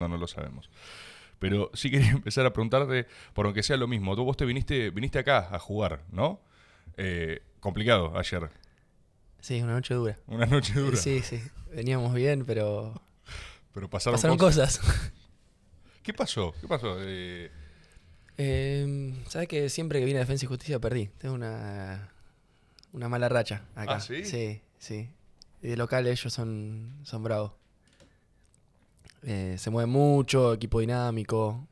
no, no lo sabemos. Pero sí quería empezar a preguntarte, por aunque sea lo mismo, tú vos te viniste, viniste acá a jugar, ¿no? Eh, complicado ayer. Sí, una noche dura. Una noche dura. Sí, sí. Veníamos bien, pero. Pero pasaron, cosas. ¿Qué pasó? ¿Qué pasó? Eh, em, Sabes que siempre que vine a Defensa y Justicia perdí. Tengo una, una mala racha acá. ¿Ah, sí? Sí, sí. Y de local ellos son, son bravos. Eh, se mueve mucho, equipo dinámico.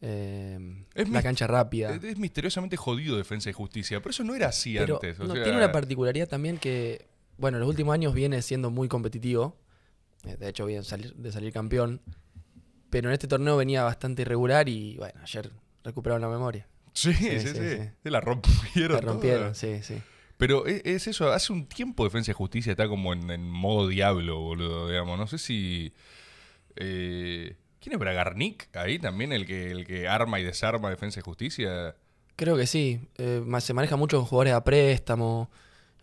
Eh, es la cancha rápida. Es, misteriosamente jodido defensa y justicia, pero eso no era así antes. Tiene una particularidad también que, bueno, en los últimos años viene siendo muy competitivo. Eh, de hecho, viene de salir campeón. Pero en este torneo venía bastante irregular y, bueno, ayer recuperaron la memoria. Sí, sí, sí. Se La rompieron. La rompieron, sí, sí. Pero e, es, eso, hace un tiempo Defensa y Justicia está como en, en modo diablo, boludo, digamos. No sé si. Eh, ¿Quién es Bragarnik? Ahí también, el que, el que arma y desarma Defensa y Justicia. Creo que sí. Eh, se maneja mucho con jugadores a préstamo.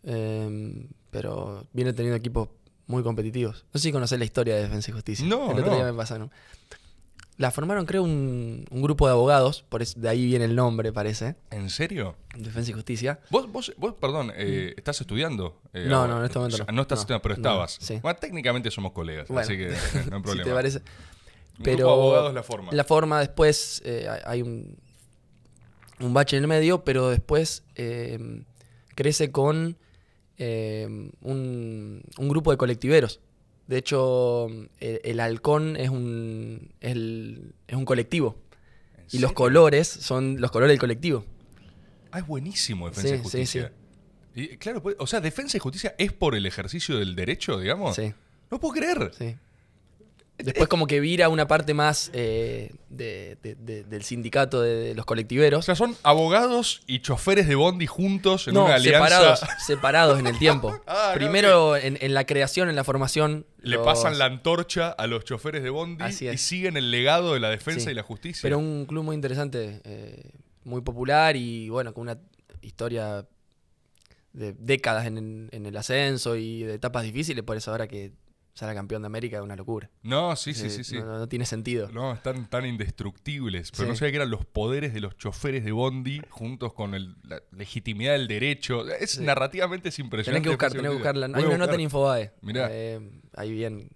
Em, pero viene teniendo equipos muy competitivos. No sé si conocés la historia de Defensa y Justicia. No, El otro día me pasaron. La formaron, creo, un, grupo de abogados, de ahí viene el nombre, parece. ¿En serio? Defensa y Justicia. Vos, perdón, eh, mm. ¿estás estudiando? Eh, no, no, en este momento no. No estás estudiando, pero estabas. bueno, técnicamente somos colegas, así que eh, no hay problema. si te parece. Pero, grupo abogados la forma. La forma, después hay un, un bache en el medio, pero después crece con un grupo de colectiveros de hecho, el, halcón es un, es un colectivo. Y los colores son los colores del colectivo. Ah, es buenísimo Defensa y Justicia. Y, claro, pues, o sea, Defensa y Justicia es por el ejercicio del derecho, digamos. Sí. No puedo creer. Sí. Después como que vira una parte más eh, del sindicato de, los colectiveros. O sea, son abogados y choferes de Bondi juntos en una alianza. Separados, separados en el tiempo. Ah, Primero en, la creación, en la formación. Le pasan la antorcha a los choferes de Bondi y siguen el legado de la defensa y la justicia. Pero un club muy interesante, eh, muy popular y bueno, con una historia de décadas en, en el ascenso y de etapas difíciles, por eso ahora que o sea, la campeón de América es una locura. No, sí, sí, sí. sí, No, tiene sentido. No, están tan indestructibles. Pero no sabía que eran los poderes de los choferes de Bondi juntos con la legitimidad del derecho. Es narrativamente es impresionante. Tenés que buscar, tienen que buscarla. Hay una nota en Infobae. Mirá. Eh, ahí bien,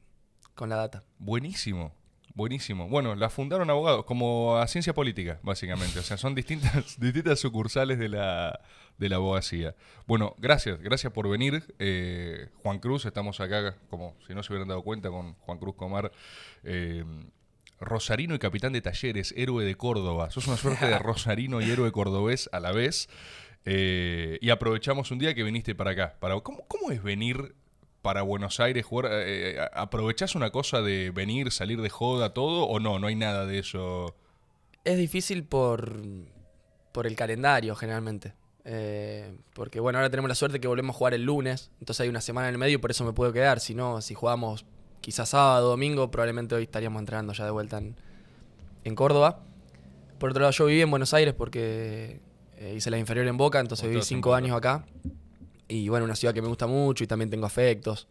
con la data. Buenísimo. Buenísimo. Bueno, la fundaron abogados, como a ciencia política, básicamente. O sea, son distintas, distintas sucursales de la, de la abogacía. Bueno, gracias, gracias por venir. Eh, Juan Cruz, estamos acá, como si no se hubieran dado cuenta, con Juan Cruz Comar. Eh, rosarino y capitán de talleres, héroe de Córdoba. Sos una suerte de Rosarino y héroe cordobés a la vez. Eh, y aprovechamos un día que viniste para acá. Para, ¿cómo, ¿Cómo es venir para Buenos Aires jugar? Eh, eh, ¿Aprovechás una cosa de venir, salir de joda, todo? ¿O no? No hay nada de eso. Es difícil por, por el calendario, generalmente. Eh, porque bueno, ahora tenemos la suerte que volvemos a jugar el lunes, entonces hay una semana en el medio y por eso me puedo quedar. Si no, si jugamos quizás sábado, domingo, probablemente hoy estaríamos entrando ya de vuelta en, Córdoba. Por otro lado, yo viví en Buenos Aires porque hice la inferior en Boca, entonces viví cinco años acá. Y bueno, una ciudad que me gusta mucho y también tengo afectos.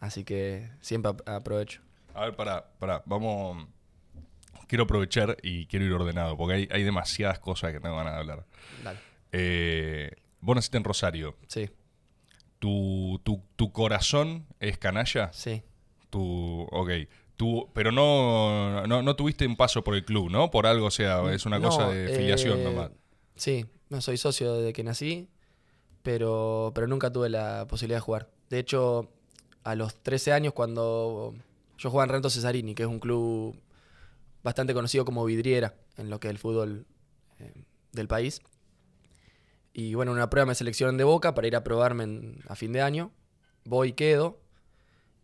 Así que siempre aprovecho. A ver, para, para, vamos. Quiero aprovechar y quiero ir ordenado, porque hay, demasiadas cosas que no van a hablar. Dale. Eh, vos naciste en Rosario. Sí. ¿Tu, tu, corazón es canalla? Sí. Tu, ok. pero no, no, tuviste un paso por el club, ¿no? Por algo, o sea, es una cosa de filiación eh, nomás. Sí, no soy socio desde que nací pero, pero nunca tuve la posibilidad de jugar. De hecho, a los 13 años, cuando yo jugaba en Rento Cesarini, que es un club bastante conocido como vidriera en lo que es el fútbol eh, del país. Y bueno, en una prueba me seleccionan de boca para ir a probarme a fin de año. Voy quedo.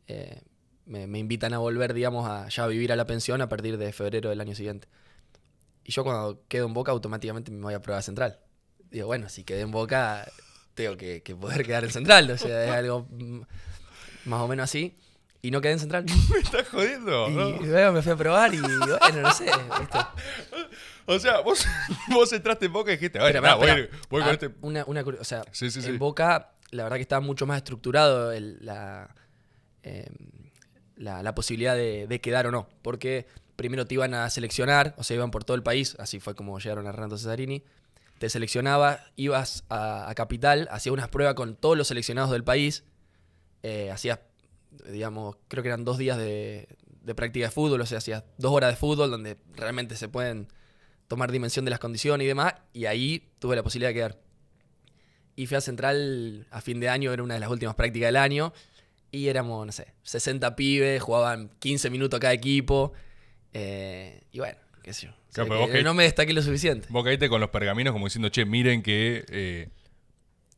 Eh, me, invitan a volver, digamos, a ya vivir a la pensión a partir de febrero del año siguiente. Y yo cuando quedo en boca, automáticamente me voy a prueba central. Digo, bueno, si quedé en boca, que, poder quedar en central. O sea, es algo mm, más o menos así. Y no quedé en central. me estás jodiendo. Y luego me fui a probar y bueno, no sé. O sea, vos, vos entraste en Boca y dijiste, voy a voy, voy con este. Ah, una, una o sea, en Boca, la verdad que estaba mucho más estructurado em, la, la, posibilidad de, de, quedar o no. Porque primero te iban a seleccionar, o sea, iban por todo el país. Así fue como llegaron a Renato Cesarini te seleccionaba, ibas a, Capital, hacías unas pruebas con todos los seleccionados del país, eh, hacías, digamos, creo que eran dos días de, práctica de fútbol, o sea, hacías dos horas de fútbol donde realmente se pueden tomar dimensión de las condiciones y demás, y ahí tuve la posibilidad de quedar. Y fui a Central a fin de año, era una de las últimas prácticas del año, y éramos, no sé, 60 pibes, jugaban 15 minutos cada equipo, eh, y bueno, qué sé yo, eh, eh, no me destaqué lo suficiente. Vos con los pergaminos como diciendo, che, miren que... Eh,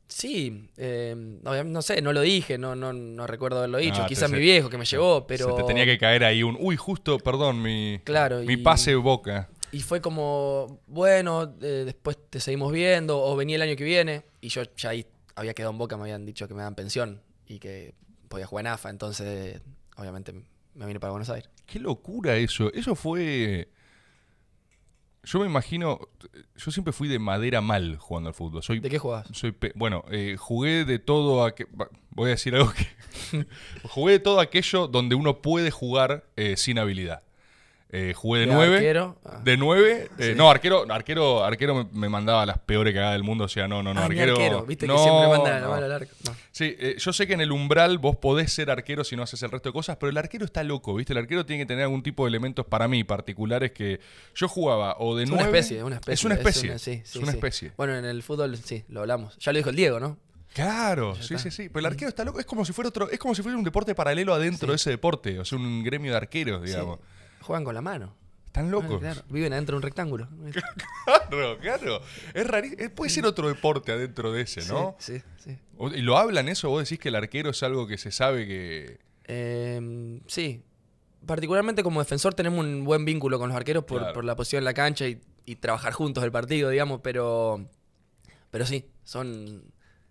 sí, no, sé, no lo dije, no, no, no recuerdo haberlo dicho. Ah, Quizás mi viejo que me llevó, pero... Se te tenía que caer ahí un, uy, justo, perdón, mi, claro, mi pase boca. Y fue como, bueno, después te seguimos viendo, o venía el año que viene, y yo ya ahí había quedado en boca, me habían dicho que me dan pensión y que podía jugar en AFA, entonces obviamente me vine para Buenos Aires. Qué locura eso, eso fue... Yo me imagino, yo siempre fui de madera mal jugando al fútbol. Soy, ¿De qué jugabas? Soy bueno, eh, jugué de todo a voy a decir algo que jugué de todo aquello donde uno puede jugar eh, sin habilidad. Eh, jugué de nueve. Ah. De 9 eh, No, arquero, arquero, arquero me, mandaba las peores cagadas del mundo. O sea, no, no, no. Ah, arquero, arquero, viste que siempre la Sí, eh, yo sé que en el umbral vos podés ser arquero si no haces el resto de cosas, pero el arquero está loco, ¿viste? El arquero tiene que tener algún tipo de elementos para mí particulares que yo jugaba o de es Una especie, es una especie, es una especie. Bueno, en el fútbol sí, lo hablamos. Ya lo dijo el Diego, ¿no? Claro, sí, sí, sí. Pero el mm. arquero está loco, es como si fuera otro, es como si fuera un deporte paralelo adentro de ese deporte, o sea, un gremio de arqueros, digamos. Juegan con la mano. Están ah, locos. Viven adentro de un rectángulo. claro, claro. Es eh, Puede ser otro deporte adentro de ese, ¿no? Sí, sí, ¿Y lo hablan eso? ¿Vos decís que el arquero es algo que se sabe que...? Em, sí. Particularmente como defensor tenemos un buen vínculo con los arqueros por, la posición en la cancha y, trabajar juntos el partido, digamos, pero... Pero sí, son...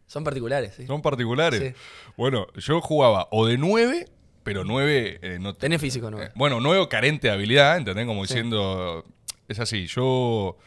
Son particulares. Son particulares. Bueno, yo jugaba o de 9 pero 9 eh, no Tenés físico 9. Eh, bueno, nueve carente de habilidad, ¿entendés? Como diciendo, es así, yo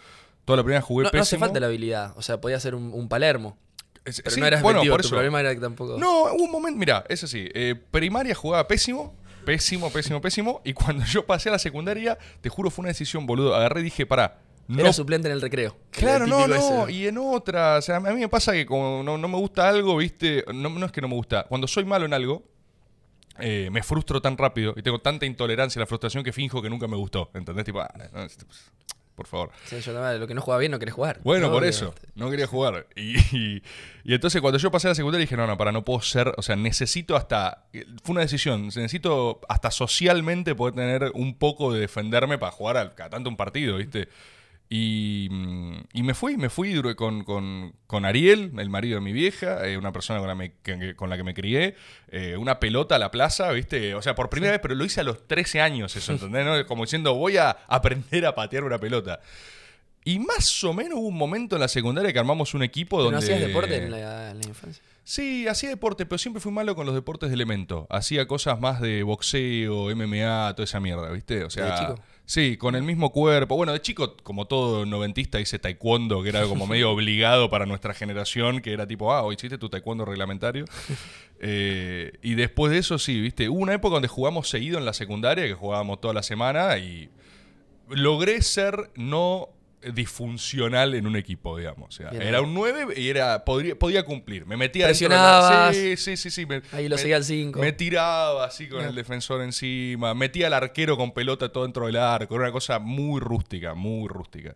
toda la primera jugué pésimo. No hace falta la habilidad, o sea, podía ser un, Palermo. pero no eras bueno, problema era que tampoco... No, un momento, mira, es así, eh, primaria jugaba pésimo, pésimo, pésimo, pésimo, y cuando yo pasé a la secundaria, te juro, fue una decisión, boludo, agarré y dije, pará, no. Era suplente en el recreo. Claro, no, no. Y en otra. O sea, a mí me pasa que como no, me gusta algo, viste. No, no, es que no me gusta. Cuando soy malo en algo, eh, me frustro tan rápido y tengo tanta intolerancia a la frustración que finjo que nunca me gustó. ¿Entendés? Tipo, ah, por favor. lo que no juega bien no quería jugar. Bueno, por eso, este, no quería jugar. Y, entonces cuando yo pasé a la secundaria dije, no, no, para, no puedo ser, o sea, necesito hasta, fue una decisión, necesito hasta socialmente poder tener un poco de defenderme para jugar al, a tanto un partido, ¿viste? Y, me fui, me fui con, con, con, Ariel, el marido de mi vieja, eh, una persona con la, que, me crié, eh, una pelota a la plaza, ¿viste? O sea, por primera vez, pero lo hice a los 13 años, eso, ¿entendés? Como diciendo, voy a aprender a patear una pelota. Y más o menos hubo un momento en la secundaria que armamos un equipo donde. ¿No hacías deporte en la, infancia? Sí, hacía deporte, pero siempre fui malo con los deportes de elemento. Hacía cosas más de boxeo, MMA, toda esa mierda, ¿viste? O sea. chico? Sí, con el mismo cuerpo. Bueno, de chico, como todo noventista, hice taekwondo, que era como medio obligado para nuestra generación, que era tipo, ah, hoy hiciste tu taekwondo reglamentario. Eh, y después de eso, sí, viste, hubo una época donde jugamos seguido en la secundaria, que jugábamos toda la semana y logré ser no disfuncional en un equipo, digamos. era un 9 y era, podría, podía cumplir. Me metía Presionabas, Sí, sí, sí. sí ahí lo seguía al 5. Me tiraba así con el defensor encima. Metía al arquero con pelota todo dentro del arco. Era una cosa muy rústica, muy rústica.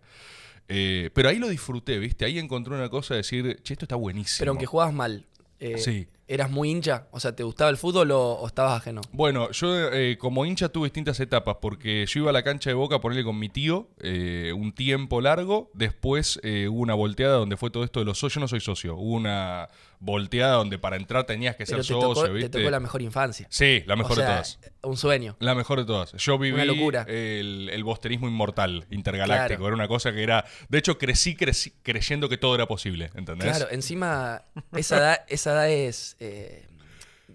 Eh, pero ahí lo disfruté, ¿viste? Ahí encontré una cosa de decir, che, esto está buenísimo. Pero aunque jugabas mal. Eh, sí. ¿Eras muy hincha? O sea, ¿te gustaba el fútbol o, estabas ajeno? Bueno, yo eh, como hincha tuve distintas etapas, porque yo iba a la cancha de Boca a ponerle con mi tío eh, un tiempo largo, después eh, hubo una volteada donde fue todo esto de los socios, no soy socio, hubo una volteada donde para entrar tenías que ser socio, Te tocó la mejor infancia. Sí, la mejor de todas. Un sueño. La mejor de todas. Yo viví El, el, bosterismo inmortal, intergaláctico, era una cosa que era... De hecho, crecí, crecí creyendo que todo era posible, ¿entendés? Claro, encima esa esa edad es eh,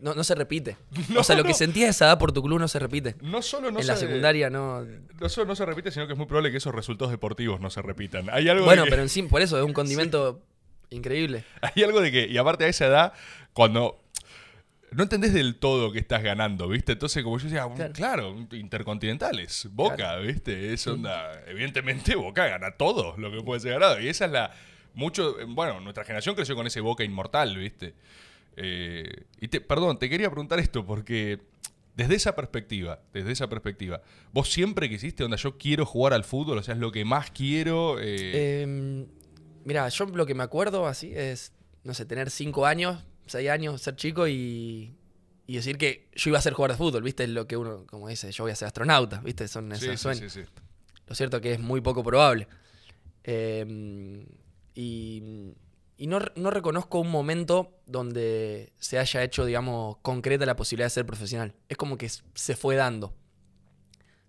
no, no, se repite. o sea, lo que sentías esa edad por tu club no se repite. No solo no en la secundaria no. No solo no se repite, sino que es muy probable que esos resultados deportivos no se repitan. Hay algo bueno, pero en sí, por eso es un condimento increíble. Hay algo de que, y aparte a esa edad, cuando no entendés del todo que estás ganando, ¿viste? Entonces, como yo decía, claro, intercontinentales, Boca, ¿viste? Es evidentemente Boca gana todo lo que puede ser ganado. Y esa es la, mucho, bueno, nuestra generación creció con ese Boca inmortal, ¿viste? Eh, y te, perdón, te quería preguntar esto porque desde esa perspectiva, desde esa perspectiva, vos siempre quisiste, onda, yo quiero jugar al fútbol, o sea, es lo que más quiero. Eh... Em, mira, yo lo que me acuerdo así es, no sé, tener cinco años, seis años, ser chico y, y decir que yo iba a ser jugador de fútbol, ¿viste? es Lo que uno, como dice, yo voy a ser astronauta, ¿viste? Son esos sí, Lo cierto que es muy poco probable. Em, y y no, reconozco un momento donde se haya hecho, digamos, concreta la posibilidad de ser profesional. Es como que se fue dando.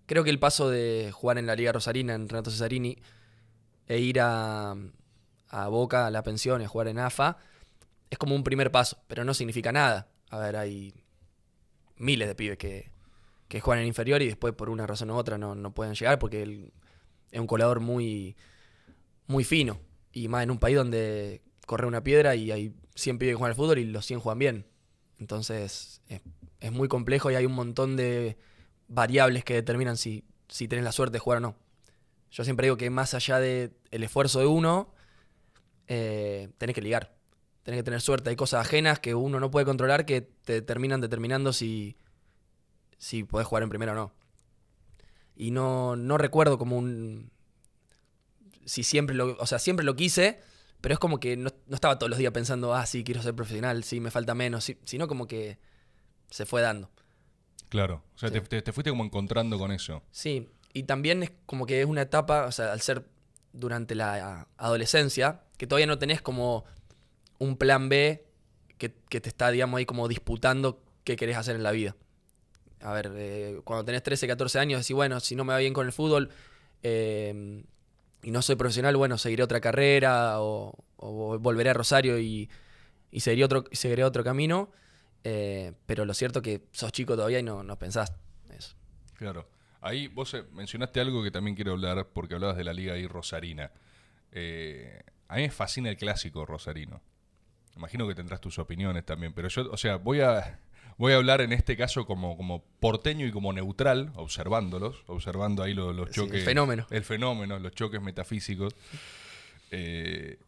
Creo que el paso de jugar en la Liga Rosarina, en Renato Cesarini, e ir a, Boca, a la pensión, a jugar en AFA, es como un primer paso, pero no significa nada. A ver, hay miles de pibes que, juegan en inferior y después por una razón u otra no, pueden llegar porque él es un colador muy, muy fino. Y más en un país donde correr una piedra y hay 100 pibes que juegan al fútbol y los 100 juegan bien. Entonces es, muy complejo y hay un montón de variables que determinan si, si tenés la suerte de jugar o no. Yo siempre digo que más allá del el esfuerzo de uno, eh, tenés que ligar, tenés que tener suerte. Hay cosas ajenas que uno no puede controlar que te terminan determinando si, si podés jugar en primera o no. Y no, no recuerdo como un... Si siempre lo... O sea, siempre lo quise, pero es como que no, estaba todos los días pensando, ah, sí, quiero ser profesional, sí, me falta menos, sino como que se fue dando. Claro, o sea, te, fuiste como encontrando con eso. Sí, y también es como que es una etapa, o sea, al ser durante la adolescencia, que todavía no tenés como un plan B que, te está, digamos, ahí como disputando qué querés hacer en la vida. A ver, eh, cuando tenés 13, 14 años, decís, bueno, si no me va bien con el fútbol, eh, y no soy profesional, bueno, seguiré otra carrera o, volveré a Rosario y, y seguiré, otro, otro camino. Eh, pero lo cierto que sos chico todavía y no, no pensás eso. Claro. Ahí vos eh, mencionaste algo que también quiero hablar porque hablabas de la liga ahí rosarina. Eh, a mí me fascina el clásico rosarino. Imagino que tendrás tus opiniones también, pero yo, o sea, voy a, Voy a hablar en este caso como, como porteño y como neutral, observándolos, observando ahí los, choques. el fenómeno. El fenómeno, los choques metafísicos. Eh,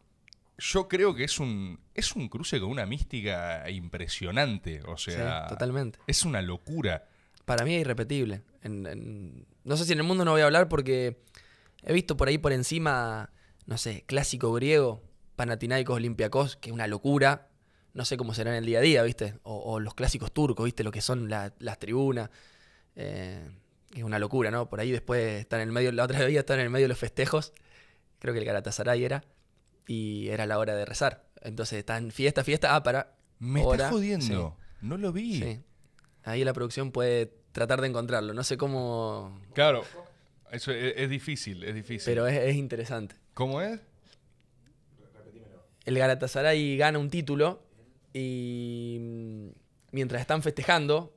yo creo que es un, es un cruce con una mística impresionante. O sea, totalmente. es una locura. Para mí es irrepetible. no sé si en el mundo no voy a hablar porque he visto por ahí por encima, no sé, clásico griego, panatinaicos, olimpiacos, que es una locura no sé cómo será en el día a día, ¿viste? O, los clásicos turcos, ¿viste? Lo que son las tribunas. Eh, es una locura, ¿no? Por ahí después están en el medio, la otra día están en el medio de los festejos. Creo que el Galatasaray era. Y era la hora de rezar. Entonces están fiesta, fiesta. Ah, para. Me está estás jodiendo. No lo vi. Sí. Ahí la producción puede tratar de encontrarlo. No sé cómo. Claro. Eso es, difícil, es difícil. Pero es, es interesante. ¿Cómo es? El Galatasaray gana un título y mm, mientras están festejando,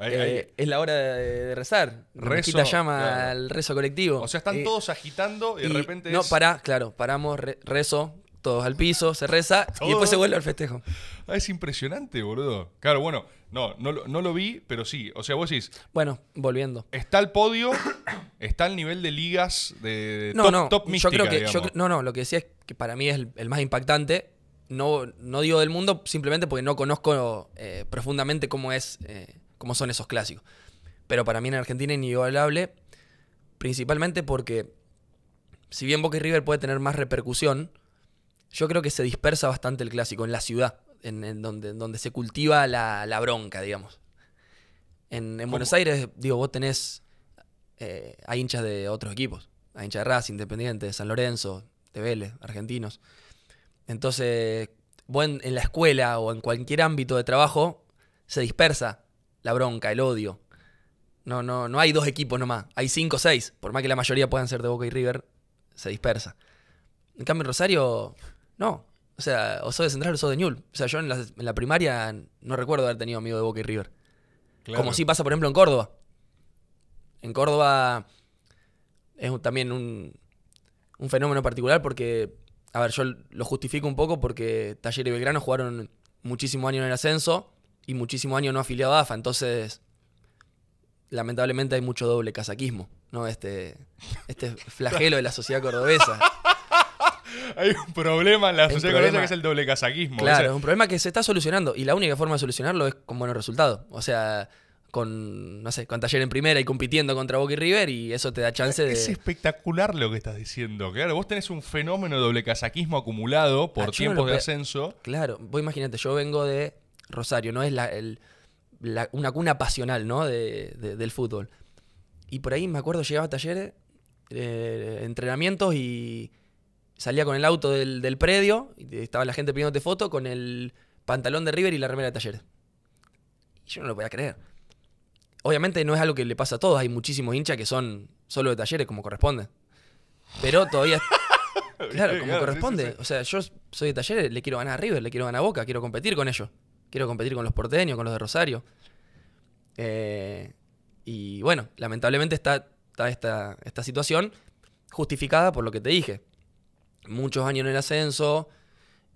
eh, es la hora de, rezar. quita llama al rezo colectivo. O sea, están eh, todos agitando y, de repente. No, pará, claro, paramos, rezo, todos al piso, se reza y después se vuelve al festejo. Ah, es impresionante, boludo. Claro, bueno, no, no, no, lo vi, pero sí. O sea, vos decís. Bueno, volviendo. Está el podio, está el nivel de ligas de, top, no. yo creo que, no, no, lo que decía es que para mí es el más impactante no, digo del mundo simplemente porque no conozco eh, profundamente cómo, es, eh, cómo son esos clásicos. Pero para mí en Argentina es inigualable, principalmente porque si bien Boca y River puede tener más repercusión, yo creo que se dispersa bastante el clásico en la ciudad, en, donde, donde se cultiva la, la bronca, digamos. En, Buenos Aires, digo, vos tenés, hay eh, hinchas de otros equipos, hay hinchas de Racing, Independiente, San Lorenzo, de argentinos. Entonces, vos en, la escuela o en cualquier ámbito de trabajo se dispersa la bronca, el odio. No, no, no hay dos equipos nomás, hay cinco o seis. Por más que la mayoría puedan ser de Boca y River, se dispersa. En cambio, en Rosario, no. O sea, o soy de Central o soy de Newell O sea, yo en la, en la primaria no recuerdo haber tenido amigo de Boca y River. Como sí pasa, por ejemplo, en Córdoba. En Córdoba es también un, un fenómeno particular porque a ver, yo lo justifico un poco porque Taller y Belgrano jugaron muchísimo año en el ascenso y muchísimo año no afiliado a AFA, entonces lamentablemente hay mucho doble casaquismo, ¿no? Este, este flagelo de la sociedad cordobesa. hay un problema en la sociedad cordobesa que es el doble casaquismo. Claro, es un problema que se está solucionando y la única forma de solucionarlo es con buenos resultados. O sea, con, no sé, con Taller en primera y compitiendo contra Boca River y eso te da chance de... Es espectacular lo que estás diciendo. Claro, vos tenés un fenómeno de doble casaquismo acumulado por ah, tiempos de ascenso. Claro, vos imagínate, yo vengo de Rosario, no es una cuna pasional ¿no? del fútbol. Y por ahí me acuerdo, llegaba a Talleres, eh, entrenamientos y salía con el auto del, predio y estaba la gente pidiéndote foto con el pantalón de River y la remera de Talleres. Y yo no lo podía creer obviamente no es algo que le pasa a todos. Hay muchísimos hinchas que son solo de talleres como corresponde. Pero todavía. claro, como corresponde. O sea, yo soy de talleres, le quiero ganar a River, le quiero ganar a Boca, quiero competir con ellos. Quiero competir con los porteños, con los de Rosario. Eh, y bueno, lamentablemente está, esta, situación justificada por lo que te dije. Muchos años en el ascenso.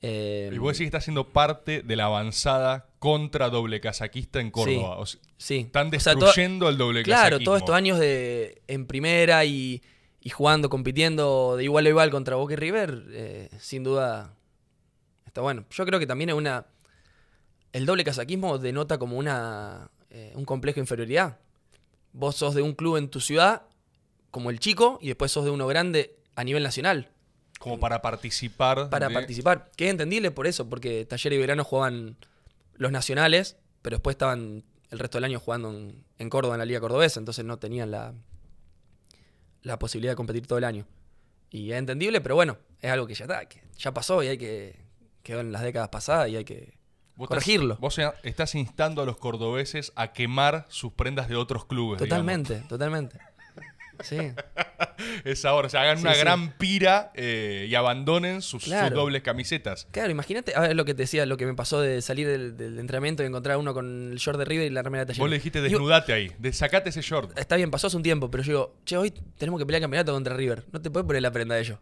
Eh, y vos decís que está siendo parte de la avanzada contra doble casaquista en Córdoba. Sí, Están destruyendo al doble Claro, todos estos años de en primera y, jugando, compitiendo de igual a igual contra Boca y River, eh, sin duda está bueno. Yo creo que también es una. El doble casaquismo denota como una eh, un complejo de inferioridad. Vos sos de un club en tu ciudad, como el chico, y después sos de uno grande a nivel nacional. Como para participar. Para participar. Que es entendible por eso, porque Taller y Verano jugaban los nacionales, pero después estaban el resto del año jugando en, Córdoba, en la Liga Cordobesa, entonces no tenían la, la posibilidad de competir todo el año. Y es entendible, pero bueno, es algo que ya está, que ya pasó y hay que. quedó en las décadas pasadas y hay que corregirlo. vos estás instando a los cordobeses a quemar sus prendas de otros clubes. Totalmente, totalmente. Sí. es ahora. O sea, hagan una gran pira eh, y abandonen sus, dobles camisetas. Claro, imagínate, a ver lo que te decía, lo que me pasó de salir del, entrenamiento y encontrar uno con el short de River y la remera de taller. Vos le dijiste desnudate ahí, ese short. Está bien, pasó hace un tiempo, pero yo digo, che, hoy tenemos que pelear campeonato contra River. No te puedes poner la prenda de ellos.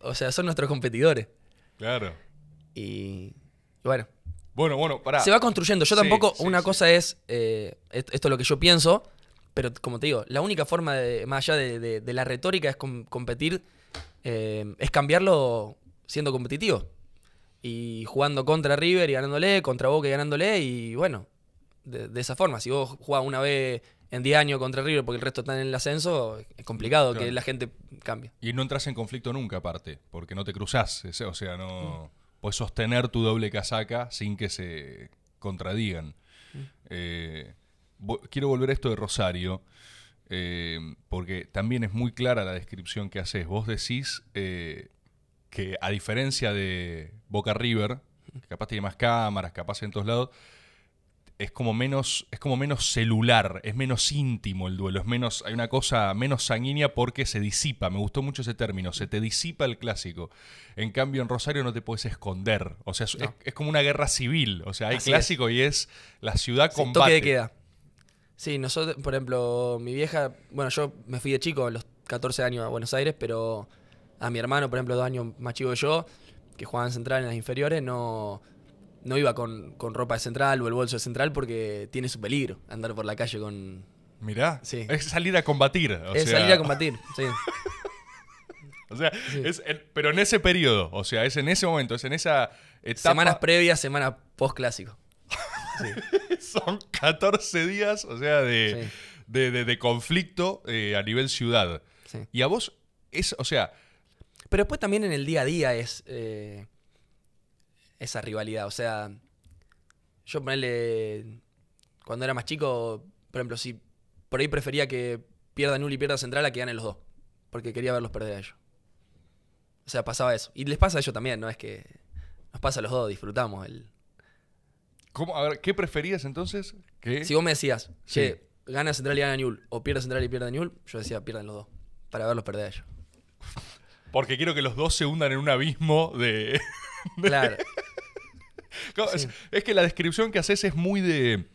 O sea, son nuestros competidores. Claro. Y, bueno. Bueno, bueno, pará. Se va construyendo. Yo tampoco, una cosa es, eh, esto, esto es lo que yo pienso, pero como te digo, la única forma, de, más allá de, la retórica, es competir, eh, es cambiarlo siendo competitivo. Y jugando contra River y ganándole, contra Boca y ganándole, y bueno, de, esa forma. Si vos jugás una vez en 10 años contra River porque el resto está en el ascenso, es complicado que la gente cambie. Y no entras en conflicto nunca, aparte, porque no te cruzás. O sea, no puedes sostener tu doble casaca sin que se contradigan. Mm. Eh, quiero volver a esto de Rosario, eh, porque también es muy clara la descripción que haces. Vos decís eh, que a diferencia de Boca River, que capaz tiene más cámaras, capaz en todos lados, es como menos, es como menos celular, es menos íntimo el duelo, menos, hay una cosa menos sanguínea porque se disipa. Me gustó mucho ese término, se te disipa el clásico. En cambio, en Rosario no te puedes esconder. O sea, es, como una guerra civil. O sea, hay clásico y es la ciudad combate. queda. Sí, nosotros, por ejemplo, mi vieja, bueno, yo me fui de chico a los 14 años a Buenos Aires, pero a mi hermano, por ejemplo, dos años más chico que yo, que jugaba en central en las inferiores, no, no iba con, con, ropa de central o el bolso de central porque tiene su peligro andar por la calle con... Mirá, es salir a combatir. es salir a combatir, sí. o sea, es pero en ese periodo, o sea, es en ese momento, es en esa etapa... Semanas previas, semana post-clásico. Sí son 14 días, o sea, de, conflicto eh, a nivel ciudad. Y a vos es, o sea... Pero después también en el día a día es eh, esa rivalidad, o sea, yo ponerle, cuando era más chico, por ejemplo, si por ahí prefería que pierda Nul y pierda Central a que ganen los dos, porque quería verlos perder a ellos. O sea, pasaba eso. Y les pasa a ellos también, no es que nos pasa a los dos, disfrutamos el, ¿Cómo? A ver, ¿qué preferías entonces? Si vos me decías, que gana Central y gana Newell, o pierde Central y pierde Newell, yo decía, pierden los dos, para verlos perder a ellos. Porque quiero que los dos se hundan en un abismo de... Claro. es, que la descripción que haces es muy de...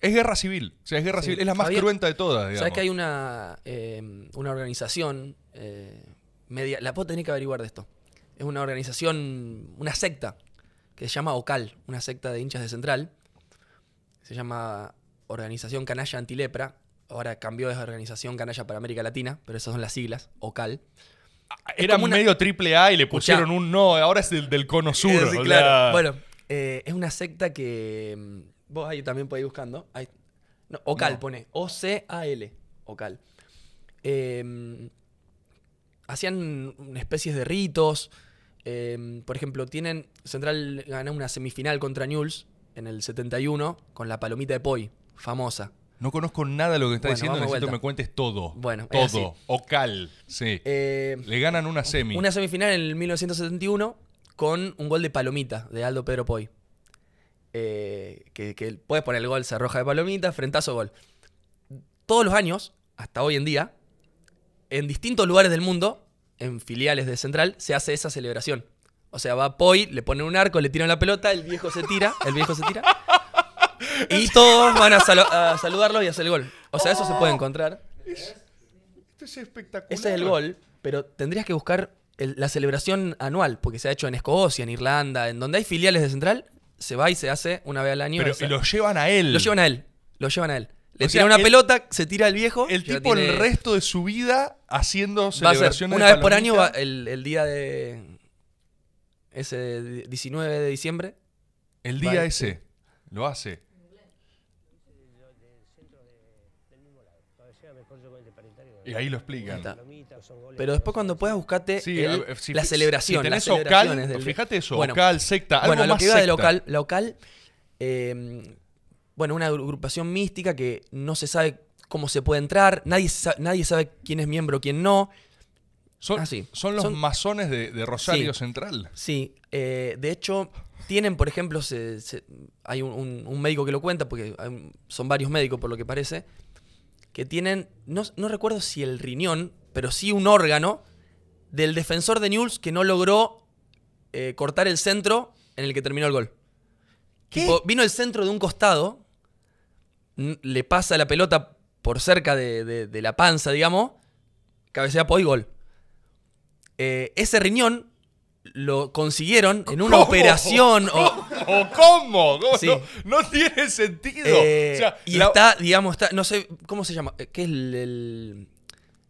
Es guerra civil, o sea, es guerra civil, es la más cruenta de todas. ¿Sabes que hay una, em, una organización, eh, media, la puedo tener que averiguar de esto, es una organización, una secta que se llama OCAL, una secta de hinchas de Central. Se llama Organización Canalla Antilepra. Ahora cambió de Organización Canalla para América Latina, pero esas son las siglas, OCAL. Ah, era un medio triple A y le pusieron un no, ahora es del, del cono eh, sur. claro. Bueno, eh, es una secta que. Mm, vos ahí también podéis ir buscando. OCAL pone. O-C-A-L. OCAL. Eh, mm, hacían hacían especies de ritos Em, por ejemplo, tienen. Central ganó una semifinal contra Newell's en el 71 con la palomita de Poi, famosa. No conozco nada de lo que está diciendo, necesito que me cuentes todo. Bueno, todo. Ocal, sí. Eh, Le ganan una semi. Una semifinal en el 1971 con un gol de palomita de Aldo Pedro Poi. Eh, que, que, puedes poner el gol, se arroja de palomita, frentazo gol. Todos los años, hasta hoy en día, en distintos lugares del mundo, en filiales de Central, se hace esa celebración. O sea, va Poi, le ponen un arco, le tiran la pelota, el viejo se tira, el viejo se tira. Y todos van a, saludarlo y hacer el gol. O sea, eso se puede oh. encontrar. es espectacular. Ese es el gol, pero tendrías que buscar la celebración anual, porque se ha hecho en Escocia, en Irlanda, en donde hay filiales de Central, se va y se hace una vez al año. Pero y lo llevan a él. Lo llevan a él. Lo llevan a él. Le tira una pelota, se tira el viejo. El tipo el resto de su vida haciendo celebraciones. una vez por año, el, día de. Ese 19 de diciembre. El día ese. Lo hace. Y ahí lo explican. Pero después cuando puedas buscarte la celebración. las celebraciones fíjate eso, local, secta, algo bueno, lo que iba de local, local eh, bueno, una agrupación mística que no se sabe cómo se puede entrar, nadie, nadie sabe quién es miembro, quién no. Son, son los masones de, Rosario Central. Sí, eh, de hecho, tienen, por ejemplo, hay un, médico que lo cuenta, porque son varios médicos por lo que parece, que tienen, no, recuerdo si el riñón, pero sí un órgano del defensor de Newell's que no logró eh, cortar el centro en el que terminó el gol. ¿Qué? vino el centro de un costado le pasa la pelota por cerca de, la panza, digamos, cabecea y gol. Eh, ese riñón lo consiguieron en una ¿Cómo? operación. ¿Cómo? O, ¿O operación o cómo No, tiene sentido. Eh, y está, digamos, está, no sé, ¿cómo se llama? ¿Qué es el,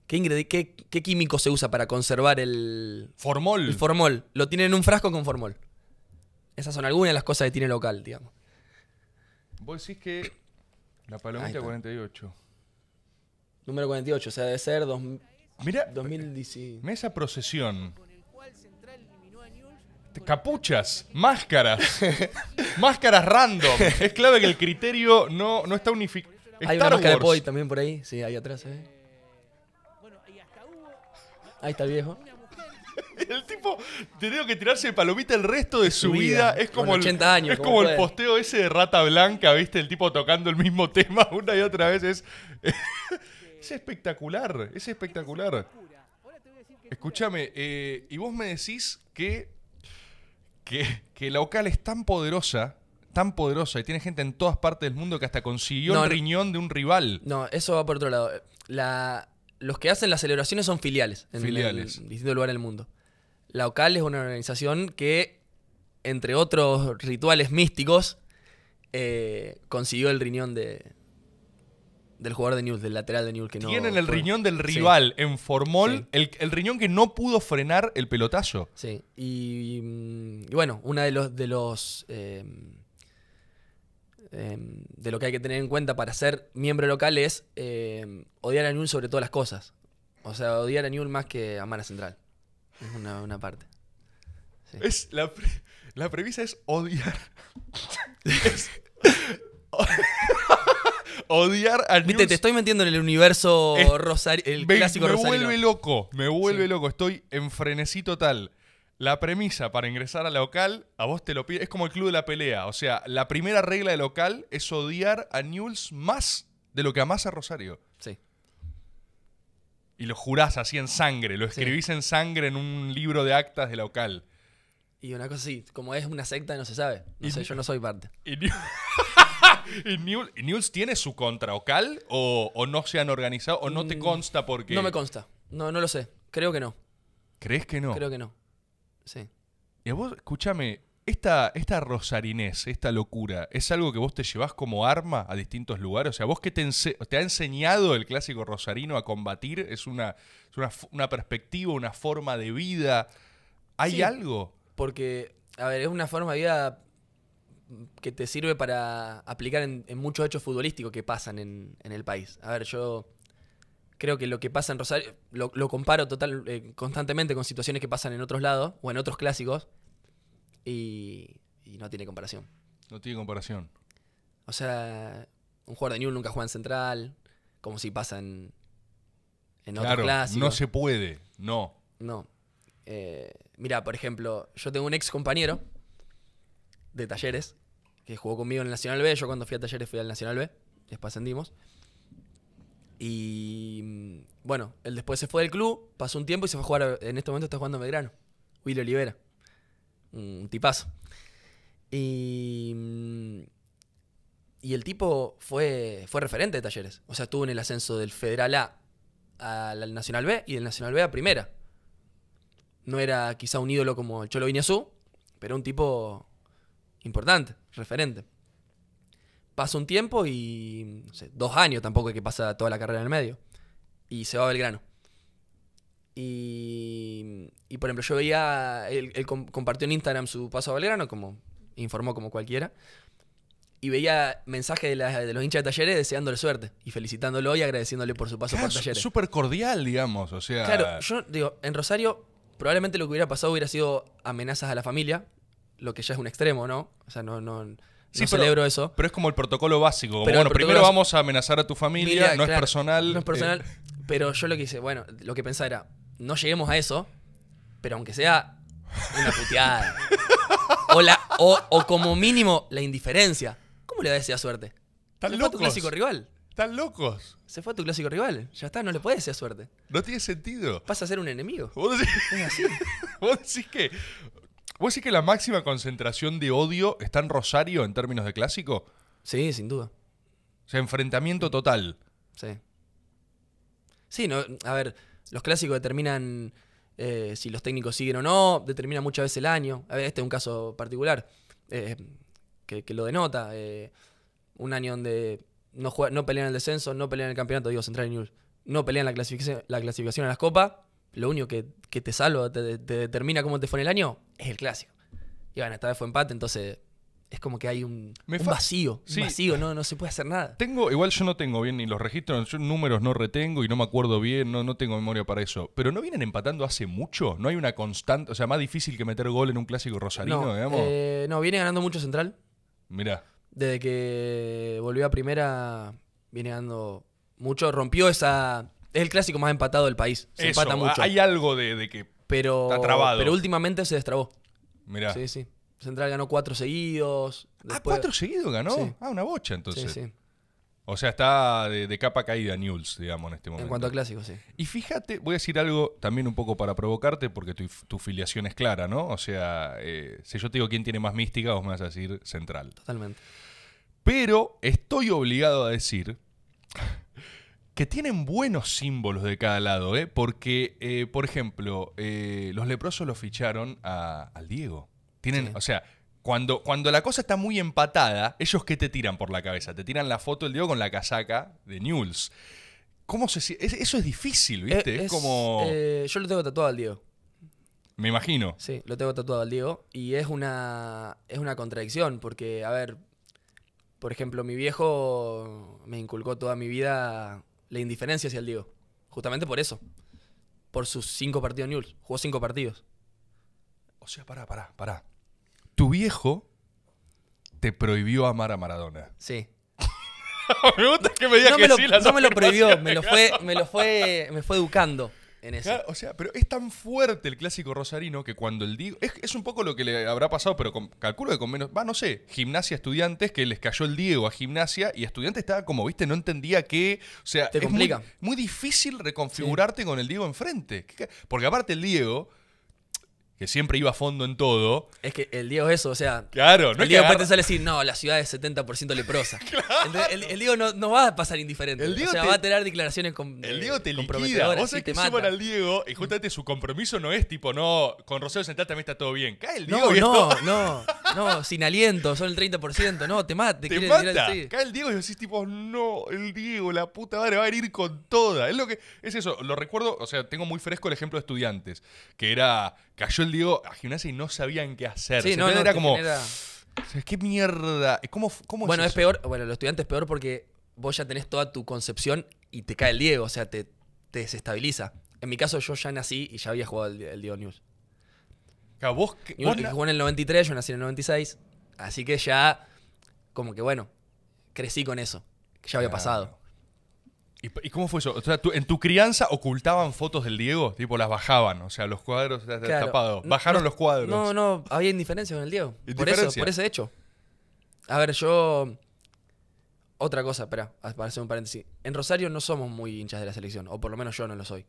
qué, qué químico se usa para conservar el. Formol. El formol. Lo tienen en un frasco con formol. Esas son algunas de las cosas que tiene local, digamos. Vos decís que la palomita 48. Número 48, o sea, debe ser Mira, 2017. Mesa procesión. Capuchas, máscaras, máscaras random. Es clave que el criterio no, no está unificado. Hay de también por ahí, sí, ahí atrás, ¿eh? Eh, Ahí está el viejo. el tipo tenía que tirarse de palomita el resto de su, vida. Es como, el, como, el posteo ese de Rata Blanca, ¿viste? El tipo tocando el mismo tema una y otra vez. Es, es espectacular, es espectacular. Escúchame, eh, y vos me decís que, que, la local es tan poderosa tan poderosa y tiene gente en todas partes del mundo que hasta consiguió el riñón de un rival. No, eso va por otro lado. La, los que hacen las celebraciones son filiales en, filiales. en distintos lugares del mundo. La OCAL es una organización que, entre otros rituales místicos, eh, consiguió el riñón de, del jugador de News, del lateral de News que no. Tienen el riñón del rival en Formol, el, riñón que no pudo frenar el pelotazo. Sí, y, mm, bueno, una de los, de los em, Em, de lo que hay que tener en cuenta para ser miembro local es em, odiar a Newell sobre todas las cosas. O sea, odiar a Newell más que a a Central. Es una, parte. Es la, premisa es odiar. odiar a Viste, te estoy metiendo en el universo rosario el clásico vuelve loco, me vuelve loco. Estoy en frenesí total. La premisa para ingresar a la local, a vos te lo pide, es como el club de la pelea. O sea, la primera regla de local es odiar a Newells más de lo que amás a Rosario. Sí. Y lo jurás así en sangre, lo escribís en sangre en un libro de actas de la local. Y una cosa así, como es una secta, no se sabe. No yo no soy parte. Y, tiene su contra local o, o no se han organizado o no te mm, consta porque. No me consta. No, no lo sé. Creo que no. ¿Crees que no? Creo que no. Sí. Y a vos, escúchame, esta, esta esta locura, ¿es algo que vos te llevas como arma a distintos lugares? O sea, ¿vos que te, ha enseñado el clásico rosarino a combatir? ¿Es una, una, perspectiva, una forma de vida? ¿Hay algo? Porque, a ver, es una forma de vida que te sirve para aplicar en, muchos hechos futbolísticos que pasan en, en el país. A ver, yo creo que lo que pasa en Rosario, lo, comparo total, eh, constantemente con situaciones que pasan en otros lados o en otros clásicos y, no tiene comparación. No tiene comparación. O sea, un jugador de New nunca juega en central, como si pasa en, en claro, No se puede, no. No. Eh, mira, por ejemplo, yo tengo un ex compañero de talleres que jugó conmigo en el Nacional B. Yo cuando fui a talleres fui al Nacional B, después ascendimos. Y mm, bueno, él después se fue del club, pasó un tiempo y se fue a jugar. En este momento está jugando en Belgrano. Will Olivera. Un tipazo. Mm, y, el tipo fue, fue referente de talleres. O sea, estuvo en el ascenso del Federal A al Nacional B y del Nacional B a primera. No era quizá un ídolo como el Cholo Iñazú, pero un tipo importante, referente pasa un tiempo y no sé, dos años tampoco es que pasa toda la carrera en el medio. Y se va a Belgrano. Y, y por ejemplo, yo veía, él, compartió en Instagram su paso a Belgrano, como informó como cualquiera. Y veía mensajes de, los hinchas de talleres deseándole suerte y felicitándolo y agradeciéndole por su paso por talleres. Súper cordial, digamos, o sea. Claro, yo digo, en Rosario probablemente lo que hubiera pasado hubiera sido amenazas a la familia, lo que ya es un extremo, ¿no? O sea, no, no, Sí, celebro eso. Pero es como el protocolo básico. bueno, primero vamos a amenazar a tu familia, no es personal. No es eh. personal. Pero yo lo que hice, bueno, lo que pensaba era, no lleguemos a eso, pero aunque sea una puteada. o, como mínimo la indiferencia. ¿Cómo le da esa suerte? a Se Fue tu clásico rival. Están locos. Se fue a tu clásico rival. Ya está, no le puede ser suerte. No tiene sentido. Vas a ser un enemigo. Vos decís, es que ¿Vos decís que la máxima concentración de odio está en Rosario en términos de clásico? Sí, sin duda. O sea, enfrentamiento total. Sí. Sí, no, a ver, los clásicos determinan eh, si los técnicos siguen o no, determina muchas veces el año. A ver, este es un caso particular eh, que, lo denota. Eh, un año donde no, juega, no pelean el descenso, no pelean el campeonato, digo, Central News, no pelean la clasificación, la clasificación a las copas. Lo único que, te salva, te, determina cómo te fue en el año, es el clásico. Y bueno, esta vez fue empate, entonces es como que hay un, vacío, vacío, no, no se puede hacer nada. Tengo, igual yo no tengo bien ni los registros, yo números no retengo y no me acuerdo bien, no, no tengo memoria para eso. Pero no vienen empatando hace mucho, no hay una constante, o sea, más difícil que meter gol en un clásico rosarino, no, digamos. Eh, no, viene ganando mucho Central. mira Desde que volvió a primera, viene ganando mucho, rompió esa. Es el clásico más empatado del país. Se empata mucho. Hay algo de que pero, pero últimamente se destrabó. Mirá. Sí, sí. Central ganó cuatro seguidos. Ah, cuatro seguidos ganó. Ah, una bocha entonces. Sí, sí. O sea, está de, capa caída News, digamos, en este momento. En cuanto a clásicos, sí. Y fíjate, voy a decir algo también un poco para provocarte, porque tu, filiación es clara, ¿no? O sea, eh, si yo te digo quién tiene más mística, vos me vas a decir Central. Totalmente. Pero estoy obligado a decir que tienen buenos símbolos de cada lado, ¿eh? porque, eh, por ejemplo, eh, los leprosos lo ficharon al Diego. Tienen, o sea, cuando, cuando la cosa está muy empatada, ellos qué te tiran por la cabeza? Te tiran la foto del Diego con la casaca de Newell's. ¿Cómo se Eso es difícil, e-, ¿viste? Es, como... Eh, yo lo tengo tatuado al Diego. Me imagino. Sí, lo tengo tatuado al Diego. Y es una, es una contradicción, porque, a ver, por ejemplo, mi viejo me inculcó toda mi vida la indiferencia hacia el Diego. Justamente por eso. Por sus cinco partidos News. Jugó cinco partidos. O sea, pará, pará, pará. Tu viejo te prohibió amar a Maradona. Sí. me gusta que me digas que lo, sí, No me lo prohibió, me lo, fue, me lo fue, me fue educando o sea, pero es tan fuerte el clásico rosarino que cuando el Diego. Es, un poco lo que le habrá pasado, pero con, calculo que con menos. Va, no sé, gimnasia estudiantes, que les cayó el Diego a gimnasia y estudiantes estaba como, viste, no entendía qué. O sea, es Muy, difícil reconfigurarte con el Diego enfrente. Porque aparte el Diego que siempre iba a fondo en todo. Es que el Diego es eso, o sea. Claro, no El Diego puede sale decir, no, la ciudad es 70% leprosa. claro. el, Diego no, no, va a pasar indiferente. El Diego o sea, va a tener declaraciones con, El eh, Diego te liquida. Vos sabés que al Diego y justamente su compromiso no es tipo, no, con Rosario Central también está todo bien. Cae el Diego no, No, no, no, sin aliento, son el 30%. No, te, mata, te, te mata. Cae el Diego y decís, tipo, no, el Diego, la puta madre, va a ir con toda. Es lo que. Es eso, lo recuerdo, o sea, tengo muy fresco el ejemplo de estudiantes, que era cayó el Diego a gimnasia y no sabían qué hacer. Sí, no, era como. ¿Qué mierda? ¿Cómo, bueno, es, peor. Bueno, los estudiantes es peor porque vos ya tenés toda tu concepción y te cae el Diego, o sea, te, desestabiliza. En mi caso, yo ya nací y ya había jugado el, Diego News. Claro, vos, jugó en el 93, yo nací en el 96. Así que ya, como que bueno, crecí con eso, que ya había pasado. ¿Y, cómo fue eso? ¿en tu crianza ocultaban fotos del Diego? Tipo, las bajaban, o sea, los cuadros tapados. Bajaron los cuadros. No, no, había indiferencia con el Diego. Por eso, por ese hecho. A ver, yo... Otra cosa, espera, ah, para hacer un paréntesis. En Rosario no somos muy hinchas de la selección, o por lo menos yo no lo soy.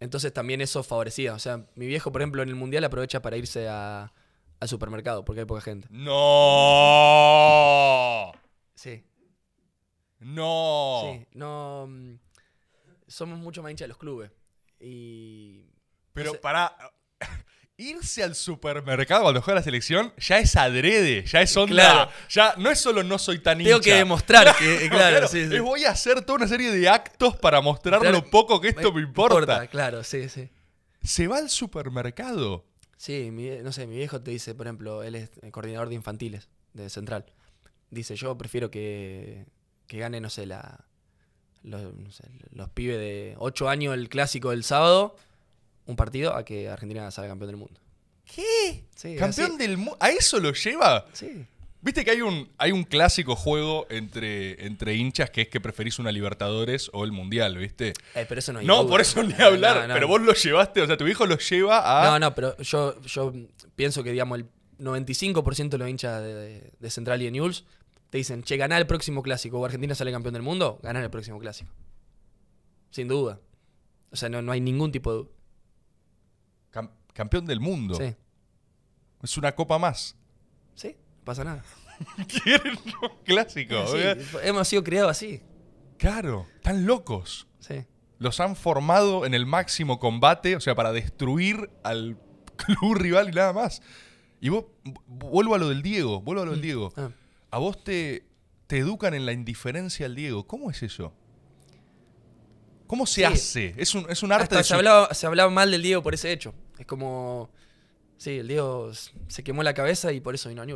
Entonces también eso favorecía. O sea, mi viejo, por ejemplo, en el Mundial aprovecha para irse a, al supermercado porque hay poca gente. ¡No! Sí. No. Sí, no. Mm, somos mucho más hinchas de los clubes. Y. Pero para. Irse al supermercado cuando juega la selección ya es adrede, ya es onda. Ya no es solo no soy tan hincha. Tengo que demostrar que, eh, claro, voy a hacer toda una serie de actos para mostrar lo poco que esto me, importa. Claro, sí, sí. Se va al supermercado. Sí, no sé, mi viejo te dice, por ejemplo, él es coordinador de infantiles de Central. Dice, yo prefiero que que gane, no sé, la, los, pibes de 8 años el clásico del sábado, un partido a que Argentina salga campeón del mundo. ¿Qué? ¿Campeón del mundo? ¿A eso lo lleva? Sí. Viste que hay un, hay un clásico juego entre, entre hinchas que es que preferís una Libertadores o el Mundial, ¿viste? Eh, pero eso no No, por eso ni hablar. pero vos lo llevaste, o sea, tu hijo lo lleva a. No, no, pero yo, yo pienso que, digamos, el 95% de los hinchas de, Central y de News te dicen, che, ganá el próximo clásico o Argentina sale campeón del mundo, ganar el próximo clásico. Sin duda. O sea, no, no hay ningún tipo de. campeón del mundo. Sí. Es una copa más. Sí, no pasa nada. Quieren un clásico. hemos sido criados así. Claro, están locos. Sí. Los han formado en el máximo combate, o sea, para destruir al club rival y nada más. Y vos, vuelvo a lo del Diego, vuelvo a lo del mm. Diego. Ah a vos te, te educan en la indiferencia al Diego. ¿Cómo es eso? ¿Cómo se hace? Es un, arte de se, hablaba, se hablaba mal del Diego por ese hecho. Es como. Sí, el Diego se quemó la cabeza y por eso vino a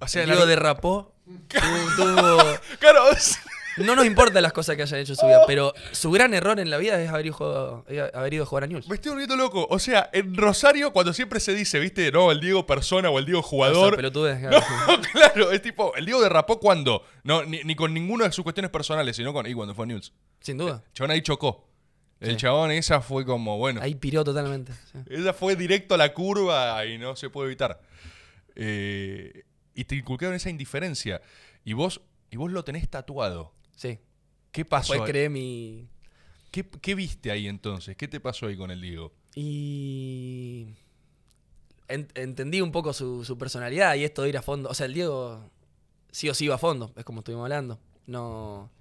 O sea, el Diego derrapó. Claro, No nos importan las cosas que hayan hecho su vida, oh. pero su gran error en la vida es haber ido, a jugar eh, a News. Me estoy volviendo loco. O sea, en Rosario, cuando siempre se dice, viste, no, el Diego persona o el Diego jugador. Pero No, claro, es tipo, el Diego derrapó cuando. No, ni, con ninguna de sus cuestiones personales, sino con. Y cuando fue a News. Sin duda. El chabón ahí chocó. El chabón, esa fue como, bueno. Ahí piró totalmente. Ella fue directo a la curva y no se puede evitar. Eh, y te inculcaron esa indiferencia. Y vos, y vos lo tenés tatuado. Sí. ¿Qué pasó? Después creé mi... ¿Qué, viste ahí entonces? ¿Qué te pasó ahí con el Diego? Y... entendí un poco su, personalidad y esto de ir a fondo. O sea, el Diego sí o sí iba a fondo, es como estuvimos hablando. No,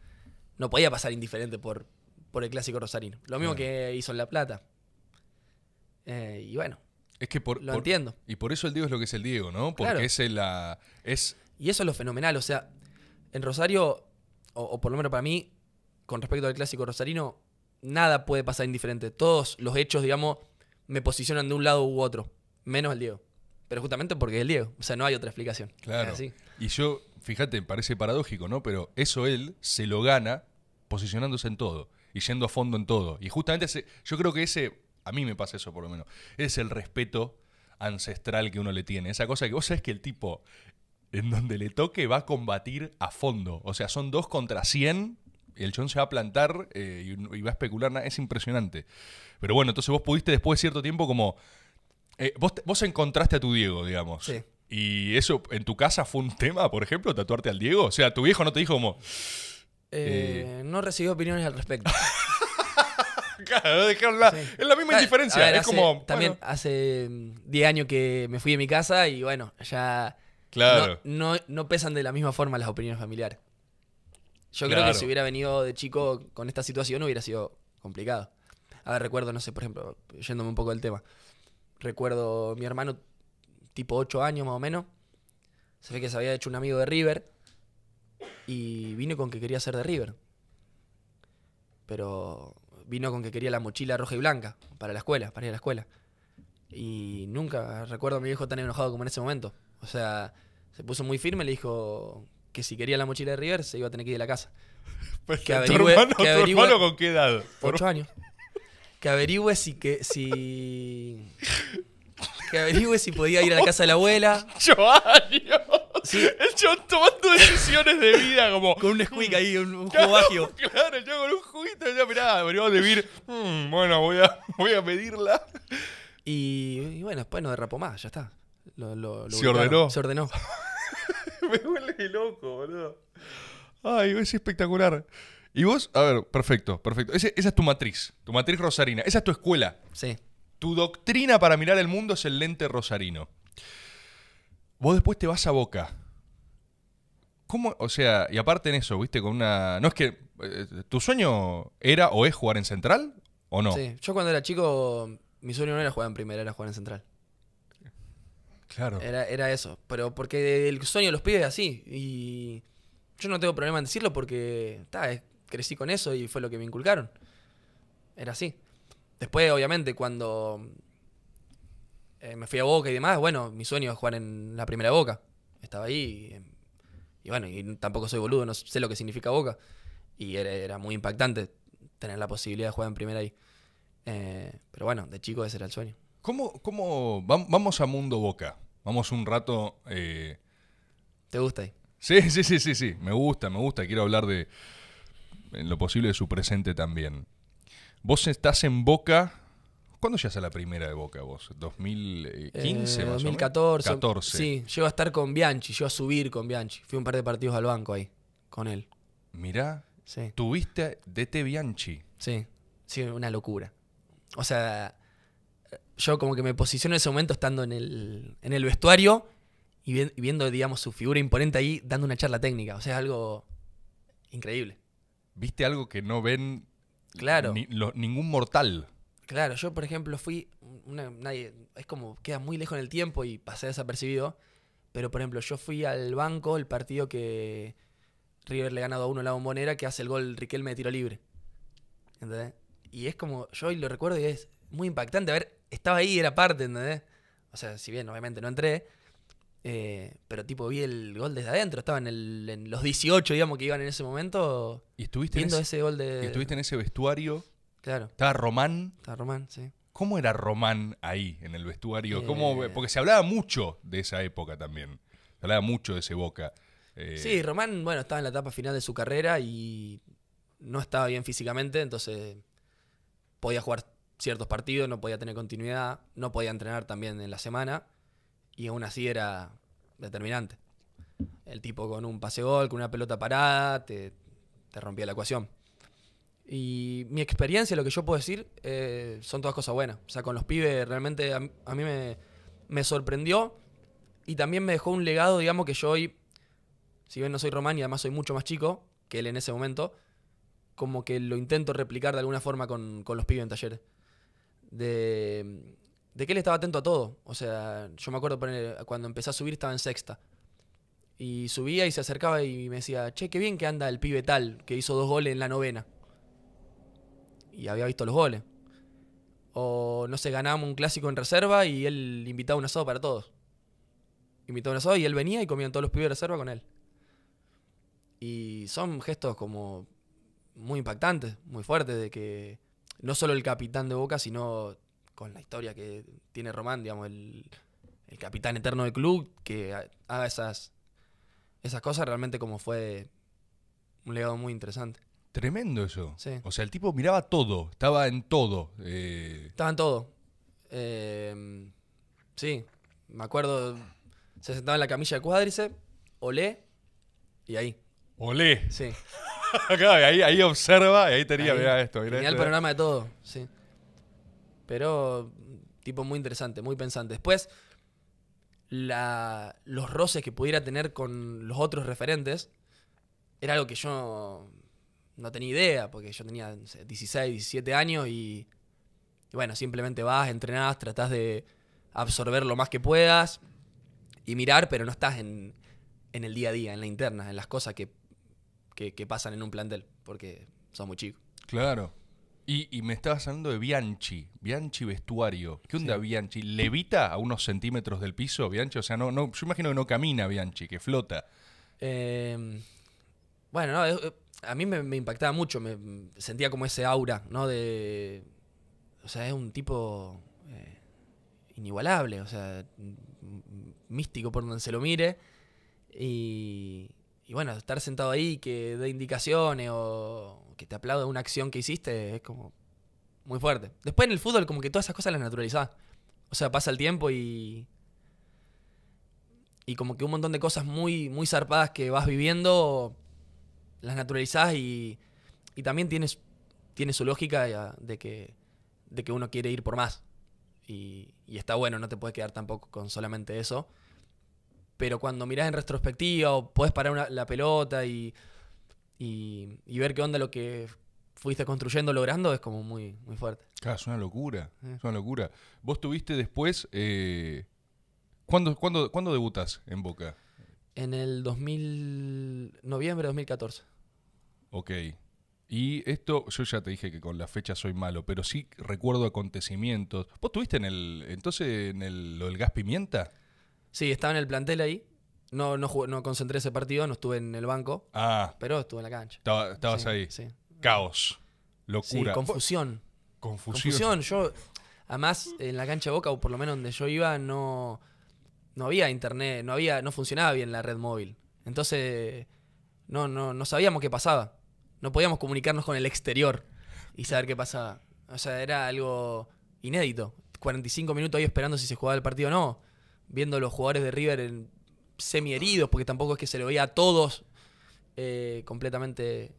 no podía pasar indiferente por, por el clásico rosarino. Lo mismo que hizo en La Plata. Eh, y bueno. Es que por, lo entiendo. Y por eso el Diego es lo que es el Diego, ¿no? Porque es la. Es... Y eso es lo fenomenal. O sea, en Rosario o, por lo menos para mí, con respecto al clásico rosarino, nada puede pasar indiferente. Todos los hechos, digamos, me posicionan de un lado u otro, menos el Diego. Pero justamente porque es el Diego, o sea, no hay otra explicación. Claro. Y yo, fíjate, parece paradójico, ¿no? Pero eso él se lo gana posicionándose en todo y yendo a fondo en todo. Y justamente yo creo que ese, a mí me pasa eso por lo menos, es el respeto ancestral que uno le tiene. Esa cosa que vos sabés que el tipo en donde le toque va a combatir a fondo. O sea, son dos contra 100. El chon se va a plantar eh, y, va a especular. Es impresionante. Pero bueno, entonces vos pudiste después de cierto tiempo como... Eh, vos, encontraste a tu Diego, digamos. Sí. Y eso en tu casa fue un tema, por ejemplo, tatuarte al Diego. O sea, tu viejo no te dijo como... Eh, no recibió opiniones al respecto. claro, es la misma indiferencia. es como, también hace 10 años que me fui de mi casa y bueno, ya no, no, pesan de la misma forma las opiniones familiares. Yo creo que si hubiera venido de chico con esta situación hubiera sido complicado. A ver, recuerdo, no sé, por ejemplo, yéndome un poco del tema. Recuerdo mi hermano, tipo 8 años más o menos. Se ve que se había hecho un amigo de River y vino con que quería ser de River. Pero vino con que quería la mochila roja y blanca para la escuela, para ir a la escuela. Y nunca recuerdo a mi viejo tan enojado como en ese momento. O sea, se puso muy firme, le dijo que si quería la mochila de River se iba a tener que ir de la casa. Pues, que, averigüe, tu hermano, con qué edad? Por ocho años. Que averigüe si que si que averigüe si podía ir a la casa de la abuela. Ocho años. Sí. El chon tomando decisiones de vida como. Con un squeak ahí, un, un claro, el yo con un juguito, ya mirá, me iba a vivir. Mm, bueno, voy a, voy a pedirla. Y, y bueno, después no derrapó más, ya está se ordenó. Se ordenó. Me loco, boludo. Ay, es espectacular. Y vos, a ver, perfecto, perfecto. esa es tu matriz, tu matriz rosarina. Esa es tu escuela. Sí. Tu doctrina para mirar el mundo es el lente rosarino. Vos después te vas a Boca. ¿Cómo? O sea, y aparte en eso, viste, con una. No es que. Eh, ¿Tu sueño era o es jugar en Central? ¿O no? Sí, yo cuando era chico, mi sueño no era jugar en primera, era jugar en Central. Claro. Era, eso. Pero porque el sueño de los pibes es así. Y yo no tengo problema en decirlo porque crecí con eso y fue lo que me inculcaron. Era así. Después, obviamente, cuando eh, me fui a Boca y demás, bueno, mi sueño es jugar en la primera Boca. Estaba ahí y, bueno, y tampoco soy boludo, no sé lo que significa Boca. Y era, muy impactante tener la posibilidad de jugar en primera ahí. Eh, pero bueno, de chico ese era el sueño. ¿Cómo, cómo vamos a Mundo Boca? Vamos un rato... Eh, ¿Te gusta ahí? Sí, sí, sí, sí, sí. Me gusta, me gusta. Quiero hablar de, en lo posible, de su presente también. Vos estás en Boca. ¿Cuándo llegas a la primera de Boca vos? ¿2015 2014. Eh, sí, llego a estar con Bianchi, llego a subir con Bianchi. Fui un par de partidos al banco ahí, con él. Mirá, sí. tuviste DT Bianchi. Sí, sí, una locura. O sea, yo como que me posiciono en ese momento estando en el, vestuario y, viendo, digamos, su figura imponente ahí dando una charla técnica. O sea, es algo increíble. ¿Viste algo que no ven claro. ningún mortal? Claro, yo por ejemplo fui, nadie, es como queda muy lejos en el tiempo y pasé desapercibido, pero por ejemplo yo fui al banco el partido que River le ha ganado a uno la bombonera que hace el gol Riquelme de tiro libre. ¿Entendés? Y es como, yo hoy lo recuerdo y es muy impactante A ver estaba ahí, era parte, ¿entendés? O sea, si bien obviamente no entré, eh, pero tipo vi el gol desde adentro, estaba en, el, en, los 18, digamos, que iban en ese momento. ¿Y estuviste viendo ese, gol de... ¿Y estuviste en ese vestuario? Claro. Estaba Román. Estaba Román, sí. ¿Cómo era Román ahí, en el vestuario? Eh. Porque se hablaba mucho de esa época también. Se hablaba mucho de ese Boca. Eh, sí, Román, bueno, estaba en la etapa final de su carrera y no estaba bien físicamente, entonces podía jugar ciertos partidos, no podía tener continuidad, no podía entrenar también en la semana y aún así era determinante. El tipo con un pase gol, con una pelota parada, te, rompía la ecuación. Y mi experiencia, lo que yo puedo decir, eh, son todas cosas buenas. O sea, con los pibes realmente a, mí me, sorprendió y también me dejó un legado, digamos, que yo hoy, si bien no soy román y además soy mucho más chico que él en ese momento, como que lo intento replicar de alguna forma con, con los pibes en talleres de, de que él estaba atento a todo. O sea, yo me acuerdo cuando empecé a subir estaba en sexta. Y subía y se acercaba y me decía, che, qué bien que anda el pibe tal, que hizo dos goles en la novena. Y había visto los goles. O, no sé, ganábamos un clásico en reserva y él invitaba un asado para todos. Invitaba un asado y él venía y comían todos los pibes de reserva con él. Y son gestos como muy impactantes, muy fuertes, de que no solo el capitán de Boca, sino con la historia que tiene Román, digamos, el, capitán eterno del club, que haga esas, esas cosas realmente como fue un legado muy interesante. Tremendo eso. O sea, el tipo miraba todo, estaba en todo. Eh. Estaba en todo. Em, sí, me acuerdo, se sentaba en la camilla de cuádrice, olé y ahí. Olé. Sí. ahí, observa y ahí tenía, esto. Tenía el este. programa de todo, sí. Pero, tipo, muy interesante, muy pensante. Después, los roces que pudiera tener con los otros referentes era algo que yo no tenía idea, porque yo tenía 16, 17 años y, bueno, simplemente vas, entrenás, tratás de absorber lo más que puedas y mirar, pero no estás en el día a día, en la interna, en las cosas que que, pasan en un plantel, porque son muy chicos. Claro. Y, me estabas hablando de Bianchi, Bianchi vestuario. ¿Qué onda Bianchi? ¿Levita a unos centímetros del piso Bianchi? O sea, no, no, yo imagino que no camina Bianchi, que flota. bueno, a mí me, impactaba mucho, me sentía como ese aura, ¿no? De, o sea, es un tipo inigualable, o sea, místico por donde se lo mire. Y, y bueno, estar sentado ahí, que dé indicaciones o que te aplaude una acción que hiciste, es como muy fuerte. Después en el fútbol, como que todas esas cosas las naturalizás. O sea, pasa el tiempo y. Y como que un montón de cosas muy, muy zarpadas que vas viviendo, las naturalizás y, y también tienes, tiene su lógica de que, de que uno quiere ir por más. Y, y está bueno, no te puedes quedar tampoco con solamente eso pero cuando mirás en retrospectiva o podés parar la pelota y, y, ver qué onda lo que fuiste construyendo, logrando, es como muy, muy fuerte. Claro, es una locura, es una locura. Vos tuviste después, eh, ¿cuándo, cuando debutas en Boca? En el 2000, noviembre de 2014. Ok. Y esto, yo ya te dije que con la fecha soy malo, pero sí recuerdo acontecimientos. ¿Vos tuviste en el, entonces, en el, lo del gas pimienta? Sí, estaba en el plantel ahí. No, no, concentré ese partido, no estuve en el banco, Ah, pero estuve en la cancha. estaba- estabas ahí. Caos. Locura. confusión. Confusión. Confusión. Yo, además, en la cancha de Boca, o por lo menos donde yo iba, no, no había internet, no había, no funcionaba bien la red móvil. Entonces, no, no, no sabíamos qué pasaba. No podíamos comunicarnos con el exterior y saber qué pasaba. O sea, era algo inédito. 45 minutos ahí esperando si se jugaba el partido o no viendo los jugadores de River en semi heridos, porque tampoco es que se le veía a todos eh, completamente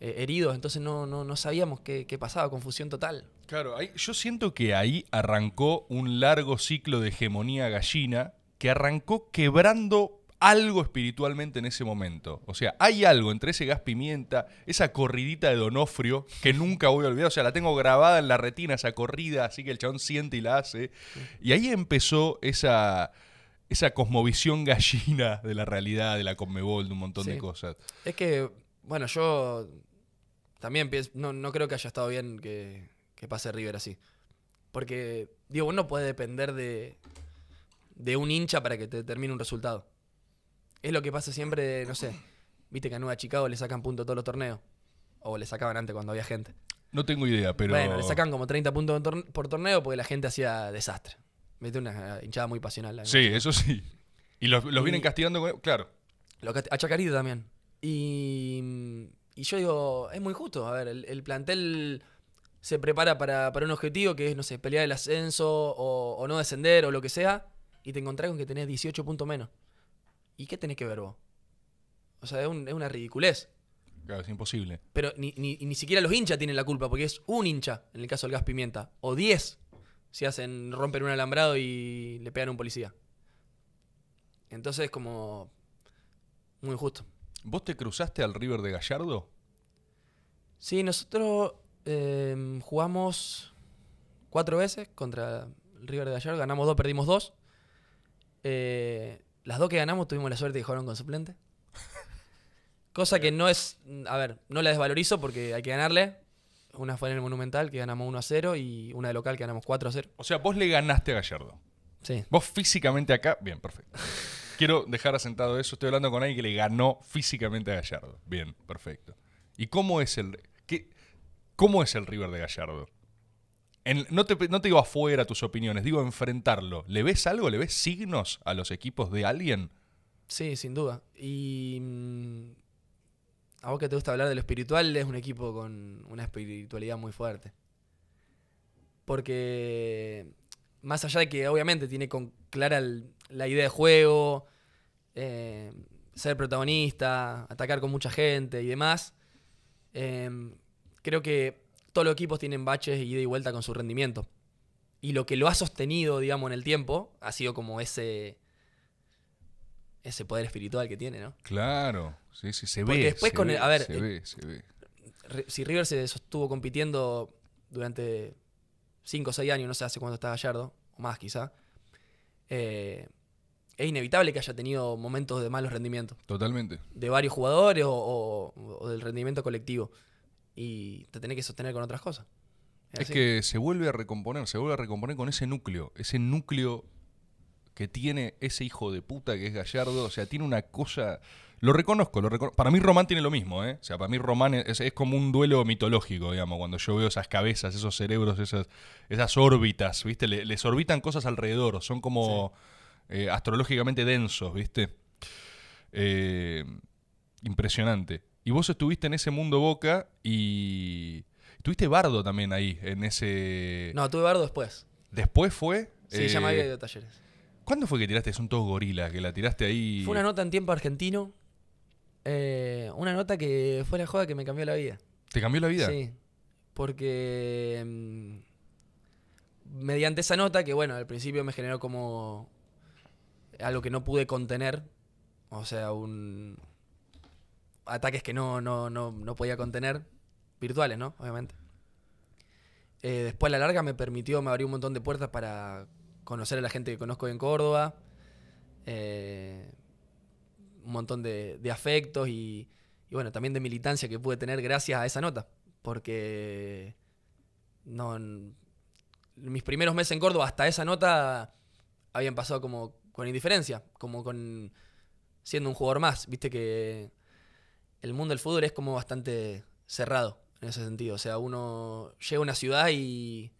eh, heridos, entonces no, no, sabíamos qué, pasaba, confusión total. Claro, yo siento que ahí arrancó un largo ciclo de hegemonía gallina que arrancó quebrando algo espiritualmente en ese momento. O sea, hay algo entre ese gas pimienta, esa corridita de Donofrio, que nunca voy a olvidar. O sea, la tengo grabada en la retina, esa corrida, así que el chabón siente y la hace. Y ahí empezó esa, esa cosmovisión gallina de la realidad, de la Conmebol, de un montón de cosas. Es que, bueno, yo también no, creo que haya estado bien que, pase River así. Porque, digo, uno puede depender de, de un hincha para que te determine un resultado. Es lo que pasa siempre, no sé. Viste que a Nueva Chicago le sacan punto todos los torneos. O le sacaban antes cuando había gente. No tengo idea, pero. Bueno, le sacan como 30 puntos por torneo porque la gente hacía desastre. Viste una hinchada muy pasional. La sí, eso sí. Y los, vienen castigando, claro. a Chacarita también. Mm, y, yo digo, es muy justo. A ver, el, plantel se prepara para, para, un objetivo que es, no sé, pelear el ascenso o, o no descender o lo que sea. Y te encontrás con que tenés 18 puntos menos. ¿Y qué tenés que ver vos? O sea, es, una ridiculez. Claro, es imposible. Pero ni, siquiera los hinchas tienen la culpa, porque es un hincha, en el caso del gas pimienta, o diez, si hacen, rompen un alambrado y le pegan a un policía. Entonces, como. Muy injusto. ¿Vos te cruzaste al River de Gallardo? Sí, nosotros em, jugamos cuatro veces contra el River de Gallardo, ganamos dos, perdimos dos. Eh, las dos que ganamos tuvimos la suerte de jugaron con suplente. Cosa que no es. A ver, no la desvalorizo porque hay que ganarle. Una fue en el Monumental, que ganamos 1 a 0, y una de local, que ganamos 4 a 0. O sea, vos le ganaste a Gallardo. Sí. Vos físicamente acá. Bien, perfecto. Quiero dejar asentado eso. Estoy hablando con alguien que le ganó físicamente a Gallardo. Bien, perfecto. ¿Y cómo es el. Qué, ¿Cómo es el River de Gallardo? no, te, no digo afuera tus opiniones, digo enfrentarlo. ¿Le ves algo? ¿Le ves signos a los equipos de alguien? Sí, sin duda. Y mm, a vos que te gusta hablar de lo espiritual, es un equipo con una espiritualidad muy fuerte. Porque más allá de que obviamente tiene con clara la idea de juego, eh, ser protagonista, atacar con mucha gente y demás, eh, creo que todos los equipos tienen baches de ida y vuelta con su rendimiento. Y lo que lo ha sostenido, digamos, en el tiempo, ha sido como ese, ese poder espiritual que tiene, ¿no? Claro, sí, sí, se Porque después con el, a ver, eh, si River se sostuvo compitiendo durante 5 o 6 años, no sé hace cuánto está Gallardo, o más quizá, eh, es inevitable que haya tenido momentos de malos rendimientos. Totalmente. De varios jugadores o del rendimiento colectivo y te tenés que sostener con otras cosas. Es, que se vuelve a recomponer, se vuelve a recomponer con ese núcleo, ese núcleo que tiene ese hijo de puta que es Gallardo, o sea, tiene una cosa... Lo reconozco, lo reconozco. Para mí Román tiene lo mismo, ¿eh? O sea, para mí Román es, como un duelo mitológico, digamos, cuando yo veo esas cabezas, esos cerebros, esas, esas órbitas, ¿viste? les orbitan cosas alrededor, son como eh, astrológicamente densos, ¿viste? Eh, impresionante. Y vos estuviste en ese mundo Boca y tuviste Bardo también ahí, en ese... No, tuve Bardo después. ¿Después fue? Sí, ya me eh, había ido talleres. ¿Cuándo fue que tiraste? Son todos gorilas, que la tiraste ahí... Fue una nota en tiempo argentino. Eh, una nota que fue la joda que me cambió la vida. ¿Te cambió la vida? Sí. Porque... Mm, mediante esa nota que, bueno, al principio me generó como algo que no pude contener. O sea, un, ataques que no, no, no, podía contener, virtuales, ¿no? Obviamente. Eh, después la larga me permitió, me abrió un montón de puertas para conocer a la gente que conozco en Córdoba, eh, un montón de, afectos y, y, bueno, también de militancia que pude tener gracias a esa nota, porque no, mis primeros meses en Córdoba hasta esa nota habían pasado como con indiferencia, como con siendo un jugador más, viste que el mundo del fútbol es como bastante cerrado en ese sentido. O sea, uno llega a una ciudad y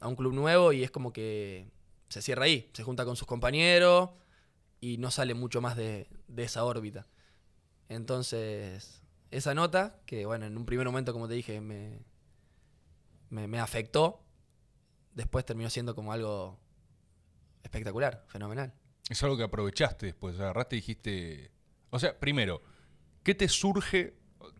a un club nuevo y es como que se cierra ahí, se junta con sus compañeros y no sale mucho más de, esa órbita. Entonces, esa nota, que bueno, en un primer momento, como te dije, me, me, afectó, después terminó siendo como algo espectacular, fenomenal. Es algo que aprovechaste después, agarraste y dijiste, o sea, primero, ¿Qué te surge?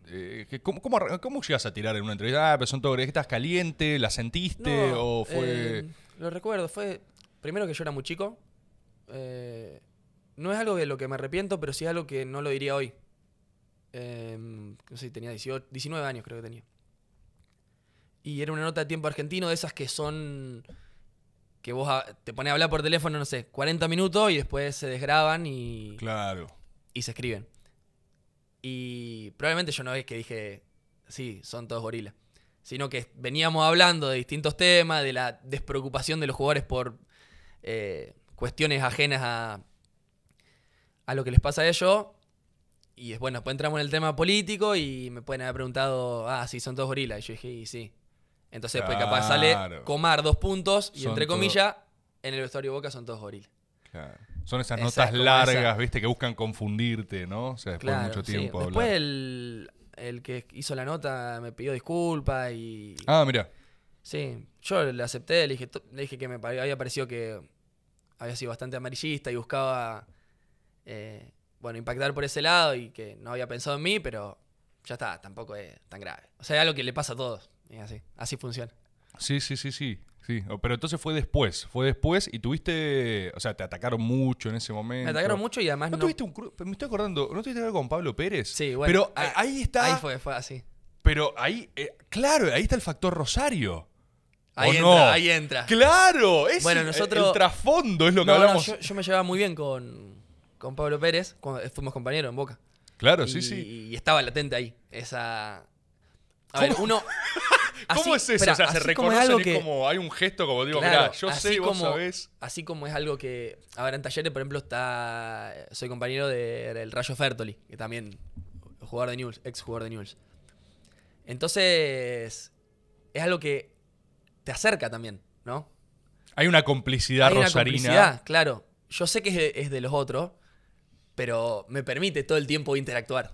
Eh, ¿cómo, llegas a tirar en una entrevista? Ah, pero son todo estás caliente, la sentiste o fue... Eh, lo recuerdo, fue primero que yo era muy chico. Eh, no es algo de lo que me arrepiento, pero sí es algo que no lo diría hoy. Em, no sé, tenía 18, 19 años creo que tenía. Y era una nota de tiempo argentino de esas que son que vos te pones a hablar por teléfono, no sé, 40 minutos y después se desgraban y. Claro. Y se escriben. Y probablemente yo no es que dije, sí, son todos gorilas. Sino que veníamos hablando de distintos temas, de la despreocupación de los jugadores por eh, cuestiones ajenas a, lo que les pasa a ellos. Y bueno, después entramos en el tema político y me pueden haber preguntado, ah, sí, son todos gorilas. Y yo dije, sí. Entonces, pues capaz sale Comar dos puntos y entre comillas, en el vestuario Boca son todos gorilas. Claro. Son esas notas largas, viste, que buscan confundirte, ¿no? O sea, después de mucho tiempo. Después el, el, que hizo la nota me pidió disculpas y. Ah, mira. Sí, yo le acepté, le dije, dije que me había parecido que había sido bastante amarillista y buscaba, eh, bueno, impactar por ese lado y que no había pensado en mí, pero ya está, tampoco es tan grave. O sea, es algo que le pasa a todos. así, así funciona. Sí, sí, sí, sí. Sí, pero entonces fue después, fue después y tuviste, o sea, te atacaron mucho en ese momento. Me atacaron mucho y además no... me estoy acordando, ¿no tuviste algo con Pablo Pérez? Sí, bueno. Pero ah, ahí está... Ahí fue, fue así. Pero ahí, eh, claro, ahí está el factor Rosario. Ahí entra, ahí entra. Claro, es bueno, el, trasfondo es lo que hablamos. yo, me llevaba muy bien con, Pablo Pérez, cuando eh, fuimos compañeros en Boca. Claro, sí, sí. Y estaba latente ahí esa, a ver, uno. ¿Cómo es eso? o sea, se reconoce como que, hay un gesto como digo, yo sé, vos sabés. Así como es algo que. A ver, en talleres, por ejemplo, está. Soy compañero del Rayo Fertoli, que también. Jugador de News, ex jugador de News. Entonces. Es algo que te acerca también, ¿no? Hay una complicidad rosarina. claro. Yo sé que es de los otros, pero me permite todo el tiempo interactuar.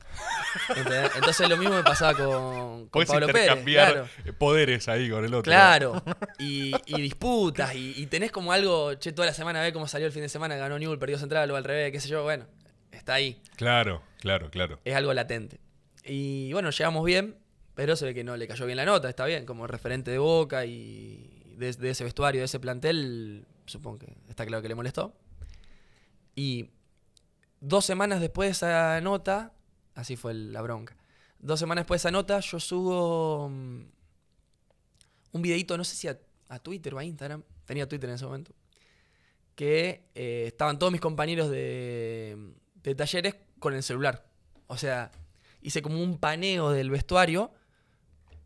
Entonces lo mismo me pasaba con, con Pablo Pérez. Claro. poderes ahí con el otro. Claro, y, disputas, y, tenés como algo, che, toda la semana ve cómo salió el fin de semana, ganó Newell, perdió Central o al revés, qué sé yo, bueno, está ahí. Claro, claro, claro. Es algo latente. Y bueno, llegamos bien, pero se ve que no le cayó bien la nota, está bien, como referente de Boca y de, ese vestuario, de ese plantel, supongo que está claro que le molestó. Y Dos semanas después de esa nota, así fue la bronca. Dos semanas después de esa nota, yo subo mm, un videito, no sé si a, Twitter o a Instagram, tenía Twitter en ese momento, que eh, estaban todos mis compañeros de, talleres con el celular. O sea, hice como un paneo del vestuario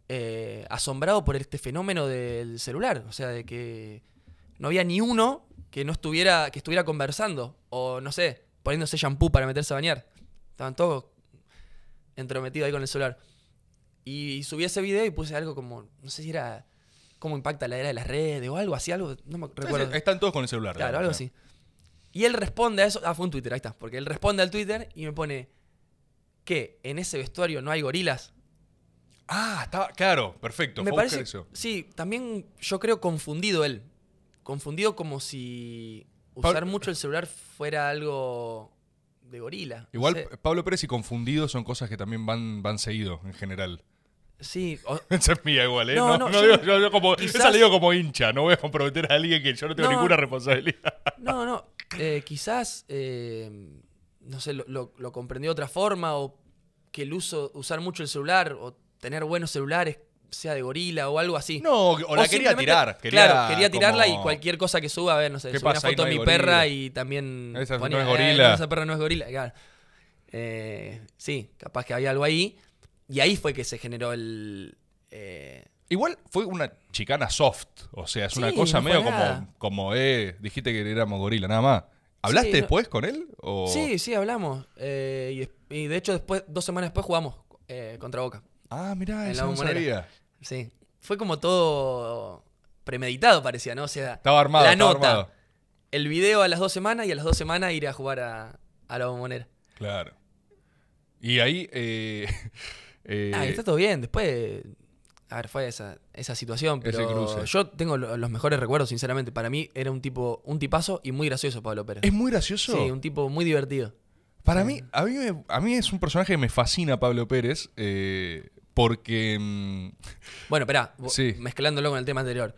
eh, asombrado por este fenómeno del celular. O sea, de que no había ni uno que no estuviera, que estuviera conversando. O no sé, poniéndose shampoo para meterse a bañar. Estaban todos entrometidos ahí con el celular. Y subí ese video y puse algo como, no sé si era cómo impacta la era de las redes o algo así, algo, no me recuerdo. Están todos con el celular. Claro, algo así. Y él responde a eso, ah, fue un Twitter, ahí está, porque él responde al Twitter y me pone, que ¿En ese vestuario no hay gorilas? Ah, estaba, claro, perfecto. Me parece, eso. Sí, también yo creo confundido él. Confundido como si usar mucho el celular fuera algo de gorila. Igual Pablo Pérez y confundido son cosas que también van, van seguido en general. Sí. Esa es mía igual, ¿eh? No, no, yo, como, Esa como hincha, no voy a comprometer a alguien que yo no tengo ninguna responsabilidad. No, no. Eh, quizás, eh, no sé, lo, lo, lo de otra forma o que el uso, usar mucho el celular o tener buenos celulares sea de gorila o algo así. No, o, la quería tirar. claro, quería tirarla y cualquier cosa que suba, a ver, no sé, una foto de mi perra y también. Esa no es eh, gorila. esa perra no es gorila. Eh, sí, capaz que había algo ahí. Y ahí fue que se generó el. Eh, Igual fue una chicana soft. O sea, es una cosa medio como, como, eh, dijiste que éramos gorila, nada más. ¿Hablaste después con él? Sí, sí, hablamos. y, de hecho, después, dos semanas después jugamos contra Boca. Ah, mirá, esa eso no Sí. Fue como todo premeditado, parecía, ¿no? O sea, estaba armado. estaba Armado. El video a las dos semanas y a las dos semanas iré a jugar a, a la bombonera. Claro. Y ahí. Eh, eh, ah, está todo bien. Después. A ver, fue esa, situación, pero yo tengo los mejores recuerdos, sinceramente. Para mí era un tipo, un tipazo y muy gracioso Pablo Pérez. ¿Es muy gracioso? Sí, un tipo muy divertido. Para mí, a mí, a mí es un personaje que me fascina Pablo Pérez. Eh, porque. Mm, bueno, espera, mezclándolo con el tema anterior.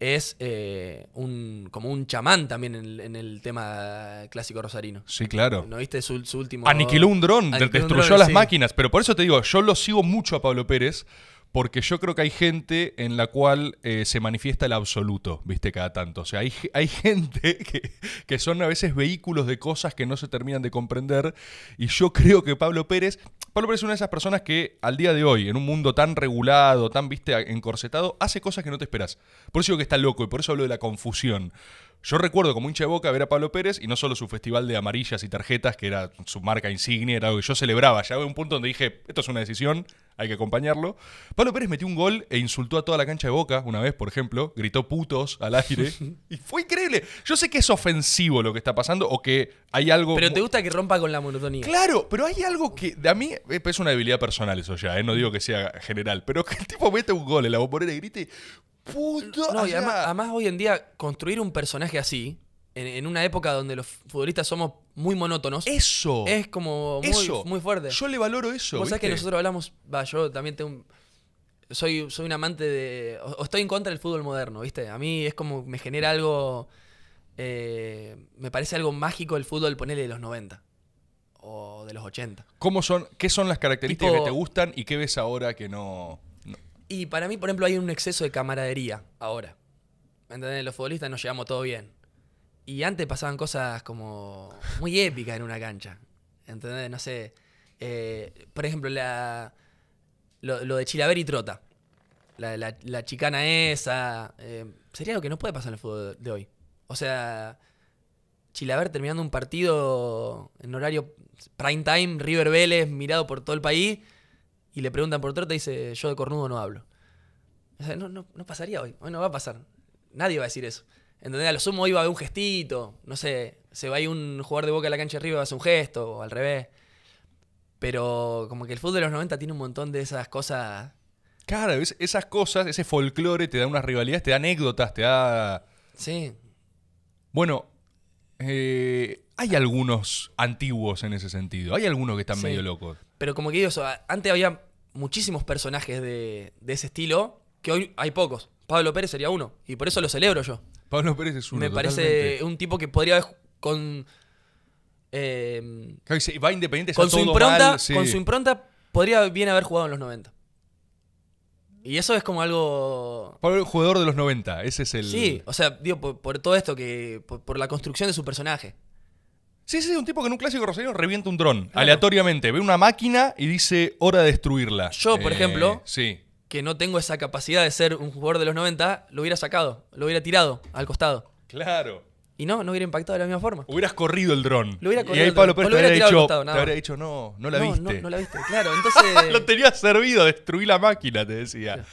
Es eh, un, como un chamán también en el, tema clásico rosarino. Sí, claro. ¿No viste su, último.? Aniquiló un dron, destruyó las máquinas. Pero por eso te digo, yo lo sigo mucho a Pablo Pérez porque yo creo que hay gente en la cual eh, se manifiesta el absoluto, viste, cada tanto. O sea, hay, hay gente que, que, son a veces vehículos de cosas que no se terminan de comprender. Y yo creo que Pablo Pérez, Pablo Pérez es una de esas personas que al día de hoy, en un mundo tan regulado, tan, viste, encorsetado, hace cosas que no te esperas. Por eso digo que está loco y por eso hablo de la confusión. Yo recuerdo como hincha de boca ver a Pablo Pérez y no solo su festival de amarillas y tarjetas, que era su marca insignia, era algo que yo celebraba. Ya hubo un punto donde dije, esto es una decisión, hay que acompañarlo. Pablo Pérez metió un gol e insultó a toda la cancha de boca una vez, por ejemplo, gritó putos al aire. y fue increíble. Yo sé que es ofensivo lo que está pasando o que hay algo. Pero te gusta que rompa con la monotonía. Claro, pero hay algo que. A mí eh, pues, es una debilidad personal eso ya, eh, no digo que sea general, pero que el tipo mete un gol en la bombonera y grite y además, hoy en día construir un personaje así, en, una época donde los futbolistas somos muy monótonos. Eso. Es como muy, muy fuerte. Yo le valoro eso. Vos sabés que nosotros hablamos, va, yo también tengo soy, soy un amante de... O, estoy en contra del fútbol moderno, ¿viste? A mí es como me genera algo... Eh, me parece algo mágico el fútbol, ponele de los 90 o de los 80. ¿Cómo son, ¿Qué son las características que te gustan y qué ves ahora que no...? Y para mí, por ejemplo, hay un exceso de camaradería ahora. ¿Entendés? Los futbolistas nos llevamos todo bien. Y antes pasaban cosas como muy épicas en una cancha. ¿Entendés? No sé. Eh, por ejemplo, la, lo, de Chilaver y Trota. La, la, chicana esa. Eh, sería lo que no puede pasar en el fútbol de hoy. O sea, Chilaver terminando un partido en horario prime time, River Vélez, mirado por todo el país y le preguntan por otro y dice, yo de cornudo no hablo. no, pasaría hoy, hoy no va a pasar. Nadie va a decir eso. ¿Entendés? A lo sumo hoy va a haber un gestito, no sé, se va a ir un jugador de boca a la cancha arriba y va a hacer un gesto, o al revés. Pero como que el fútbol de los 90 tiene un montón de esas cosas. Claro, esas cosas, ese folclore te da unas rivalidades, te da anécdotas, te da... Sí. Bueno, eh, hay algunos antiguos en ese sentido. Hay algunos que están medio locos. Pero como que ellos, antes había muchísimos personajes de, ese estilo que hoy hay pocos. Pablo Pérez sería uno, y por eso lo celebro yo. Pablo Pérez es uno. Me parece un tipo que podría con. Eh, va independiente, con su, impronta, con su impronta podría bien haber jugado en los 90. Y eso es como algo. Pablo, el jugador de los 90, ese es el. Sí, o sea, digo, por, todo esto, que por, la construcción de su personaje. Sí, sí, un tipo que en un clásico Rosario revienta un dron aleatoriamente. Ve una máquina y dice, hora de destruirla. Yo, por eh, ejemplo, sí. que no tengo esa capacidad de ser un jugador de los 90, lo hubiera sacado, lo hubiera tirado al costado. Claro. Y no, no hubiera impactado de la misma forma. Hubieras corrido el dron. Lo hubiera corrido. Y ahí Pablo Pérez te habría dicho, no, no la viste. No, no, la viste, claro. Entonces... lo tenía servido, destruí la máquina, te decía.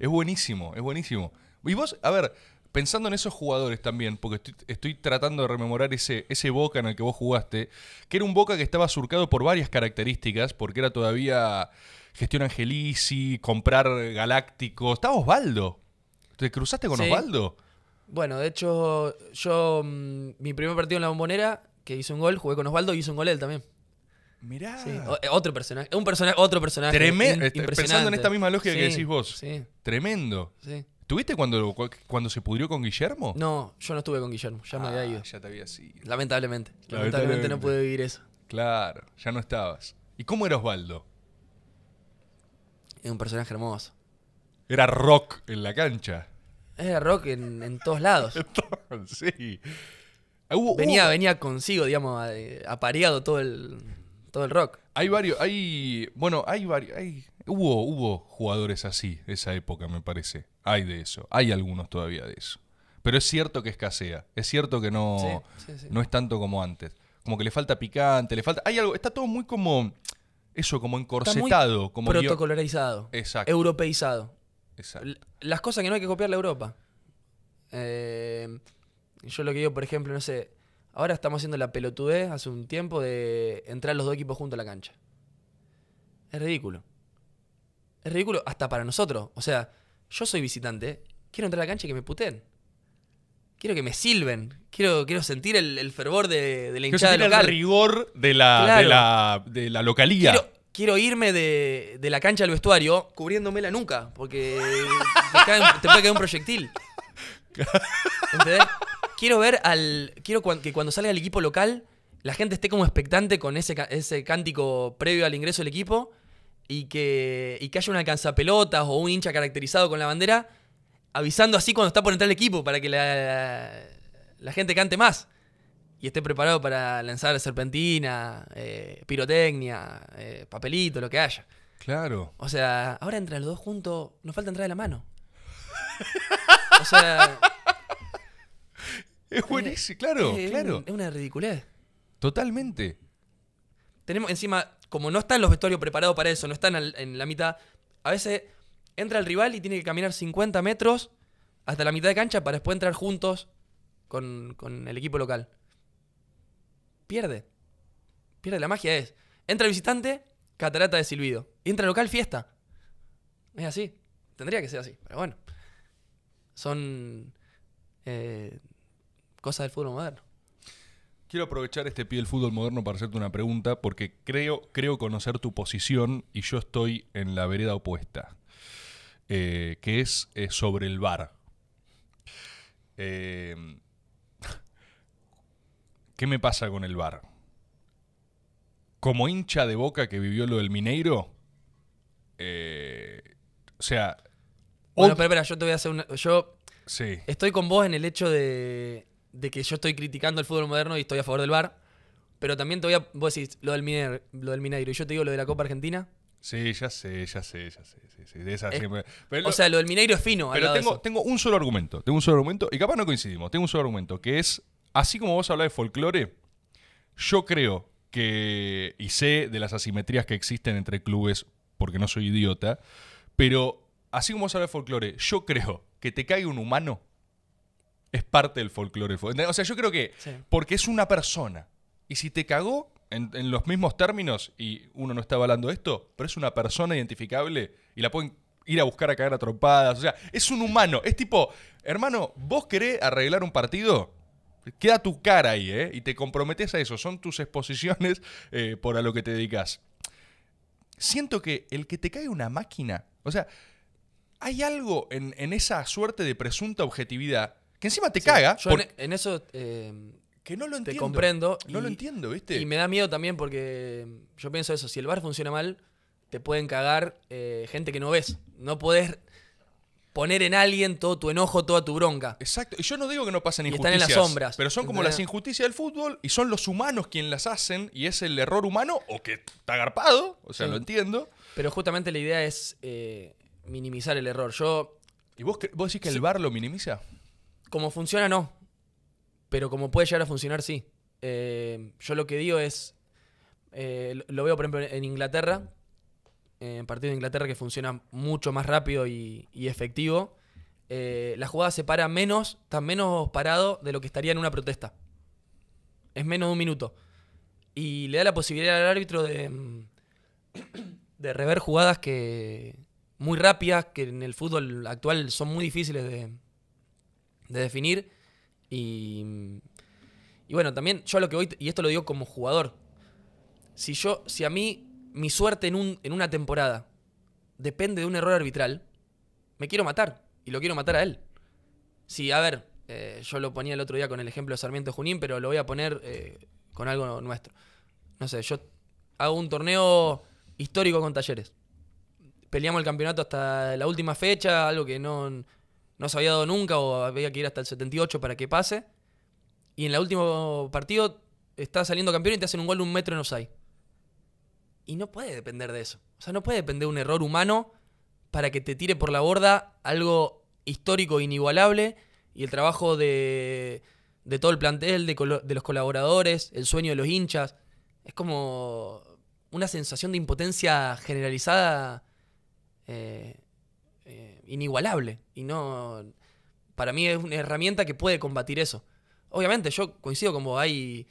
Es buenísimo, es buenísimo. Y vos, a ver, pensando en esos jugadores también, porque estoy, tratando de rememorar ese, Boca en el que vos jugaste, que era un Boca que estaba surcado por varias características, porque era todavía gestión Angelici, comprar Galáctico, estaba Osvaldo. ¿Te cruzaste con Osvaldo? Bueno, de hecho, yo, mm, mi primer partido en la bombonera, que hice un gol, jugué con Osvaldo y hizo un gol él también. Mirá. Sí, eh, otro personaje. Un personaje, otro personaje. Tremendo. Este, pensando en esta misma lógica que decís vos. Sí. Tremendo. Sí. ¿Tuviste cuando, cuando se pudrió con Guillermo? No, yo no estuve con Guillermo, ya me había ah, ido. Ya te había sido. Lamentablemente, lamentablemente, no pude vivir eso. Claro, ya no estabas. ¿Y cómo era Osvaldo? Era un personaje hermoso. Era rock en la cancha. Era rock en, en todos lados. sí. Ah, venía, venía consigo, digamos, eh, apareado todo el, todo el rock. Hay varios, hay, bueno, hay varios, hay Hubo, jugadores así, esa época me parece. Hay de eso, hay algunos todavía de eso. Pero es cierto que escasea, es cierto que no, no es tanto como antes. Como que le falta picante, le falta... Hay algo, está todo muy como... Eso, como encorsetado. como protocolarizado. Exacto. Europeizado. Exacto. Las cosas que no hay que copiar la Europa. Eh, yo lo que digo, por ejemplo, no sé... Ahora estamos haciendo la pelotudez hace un tiempo de entrar los dos equipos juntos a la cancha. Es ridículo. Es ridículo hasta para nosotros. O sea, yo soy visitante, quiero entrar a la cancha y que me puten. Quiero que me silben. Quiero, quiero sentir el, fervor de, de la hinchada quiero local. el rigor de la, de la, localía. Quiero, irme de, la cancha al vestuario cubriéndome la nuca, porque te, puede caer un proyectil. ¿Entendés? Quiero ver al. Quiero que cuando salga el equipo local, la gente esté como expectante con ese, ese cántico previo al ingreso del equipo y que, y que haya un alcanzapelotas o un hincha caracterizado con la bandera, avisando así cuando está por entrar el equipo para que la, gente cante más y esté preparado para lanzar serpentina, eh, pirotecnia, eh, papelito, lo que haya. Claro. O sea, ahora entre los dos juntos, nos falta entrar de la mano. o sea. Es buenísimo, claro, claro. Es una ridiculez. Totalmente. Tenemos encima como no están los vestuarios preparados para eso, no están en la mitad, a veces entra el rival y tiene que caminar 50 metros hasta la mitad de cancha para después entrar juntos con, el equipo local. Pierde. Pierde la magia es. Entra el visitante, catarata de silbido. Entra local, fiesta. Es así. Tendría que ser así, pero bueno. Son eh, cosas del fútbol moderno. Quiero aprovechar este pie del fútbol moderno para hacerte una pregunta, porque creo, creo conocer tu posición y yo estoy en la vereda opuesta, eh, que es eh, sobre el bar eh, ¿Qué me pasa con el bar Como hincha de boca que vivió lo del Mineiro, o sea. Bueno, pero, yo te voy a hacer una. Yo sí. estoy con vos en el hecho de de que yo estoy criticando el fútbol moderno y estoy a favor del bar pero también te a... vos decís lo del, Mineiro, lo del Mineiro y yo te digo lo de la Copa Argentina. Sí, ya sé, ya sé, ya sé. Sí, sí, de esa o sea, lo del Mineiro es fino. Pero tengo, un solo argumento. Tengo un solo argumento. Y capaz no coincidimos. Tengo un solo argumento. Que es, así como vos hablas de folclore, yo creo que. Y sé de las asimetrías que existen entre clubes, porque no soy idiota. Pero así como vos hablás de folclore, yo creo que te cae un humano es parte del folclore. O sea, yo creo que porque es una persona. Y si te cagó en, los mismos términos, y uno no está avalando esto, pero es una persona identificable y la pueden ir a buscar a cagar atropadas O sea, es un humano. Es tipo, hermano, vos querés arreglar un partido, queda tu cara ahí, ¿eh? Y te comprometes a eso. Son tus exposiciones eh, por a lo que te dedicas. Siento que el que te cae una máquina, o sea, hay algo en, en esa suerte de presunta objetividad que encima te caga. E-, en, eso. Em, que no lo entiendo. Te comprendo. No lo entiendo, ¿viste? Y me da miedo también porque em, yo pienso eso. Si el bar funciona mal, te pueden cagar eh, gente que no ves. No podés poner en alguien todo tu enojo, toda tu bronca. Exacto. Y yo no digo que no pasen injusticias. Y están en las sombras. Pero son como las injusticias del fútbol y son los humanos quienes las hacen y es el error humano o que está agarpado. O sea, lo entiendo. Pero justamente la idea es eh, minimizar el error. Yo. ¿Y vos, vos decís que el bar lo minimiza? Como funciona, no. Pero como puede llegar a funcionar, sí. Eh, yo lo que digo es. Eh, lo veo, por ejemplo, en Inglaterra. En partido de Inglaterra que funciona mucho más rápido y, efectivo. Eh, la jugada se para menos, está menos parado de lo que estaría en una protesta. Es menos de un minuto. Y le da la posibilidad al árbitro de, mm, de rever jugadas que muy rápidas, que en el fútbol actual son muy difíciles de, de definir. Y, y bueno, también yo lo que voy, y esto lo digo como jugador, si yo, si a mí mi suerte en, un, en una temporada depende de un error arbitral, me quiero matar y lo quiero matar a él. si a ver, eh, yo lo ponía el otro día con el ejemplo de Sarmiento Junín, pero lo voy a poner eh, con algo nuestro. No sé, yo hago un torneo histórico con talleres. Peleamos el campeonato hasta la última fecha, algo que no, no se había dado nunca o había que ir hasta el 78 para que pase. Y en el último partido está saliendo campeón y te hacen un gol de un metro en hay. Y no puede depender de eso. O sea, no puede depender de un error humano para que te tire por la borda algo histórico, inigualable, y el trabajo de, de todo el plantel, de, los colaboradores, el sueño de los hinchas. Es como una sensación de impotencia generalizada eh, inigualable. Y no. Para mí es una herramienta que puede combatir eso. Obviamente, yo coincido como hay.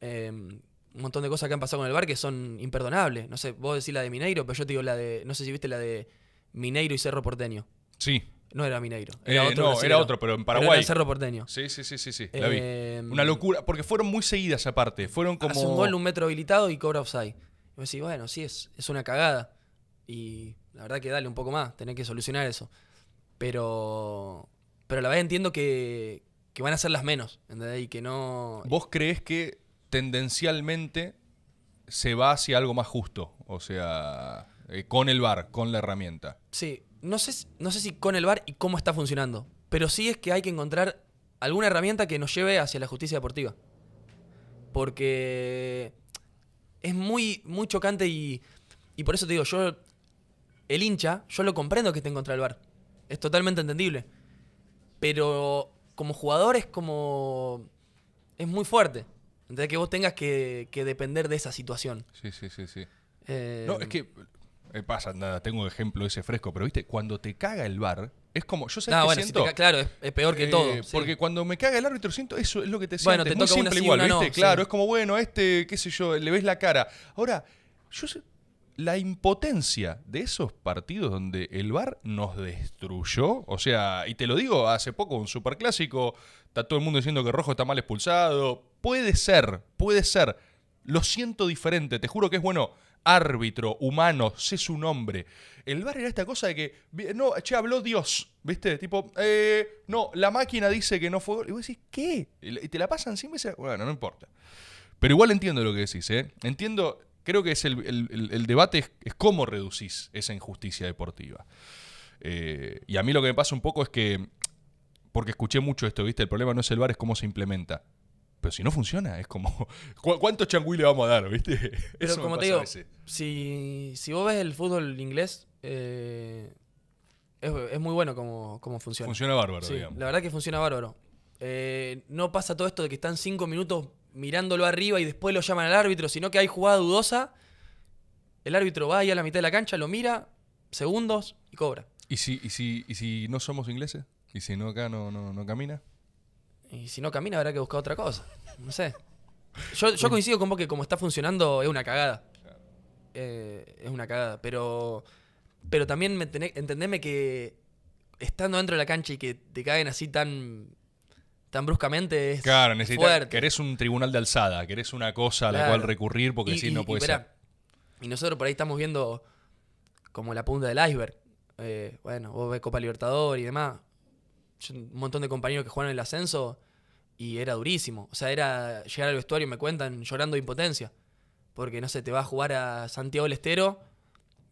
Em, un montón de cosas que han pasado con el bar que son imperdonables. No sé, vos decís la de Mineiro, pero yo te digo la de. No sé si viste la de Mineiro y Cerro Porteño. Sí. No era Mineiro. Era eh, otro no, era otro, pero en Paraguay. era Cerro Porteño. Sí, sí, sí, sí, sí. Em, una locura, porque fueron muy seguidas aparte. Fueron como. Hace un gol, un metro habilitado y cobra offside. Y me decís, bueno, sí, es, es una cagada. Y la verdad que dale un poco más, tenés que solucionar eso. Pero, pero a la vez entiendo que, van a ser las menos, Y que no... ¿Vos crees que tendencialmente se va hacia algo más justo? O sea, eh, con el bar, con la herramienta. Sí, no sé, no sé si con el bar y cómo está funcionando, pero sí es que hay que encontrar alguna herramienta que nos lleve hacia la justicia deportiva. Porque es muy, muy chocante y, y por eso te digo, yo el hincha, yo lo comprendo que esté en contra del bar, Es totalmente entendible. Pero como jugador es como. Es muy fuerte. Entonces que vos tengas que, depender de esa situación. Sí, sí, sí, sí. Eh, no, es que eh, pasa nada, tengo un ejemplo ese fresco, pero viste, cuando te caga el bar, es como, yo sé que siento, claro, es, peor que eh, todo. Porque cuando me caga el árbitro siento, eso es lo que te siento. Bueno, te igual, ¿viste? claro, es como, bueno, este, qué sé yo, le ves la cara. Ahora, yo sé, la impotencia de esos partidos donde el VAR nos destruyó. O sea, y te lo digo, hace poco un superclásico, está todo el mundo diciendo que Rojo está mal expulsado. Puede ser, puede ser. Lo siento diferente, te juro que es bueno. Árbitro, humano, sé su nombre. El VAR era esta cosa de que, no, che, habló Dios, ¿viste? Tipo, eh, no, la máquina dice que no fue. Y vos decís, ¿qué? Y te la pasan sin veces. Bueno, no importa. Pero igual entiendo lo que decís, ¿eh? Entiendo creo que es el, debate es, cómo reducís esa injusticia deportiva. Eh, y a mí lo que me pasa un poco es que, porque escuché mucho esto, ¿viste? El problema no es el bar, es cómo se implementa. Pero si no funciona, es como, ¿cuánto ¿cuántos le vamos a dar, viste? Pero Eso como te digo, si, si vos ves el fútbol inglés, eh, es, muy bueno cómo funciona. Funciona bárbaro, digamos. La verdad que funciona bárbaro. Eh, no pasa todo esto de que están cinco minutos mirándolo arriba y después lo llaman al árbitro, sino que hay jugada dudosa, el árbitro va ahí a la mitad de la cancha, lo mira, segundos y cobra. ¿Y si, si, no somos ingleses? ¿Y si no acá no, no, camina? Y si no camina habrá que buscar otra cosa. No sé. Yo, coincido con vos que como está funcionando es una cagada. Eh, es una cagada. Pero, pero también me entendeme que estando dentro de la cancha y que te caen así tan tan bruscamente es claro, Querés un tribunal de alzada, querés una cosa a la cual recurrir porque si no puede ser. Y nosotros por ahí estamos viendo como la punta del iceberg. Eh, bueno, vos ves Copa Libertador y demás. un montón de compañeros que jugaron el ascenso y era durísimo. O sea, era llegar al vestuario y me cuentan llorando de impotencia. Porque, no sé, te va a jugar a Santiago del Estero,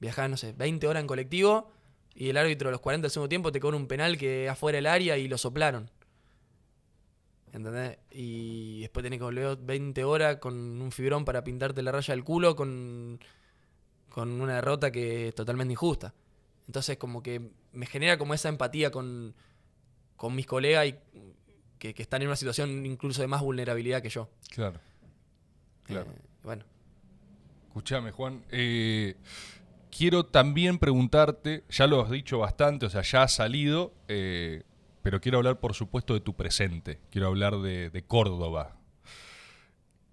viajás, no sé, 20 horas en colectivo y el árbitro a los 40 del segundo tiempo te cobra un penal que afuera del área y lo soplaron. ¿Entendés? Y después tenés que volver 20 horas con un fibrón para pintarte la raya del culo con, una derrota que es totalmente injusta. Entonces como que me genera como esa empatía con, mis colegas y que, están en una situación incluso de más vulnerabilidad que yo. Claro. Eh, claro. bueno. escúchame Juan. Eh, quiero también preguntarte, ya lo has dicho bastante, o sea, ya ha salido. Eh, pero quiero hablar, por supuesto, de tu presente. Quiero hablar de, Córdoba.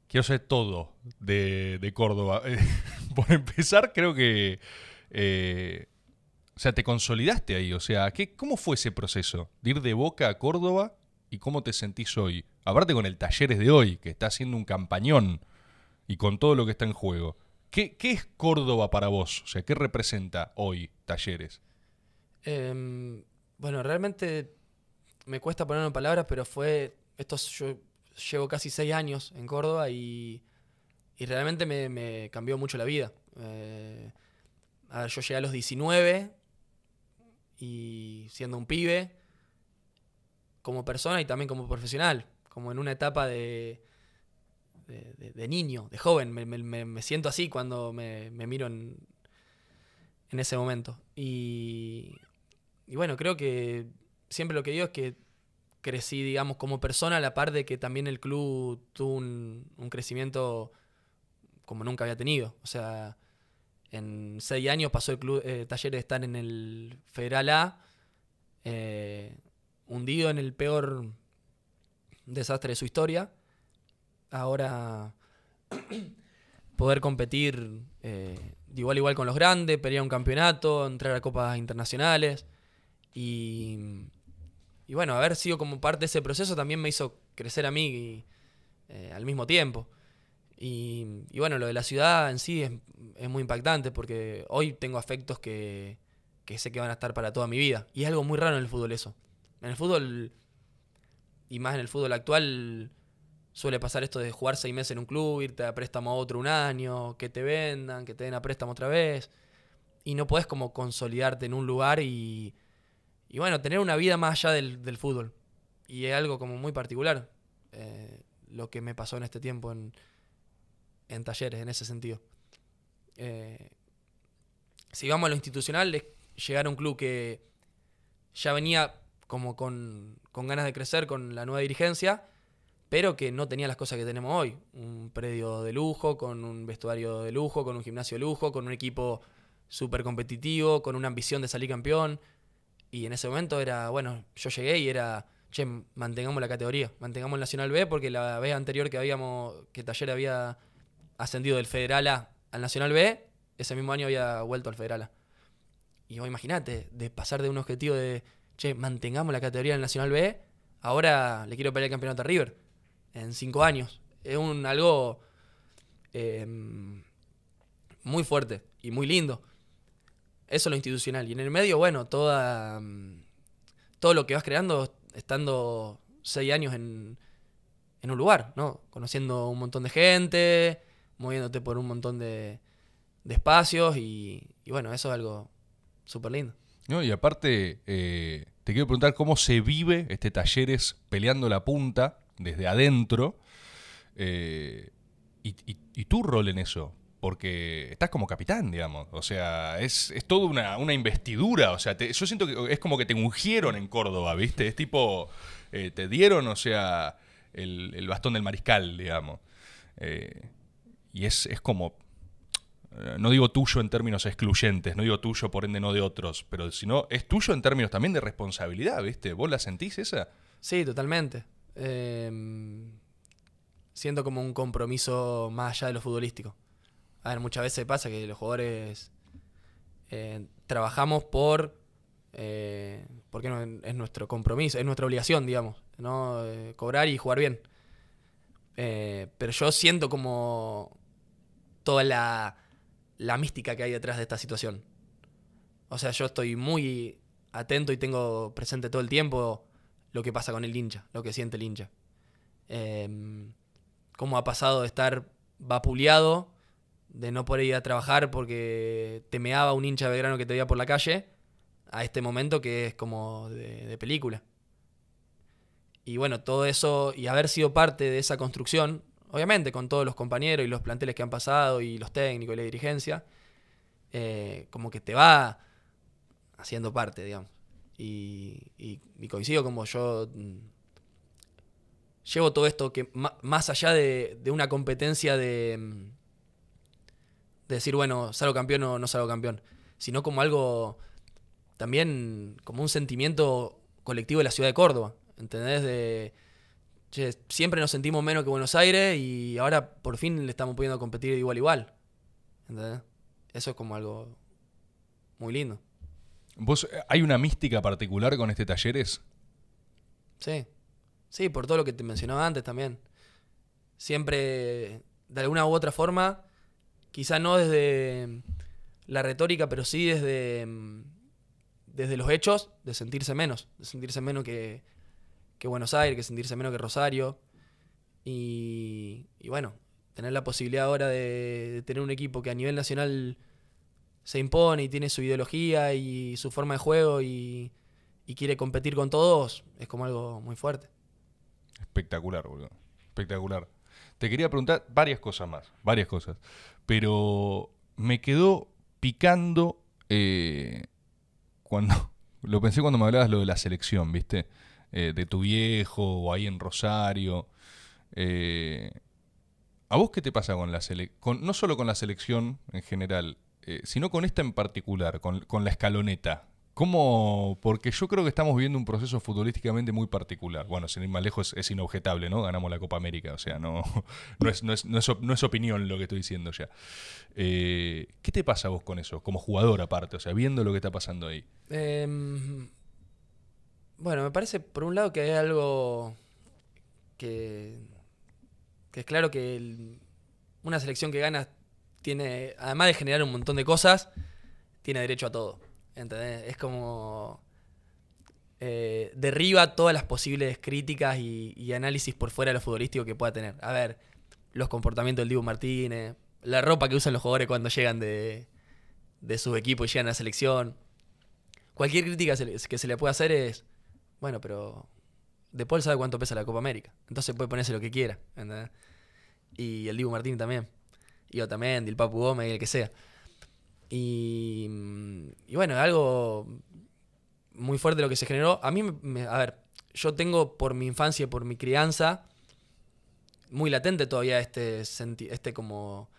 Quiero saber todo de, Córdoba. por empezar, creo que. Eh, o sea, te consolidaste ahí. O sea, ¿qué, ¿cómo fue ese proceso? De ir de Boca a Córdoba y cómo te sentís hoy. Aparte con el Talleres de hoy, que está haciendo un campañón y con todo lo que está en juego. ¿Qué, qué es Córdoba para vos? O sea, ¿qué representa hoy Talleres? Em, bueno, realmente me cuesta ponerlo en palabras, pero fue, esto yo llevo casi seis años en Córdoba y, realmente me, cambió mucho la vida. Eh, a yo llegué a los 19 y siendo un pibe, como persona y también como profesional, como en una etapa de, de, niño, de joven, me, me, siento así cuando me, miro en, en ese momento. y bueno, creo que siempre lo que digo es que crecí, digamos, como persona, a la par de que también el club tuvo un, crecimiento como nunca había tenido. O sea, en seis años pasó el club eh, Talleres de estar en el Federal A, eh, hundido en el peor desastre de su historia. Ahora poder competir de eh, igual a igual con los grandes, pelear un campeonato, entrar a copas internacionales y y bueno, haber sido como parte de ese proceso también me hizo crecer a mí y, eh, al mismo tiempo. Y, bueno, lo de la ciudad en sí es, muy impactante porque hoy tengo afectos que, que, sé que van a estar para toda mi vida. Y es algo muy raro en el fútbol eso. En el fútbol, y más en el fútbol actual, suele pasar esto de jugar seis meses en un club, irte a préstamo a otro un año, que te vendan, que te den a préstamo otra vez. Y no puedes como consolidarte en un lugar y, y bueno, tener una vida más allá del, fútbol. Y es algo como muy particular eh, lo que me pasó en este tiempo en, en talleres, en ese sentido. Eh, si vamos a lo institucional, es llegar a un club que ya venía como con, con ganas de crecer con la nueva dirigencia, pero que no tenía las cosas que tenemos hoy. Un predio de lujo, con un vestuario de lujo, con un gimnasio de lujo, con un equipo súper competitivo, con una ambición de salir campeón. Y en ese momento era, bueno, yo llegué y era, che, mantengamos la categoría, mantengamos el Nacional B, porque la vez anterior que habíamos, que Taller había ascendido del Federal A al Nacional B, ese mismo año había vuelto al Federal A. Y vos imaginate, de pasar de un objetivo de, che, mantengamos la categoría del Nacional B, ahora le quiero pelear el campeonato a River en cinco años. Es un algo em, muy fuerte y muy lindo. Eso es lo institucional. Y en el medio, bueno, toda, mm, todo lo que vas creando estando seis años en, un lugar, ¿no? Conociendo un montón de gente, moviéndote por un montón de, espacios y, bueno, eso es algo súper lindo. y aparte, eh, te quiero preguntar cómo se vive este Talleres peleando la punta desde adentro eh, y, tu rol en eso porque estás como capitán, digamos. O sea, es, toda una, investidura. O sea, yo siento que es como que te ungieron en Córdoba, ¿viste? Es tipo, eh, te dieron, o sea, el, bastón del mariscal, digamos. Eh, y es, como, eh, no digo tuyo en términos excluyentes, no digo tuyo por ende no de otros, pero sino es tuyo en términos también de responsabilidad, ¿viste? ¿Vos la sentís esa? Sí, totalmente. Em, siento como un compromiso más allá de lo futbolístico. A ver, muchas veces pasa que los jugadores eh, trabajamos por. Eh, porque no, es nuestro compromiso, es nuestra obligación, digamos, ¿no? Eh, cobrar y jugar bien. pero yo siento como toda la, mística que hay detrás de esta situación. O sea, yo estoy muy atento y tengo presente todo el tiempo lo que pasa con el hincha, lo que siente el hincha. Em, cómo ha pasado de estar vapuleado de no poder ir a trabajar porque temeaba un hincha de grano que te veía por la calle, a este momento que es como de, película. Y bueno, todo eso y haber sido parte de esa construcción, obviamente con todos los compañeros y los planteles que han pasado y los técnicos y la dirigencia, eh, como que te va haciendo parte, digamos. Y, y, coincido como yo mm, llevo todo esto que más allá de una competencia de mm, de decir, bueno, salgo campeón o no salgo campeón, sino como algo también, como un sentimiento colectivo de la ciudad de Córdoba, ¿entendés? De, siempre nos sentimos menos que Buenos Aires y ahora por fin le estamos pudiendo competir igual igual, ¿entendés? Eso es como algo muy lindo. ¿Vos, hay una mística particular con este talleres? Sí, sí, por todo lo que te mencionaba antes también. Siempre, de alguna u otra forma, quizá no desde la retórica, pero sí desde, mm, desde los hechos, de sentirse menos, de sentirse menos que, Buenos Aires, que sentirse menos que Rosario. Y, bueno, tener la posibilidad ahora de, tener un equipo que a nivel nacional se impone y tiene su ideología y su forma de juego y, y quiere competir con todos, es como algo muy fuerte. Espectacular, boludo. Espectacular. Te quería preguntar varias cosas más, varias cosas. Pero me quedó picando eh, cuando. Lo pensé cuando me hablabas lo de la selección, ¿viste? Eh, de tu viejo o ahí en Rosario. Eh, ¿A vos qué te pasa con la selección? No solo con la selección en general, sino con esta en particular, con, con la escaloneta, ¿Cómo? Porque yo creo que estamos viendo un proceso futbolísticamente muy particular. Bueno, sin ir más lejos, es, inobjetable, ¿no? Ganamos la Copa América, o sea, no, es, opinión lo que estoy diciendo ya. Eh, ¿Qué te pasa vos con eso, como jugador aparte, o sea, viendo lo que está pasando ahí? Em, bueno, me parece, por un lado, que hay algo que, es claro que una selección que gana tiene, además de generar un montón de cosas, tiene derecho a todo. Es como... Eh, derriba todas las posibles críticas y, análisis por fuera de lo futbolístico que pueda tener. A ver, los comportamientos del Dibu Martínez, la ropa que usan los jugadores cuando llegan de, sus equipos y llegan a la selección. Cualquier crítica que se le pueda hacer es, bueno, pero De Paul sabe cuánto pesa la Copa América, entonces puede ponerse lo que quiera. Y el Dibu Martínez también. Y también, el Papu Gómez, el que sea. Y, mm, y bueno, algo muy fuerte lo que se generó. A mí, a ver, yo tengo por mi infancia, y por mi crianza, muy latente todavía este, este como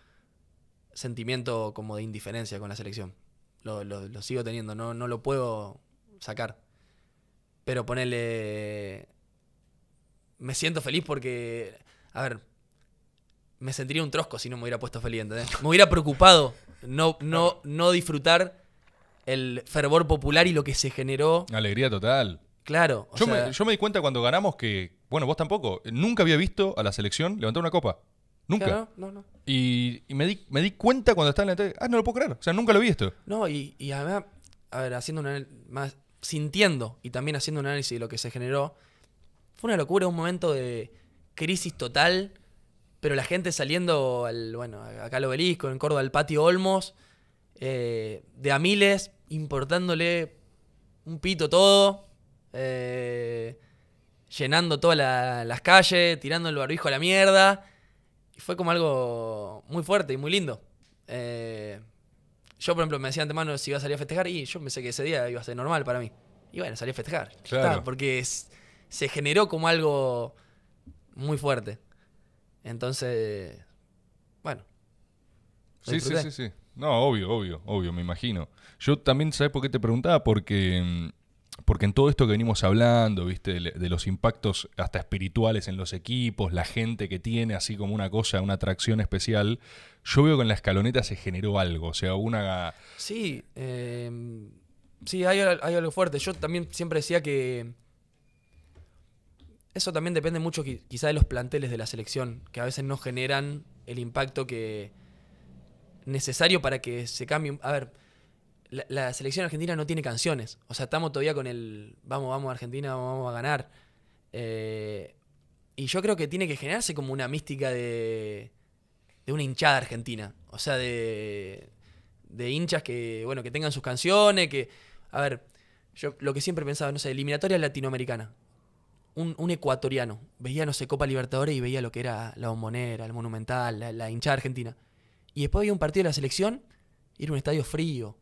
sentimiento como de indiferencia con la selección. Lo, sigo teniendo, no, no lo puedo sacar. Pero ponerle Me siento feliz porque... A ver, me sentiría un trosco si no me hubiera puesto feliz, ¿entendés? Me hubiera preocupado no, no, disfrutar el fervor popular y lo que se generó. Alegría total. Claro. yo, me, di cuenta cuando ganamos que, bueno, vos tampoco, nunca había visto a la selección levantar una copa. Nunca. Y, me, di, me, di, cuenta cuando estaba en la tele, ah, no lo puedo creer, o sea, nunca lo vi esto. No, y, además, a ver, haciendo un más, sintiendo y también haciendo un análisis de lo que se generó, fue una locura, un momento de crisis total, pero la gente saliendo, al, bueno, acá al obelisco, en Córdoba, al patio Olmos, eh, de a miles, importándole un pito todo, eh, llenando todas las calles, tirando el barbijo a la mierda. Y fue como algo muy fuerte y muy lindo. Eh, yo, por ejemplo, me decía antemano si iba a salir a festejar y yo pensé que ese día iba a ser normal para mí. Y bueno, salí a festejar. porque se generó como algo muy fuerte. Entonces, bueno. Sí, sí, sí, sí. No, obvio, obvio, obvio, me imagino. Yo también, ¿sabes por qué te preguntaba? Porque, mm, porque en todo esto que venimos hablando, ¿viste? De, los impactos hasta espirituales en los equipos, la gente que tiene así como una cosa, una atracción especial, yo veo que en la escaloneta se generó algo, o sea, una... Sí, em, sí, hay algo fuerte. Yo también siempre decía que eso también depende mucho quizá de los planteles de la selección, que a veces no generan el impacto que necesario para que se cambie. A ver, la, selección argentina no tiene canciones. O sea, estamos todavía con el vamos, vamos Argentina, vamos, a ganar. Eh, y yo creo que tiene que generarse como una mística de, de una hinchada argentina. O sea, de, de hinchas que, bueno, que tengan sus canciones, que... A ver, yo lo que siempre pensaba, no sé, eliminatoria latinoamericana un, ecuatoriano veía, no sé, Copa Libertadores y veía lo que era la bombonera, el monumental, la, hinchada argentina. Y después había un partido de la selección y era un estadio frío.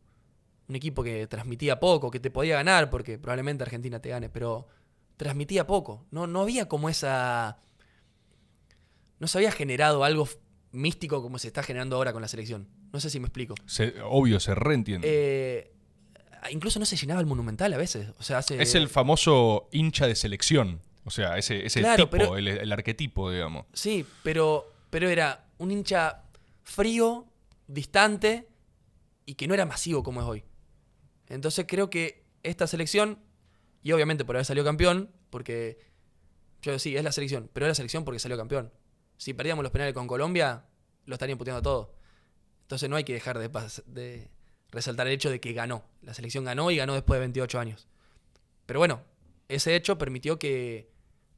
Un equipo que transmitía poco, que te podía ganar, porque probablemente Argentina te gane, pero transmitía poco. No, no había como esa. No se había generado algo místico como se está generando ahora con la selección. No sé si me explico. obvio, se reentiende. Eh, Incluso no se llenaba el Monumental a veces. O sea, Es el famoso hincha de selección. O sea, ese, tipo, el, arquetipo, digamos. Sí, pero, pero era un hincha frío, distante y que no era masivo como es hoy. Entonces creo que esta selección, y obviamente por haber salido campeón, porque yo sí, es la selección, pero es la selección porque salió campeón. Si perdíamos los penales con Colombia, lo estarían puteando todo. Entonces no hay que dejar de, de, resaltar el hecho de que ganó. La selección ganó y ganó después de 28 años. Pero bueno, ese hecho permitió que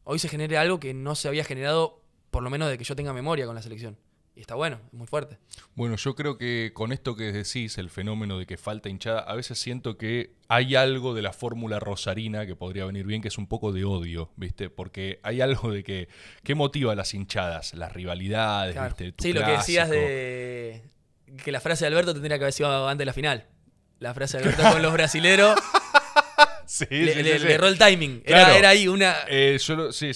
hoy se genere algo que no se había generado, por lo menos de que yo tenga memoria con la selección. Y está bueno, es muy fuerte. Bueno, yo creo que con esto que decís, el fenómeno de que falta hinchada, a veces siento que hay algo de la fórmula rosarina que podría venir bien, que es un poco de odio, ¿viste? Porque hay algo de que. ¿Qué motiva a las hinchadas? Las rivalidades, ¿viste? sí, lo que decías de que la frase de Alberto tendría que haber sido antes de la final. La frase de Alberto con los brasileros. sí, sí, sí, le el timing. Era, ahí una. Eh,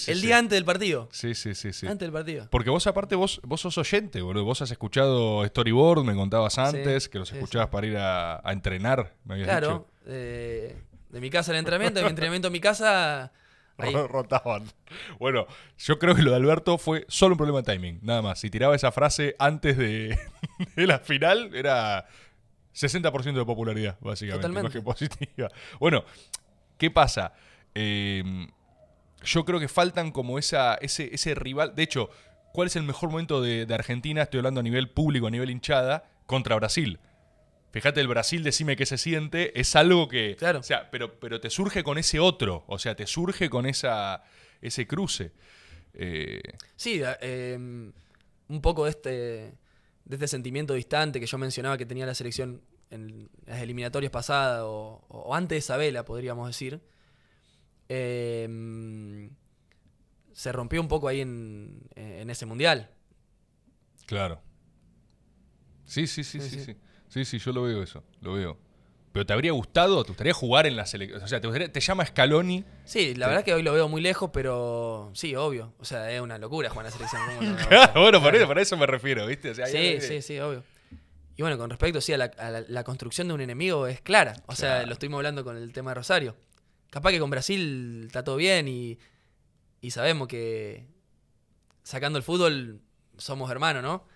el día antes del partido. Sí, sí, sí, Antes del partido. Porque vos, aparte, vos, vos sos oyente, boludo. Vos has escuchado Storyboard, me contabas antes, que los escuchabas para ir a, entrenar, me habías claro, dicho. Claro. Eh, de mi casa al entrenamiento, de mi entrenamiento a mi casa rotaban. Bueno, yo creo que lo de Alberto fue solo un problema de timing, nada más. Si tiraba esa frase antes de, la final, era 60% de popularidad, básicamente. Totalmente. positiva. Bueno, ¿qué pasa? Em, yo creo que faltan como esa, ese, rival. De hecho, ¿cuál es el mejor momento de, de Argentina? Estoy hablando a nivel público, a nivel hinchada, contra Brasil Fíjate, el Brasil, decime qué se siente, es algo que. Claro. sea, pero, pero te surge con ese otro, o sea, te surge con esa, ese cruce. Eh, sí, eh, em, un poco de este, este sentimiento distante que yo mencionaba que tenía la selección en las eliminatorias pasadas o, antes de esa vela, podríamos decir. Em, se rompió un poco ahí en, ese mundial. Claro. sí, sí, sí, sí. sí. Sí, sí, yo lo veo eso, lo veo. Pero te habría gustado, te gustaría jugar en la selección. O sea, ¿te, llama Scaloni. Sí, la verdad que hoy lo veo muy lejos, pero sí, obvio. O sea, es una locura jugar en la selección. bueno, Para, eso, me refiero, ¿viste? sí, sí, sí, obvio. Y bueno, con respecto sí, a, la, construcción de un enemigo es clara. O sea, lo estuvimos hablando con el tema de Rosario. Capaz que con Brasil está todo bien y, y sabemos que sacando el fútbol somos hermanos, ¿no?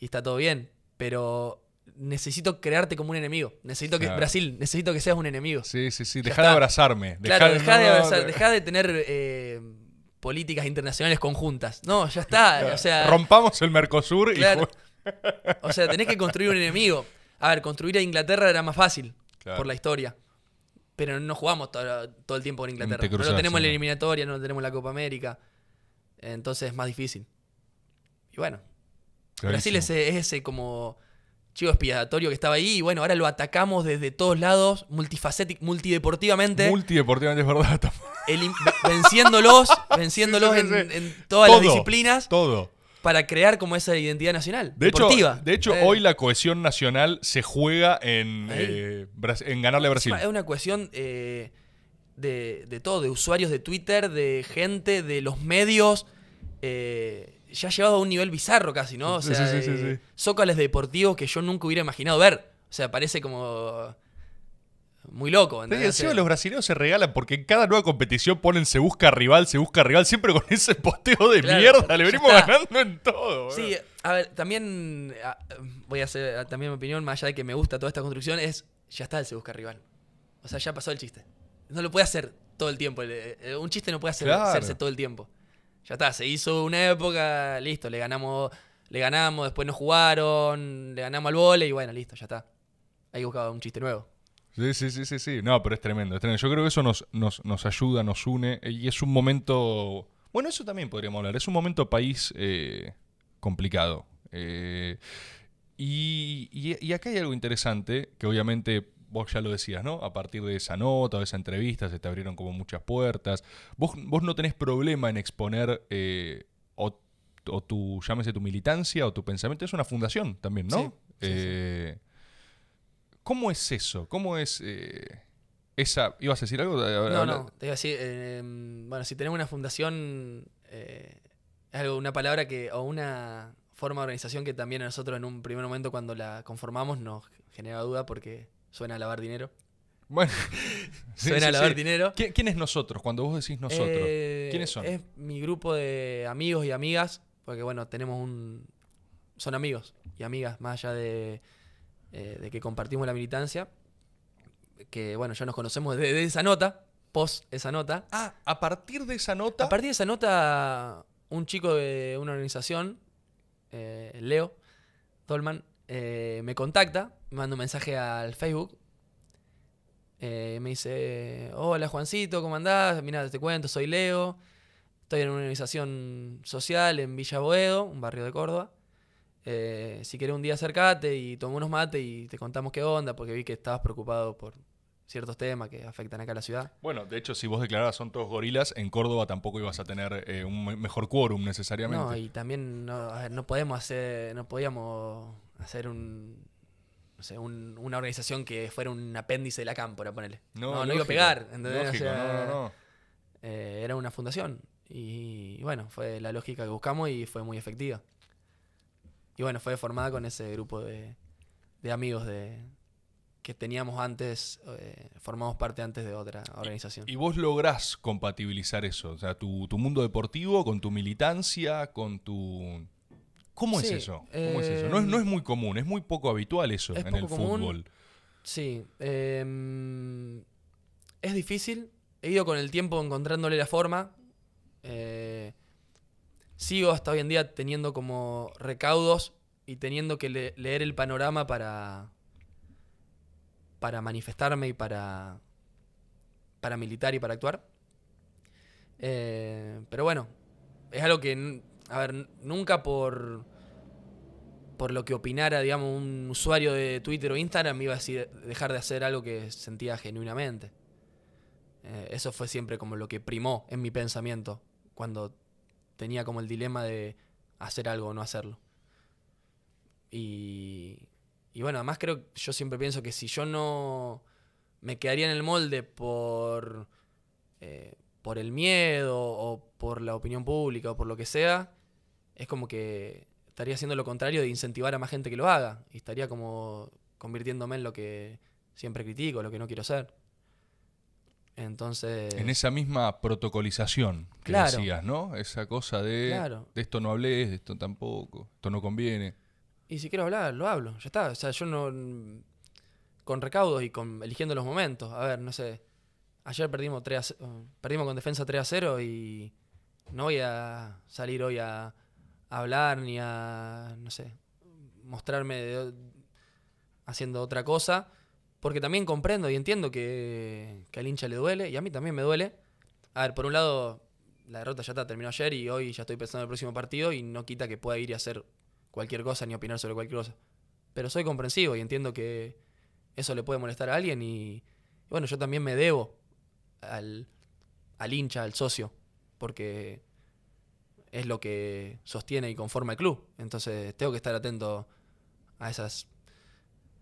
Y está todo bien. Pero necesito crearte como un enemigo. Necesito que, Brasil, necesito que seas un enemigo. Sí, sí, sí. Deja de abrazarme. Dejá claro, de, de, de tener eh, políticas internacionales conjuntas. No, ya está. O sea, Rompamos el Mercosur y. o sea, tenés que construir un enemigo. A ver, construir a Inglaterra era más fácil por la historia. Pero no jugamos todo, el tiempo en Inglaterra. no tenemos la eliminatoria, no tenemos la Copa América. Entonces es más difícil. Y bueno. Brasil es ese como chivo expiatorio que estaba ahí. Y bueno, ahora lo atacamos desde todos lados, multifacético, multideportivamente. Multideportivamente es verdad. venciéndolos, venciéndolos En, todas las disciplinas. Todo. Para crear como esa identidad nacional. De deportiva. hecho, de hecho eh, hoy la cohesión nacional se juega en, eh, ganarle a Brasil. Es una cohesión eh, de, todo, de usuarios de Twitter, de gente, de los medios ya ha llevado a un nivel bizarro casi, ¿no? O sí, sí, sí, Zócales deportivos que yo nunca hubiera imaginado ver. O sea, parece como muy loco. los brasileños se regalan porque en cada nueva competición ponen se busca rival, se busca rival, siempre con ese posteo de mierda. Le venimos ganando en todo. Sí, a ver, también ah, voy a hacer ah, también mi opinión, más allá de que me gusta toda esta construcción, es ya está el se busca rival. O sea, ya pasó el chiste. No lo puede hacer todo el tiempo. Eh, un chiste no puede hacerse todo el tiempo. Ya está, se hizo una época, listo, le ganamos, le ganamos, después nos jugaron, le ganamos al vole y bueno, listo, ya está. Ahí buscaba un chiste nuevo. Sí, sí, sí, sí, sí. No, pero es tremendo, tremendo. Yo creo que eso nos, ayuda, nos une eh, y es un momento... Bueno, eso también podríamos hablar. Es un momento país eh, complicado. Eh, y, y, y acá hay algo interesante que obviamente vos ya lo decías, ¿no? A partir de esa nota, de esa entrevista, se te abrieron como muchas puertas. Vos, no tenés problema en exponer eh, o, tu, llámese tu militancia o tu pensamiento. Es una fundación también, ¿no? Eh, ¿Cómo es eso? ¿Cómo es eh, esa... ¿Ibas a decir algo? No, no, te iba a decir, bueno, si tenemos una fundación, es algo, una palabra que, o una forma de organización que también a nosotros en un primer momento cuando la conformamos nos genera duda porque Suena a lavar dinero. Bueno, suena a lavar dinero. ¿Quién, es nosotros? Cuando vos decís nosotros, eh, ¿quiénes son? Es mi grupo de amigos y amigas, porque bueno, tenemos un. Son amigos y amigas, más allá de, eh, que compartimos la militancia. Que bueno, ya nos conocemos desde esa nota, post esa nota. Ah, a partir de esa nota. A partir de esa nota, un chico de una organización, eh, Leo Dolman, me contacta mando un mensaje al Facebook. Eh, me dice, hola Juancito, ¿cómo andás? Mirá, te cuento, soy Leo. Estoy en una organización social en Villa Boedo, un barrio de Córdoba. Eh, si querés un día acercate y tomamos unos mates y te contamos qué onda, porque vi que estabas preocupado por ciertos temas que afectan acá a la ciudad. Bueno, de hecho, si vos declarabas son todos gorilas, en Córdoba tampoco ibas a tener eh, un mejor quórum necesariamente. No, y también no, no podemos hacer, no podíamos hacer un una organización que fuera un apéndice de la cámpora, para ponerle no, no iba a pegar, no, eh, era una fundación. Y, bueno, fue la lógica que buscamos y fue muy efectiva. Y bueno, fue formada con ese grupo de, amigos de, que teníamos antes, eh, formamos parte antes de otra organización. Y, vos lográs compatibilizar eso, o sea, tu mundo deportivo con tu militancia, con tu ¿Cómo, es, eso? No es, em, muy común, es muy poco habitual eso en el fútbol. Sí. Em, es difícil. He ido con el tiempo encontrándole la forma. Eh, sigo hasta hoy en día teniendo como recaudos y teniendo que leer el panorama para, para manifestarme y para, para militar y para actuar. Eh, pero bueno, es algo que a ver, nunca por, por lo que opinara, digamos, un usuario de Twitter o Instagram me iba a dejar de hacer algo que sentía genuinamente. Eh, eso fue siempre como lo que primó en mi pensamiento cuando tenía como el dilema de hacer algo o no hacerlo. Y, bueno, además creo, yo siempre pienso que si yo no me quedaría en el molde por, eh, por el miedo o por la opinión pública o por lo que sea, es como que estaría haciendo lo contrario de incentivar a más gente que lo haga y estaría como convirtiéndome en lo que siempre critico, lo que no quiero ser. Entonces. En esa misma protocolización que decías, ¿no? Esa cosa de, claro. de esto no hablé, de esto tampoco, esto no conviene. Y si quiero hablar, lo hablo, ya está. O sea, yo no. Con recaudos y con eligiendo los momentos. A ver, no sé. Ayer perdimos, 3 perdimos con defensa 3 a 0 y no voy a salir hoy a hablar ni a, no sé, mostrarme haciendo otra cosa, porque también comprendo y entiendo que, que al hincha le duele y a mí también me duele. A ver, por un lado, la derrota ya está, terminó ayer y hoy ya estoy pensando en el próximo partido y no quita que pueda ir y hacer cualquier cosa ni opinar sobre cualquier cosa. Pero soy comprensivo y entiendo que eso le puede molestar a alguien y, y bueno, yo también me debo al, al hincha, al socio, porque es lo que sostiene y conforma el club. Entonces tengo que estar atento a esas...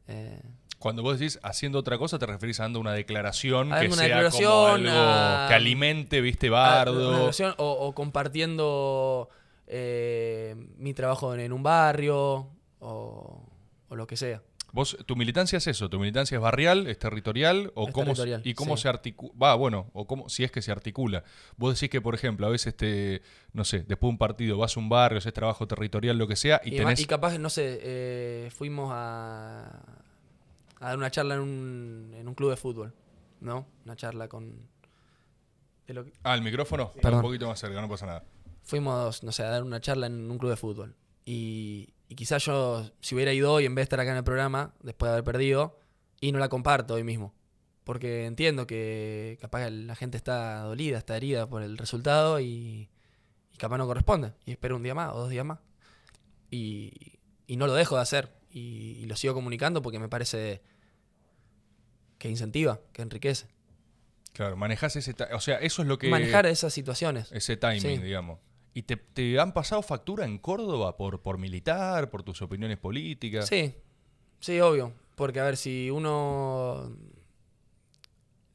Eh, cuando vos decís haciendo otra cosa, te referís a dando una declaración que una sea declaración, algo que alimente, viste, bardo. o, compartiendo eh, mi trabajo en, un barrio o, lo que sea. Vos, tu militancia es eso, tu militancia es barrial, es territorial, o es cómo y cómo se articula, va, bueno, o cómo, si es que se articula. Vos decís que, por ejemplo, a veces no sé, después de un partido vas a un barrio, haces trabajo territorial, lo que sea, y, tenés. Y capaz, no sé, eh, fuimos a, a dar una charla en un, club de fútbol, ¿no? Una charla con. Ah, el micrófono, un poquito más cerca, no pasa nada. Fuimos, no sé, a dar una charla en un club de fútbol. Y, y quizás yo, si hubiera ido hoy, en vez de estar acá en el programa, después de haber perdido, y no la comparto hoy mismo. Porque entiendo que capaz la gente está dolida, está herida por el resultado y, capaz no corresponde. Y espero un día más o dos días más. Y, no lo dejo de hacer. Y, lo sigo comunicando porque me parece que incentiva, que enriquece. Claro, manejas ese. O sea, eso es lo que. Manejar esas situaciones. Ese timing, digamos. ¿Y te, han pasado factura en Córdoba por, por militar, por tus opiniones políticas? Sí, sí, obvio. Porque, a ver, si uno...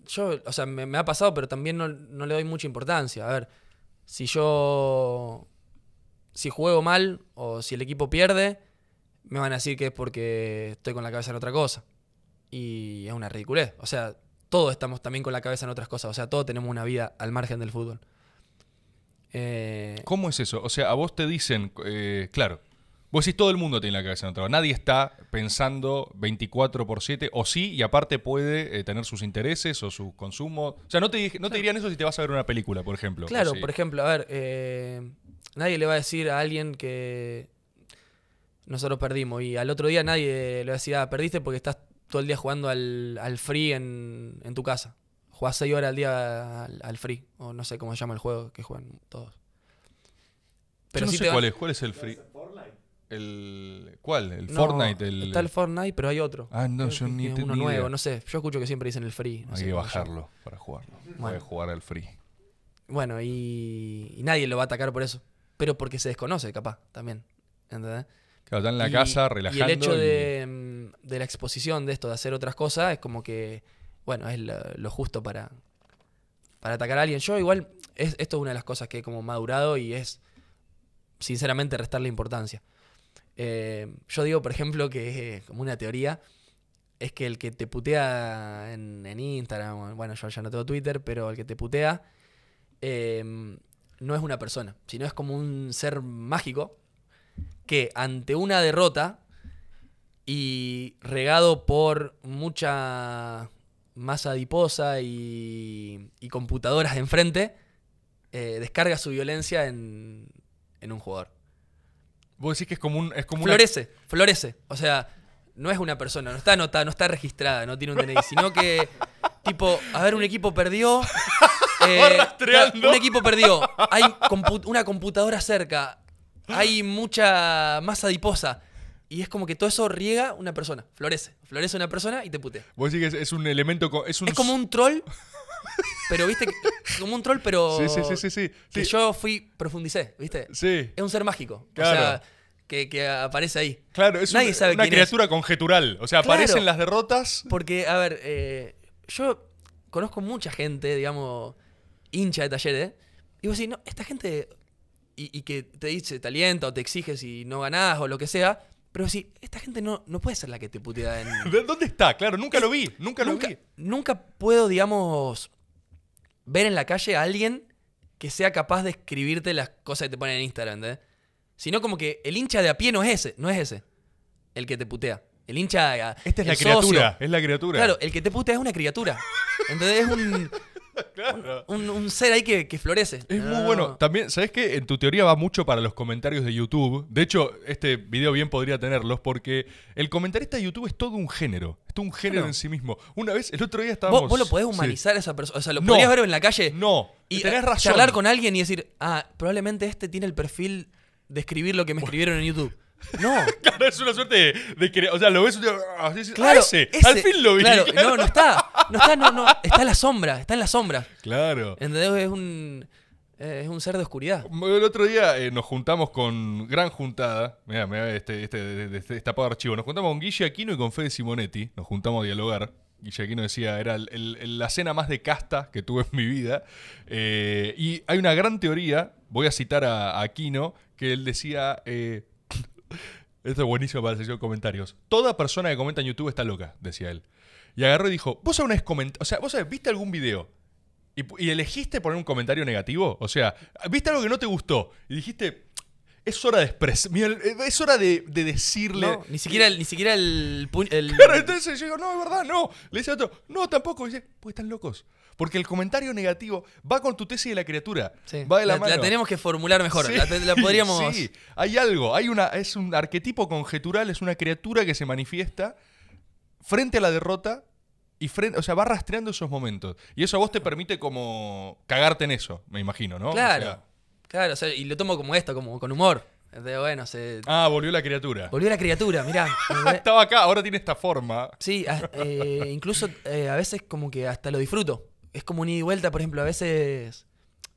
Yo, o sea, me, ha pasado, pero también no, no, le doy mucha importancia. A ver, si yo... Si juego mal o si el equipo pierde, me van a decir que es porque estoy con la cabeza en otra cosa. Y es una ridiculez. O sea, todos estamos también con la cabeza en otras cosas. O sea, todos tenemos una vida al margen del fútbol. Eh, ¿Cómo es eso? O sea, a vos te dicen, eh, claro, vos decís todo el mundo tiene la cabeza en otro lado. Nadie está pensando 24 por 7, o sí, y aparte puede eh, tener sus intereses o su consumo. O sea, no te, dirían eso si te vas a ver una película, por ejemplo. Claro, por ejemplo, a ver, nadie le va a decir a alguien que nosotros perdimos y al otro día nadie le va a decir, ah, perdiste porque estás todo el día jugando al, al free en tu casa a 6 horas al día al, free, o no sé cómo se llama el juego que juegan todos. Yo no sé cuál, es, el free. El, ¿Cuál? ¿El Fortnite? Está el Fortnite, pero hay otro. Ah, no, yo ni Uno nuevo, no sé. Yo escucho que siempre dicen el free. hay que bajarlo para jugarlo. hay que jugar al free. Bueno, y, nadie lo va a atacar por eso. Pero porque se desconoce, capaz, también. ¿Entendés? Claro, está en la casa relajando. Y el hecho mm, de la exposición de esto, de hacer otras cosas, es como que bueno, es lo, justo para, para atacar a alguien. Yo igual, esto es una de las cosas que he como madurado y es, sinceramente, restarle importancia. Eh, yo digo, por ejemplo, que es eh, como una teoría, es que el que te putea en, Instagram, bueno, yo ya no tengo Twitter, pero el que te putea em, no es una persona, sino es como un ser mágico que ante una derrota y regado por mucha masa adiposa y, computadoras de enfrente, eh, descarga su violencia en, en, un jugador. Vos decís que es como Es como florece, florece. O sea, no es una persona, no está anotada, no está registrada, no tiene un DNI, sino que, tipo, a ver, un equipo perdió... Eh, un equipo perdió. Hay una computadora cerca. Hay mucha masa adiposa. Y es como que todo eso riega una persona, florece. Florece una persona y te putea. Vos decís que es, un elemento. Es, como un troll, pero viste, como un troll, pero. Sí, sí, sí, sí. sí. Que yo fui, profundicé, viste. sí. Es un ser mágico. O sea, que, aparece ahí. Claro, es una criatura conjetural. O sea, aparecen las derrotas. Porque, a ver, eh, yo conozco mucha gente, digamos, hincha de talleres. ¿eh? Y vos decís, no, esta gente. Y, y que te dice, te alienta o te exige si no ganás o lo que sea. Pero si esta gente no, no puede ser la que te putea en... ¿Dónde está? Claro, nunca lo vi, nunca, nunca Nunca puedo, digamos, ver en la calle a alguien que sea capaz de escribirte las cosas que te ponen en Instagram, Sino como que el hincha de a pie no es ese, no es ese, el que te putea. El hincha... Esta es la criatura, es la criatura. Claro, el que te putea es una criatura. Entonces es un... un, ser ahí que, florece. Es muy ah. bueno. También, ¿sabes qué? En tu teoría va mucho para los comentarios de YouTube. De hecho, este video bien podría tenerlos porque el comentarista de YouTube es todo un género. Es todo un género en sí mismo. Una vez, el otro día estábamos. Vos, lo podés humanizar a esa persona. O sea, lo podrías ver en la calle. No. Y tenés razón. charlar con alguien y decir, ah, probablemente este tiene el perfil de escribir lo que me escribieron en YouTube. No. claro, es una suerte de, de O sea, lo ves. Ah, claro, ese, al fin lo vi. no, no está. No está, en la sombra, está en la sombra. Claro. ¿Entendés? Es un, es un ser de oscuridad. El otro día eh, nos juntamos con gran juntada. Mira, mira este, este, archivo. Nos juntamos con Guille Aquino y con Fede Simonetti. Nos juntamos a dialogar. Guille Aquino decía, era la cena más de casta que tuve en mi vida. Eh, y hay una gran teoría, voy a citar a, Aquino, que él decía... Eh, esto es buenísimo para la sección comentarios. Toda persona que comenta en YouTube está loca, decía él. Y agarró y dijo, vos sabés, o sea, vos ¿viste algún video? Y, elegiste poner un comentario negativo. O sea, ¿viste algo que no te gustó? Y dijiste, es hora de expresar, es hora de, decirle... No, ni siquiera el... Ni siquiera el, entonces yo digo, no, es verdad, no. Le dice a otro, no, tampoco. Y dice, pues están locos. Porque el comentario negativo va con tu tesis de la criatura. Va de la, la, La tenemos que formular mejor. La, podríamos. Sí, hay algo. Hay una, es un arquetipo conjetural, es una criatura que se manifiesta frente a la derrota y frente, o sea, va rastreando esos momentos. Y eso a vos te permite como cagarte en eso, me imagino, ¿no? Claro. claro, o sea, y lo tomo como esto, como con humor. De, bueno, se... Ah, volvió la criatura. Volvió la criatura, mirá. Estaba acá, ahora tiene esta forma. Sí, eh, incluso eh, a veces como que hasta lo disfruto. Es como un ida y vuelta, por ejemplo, a veces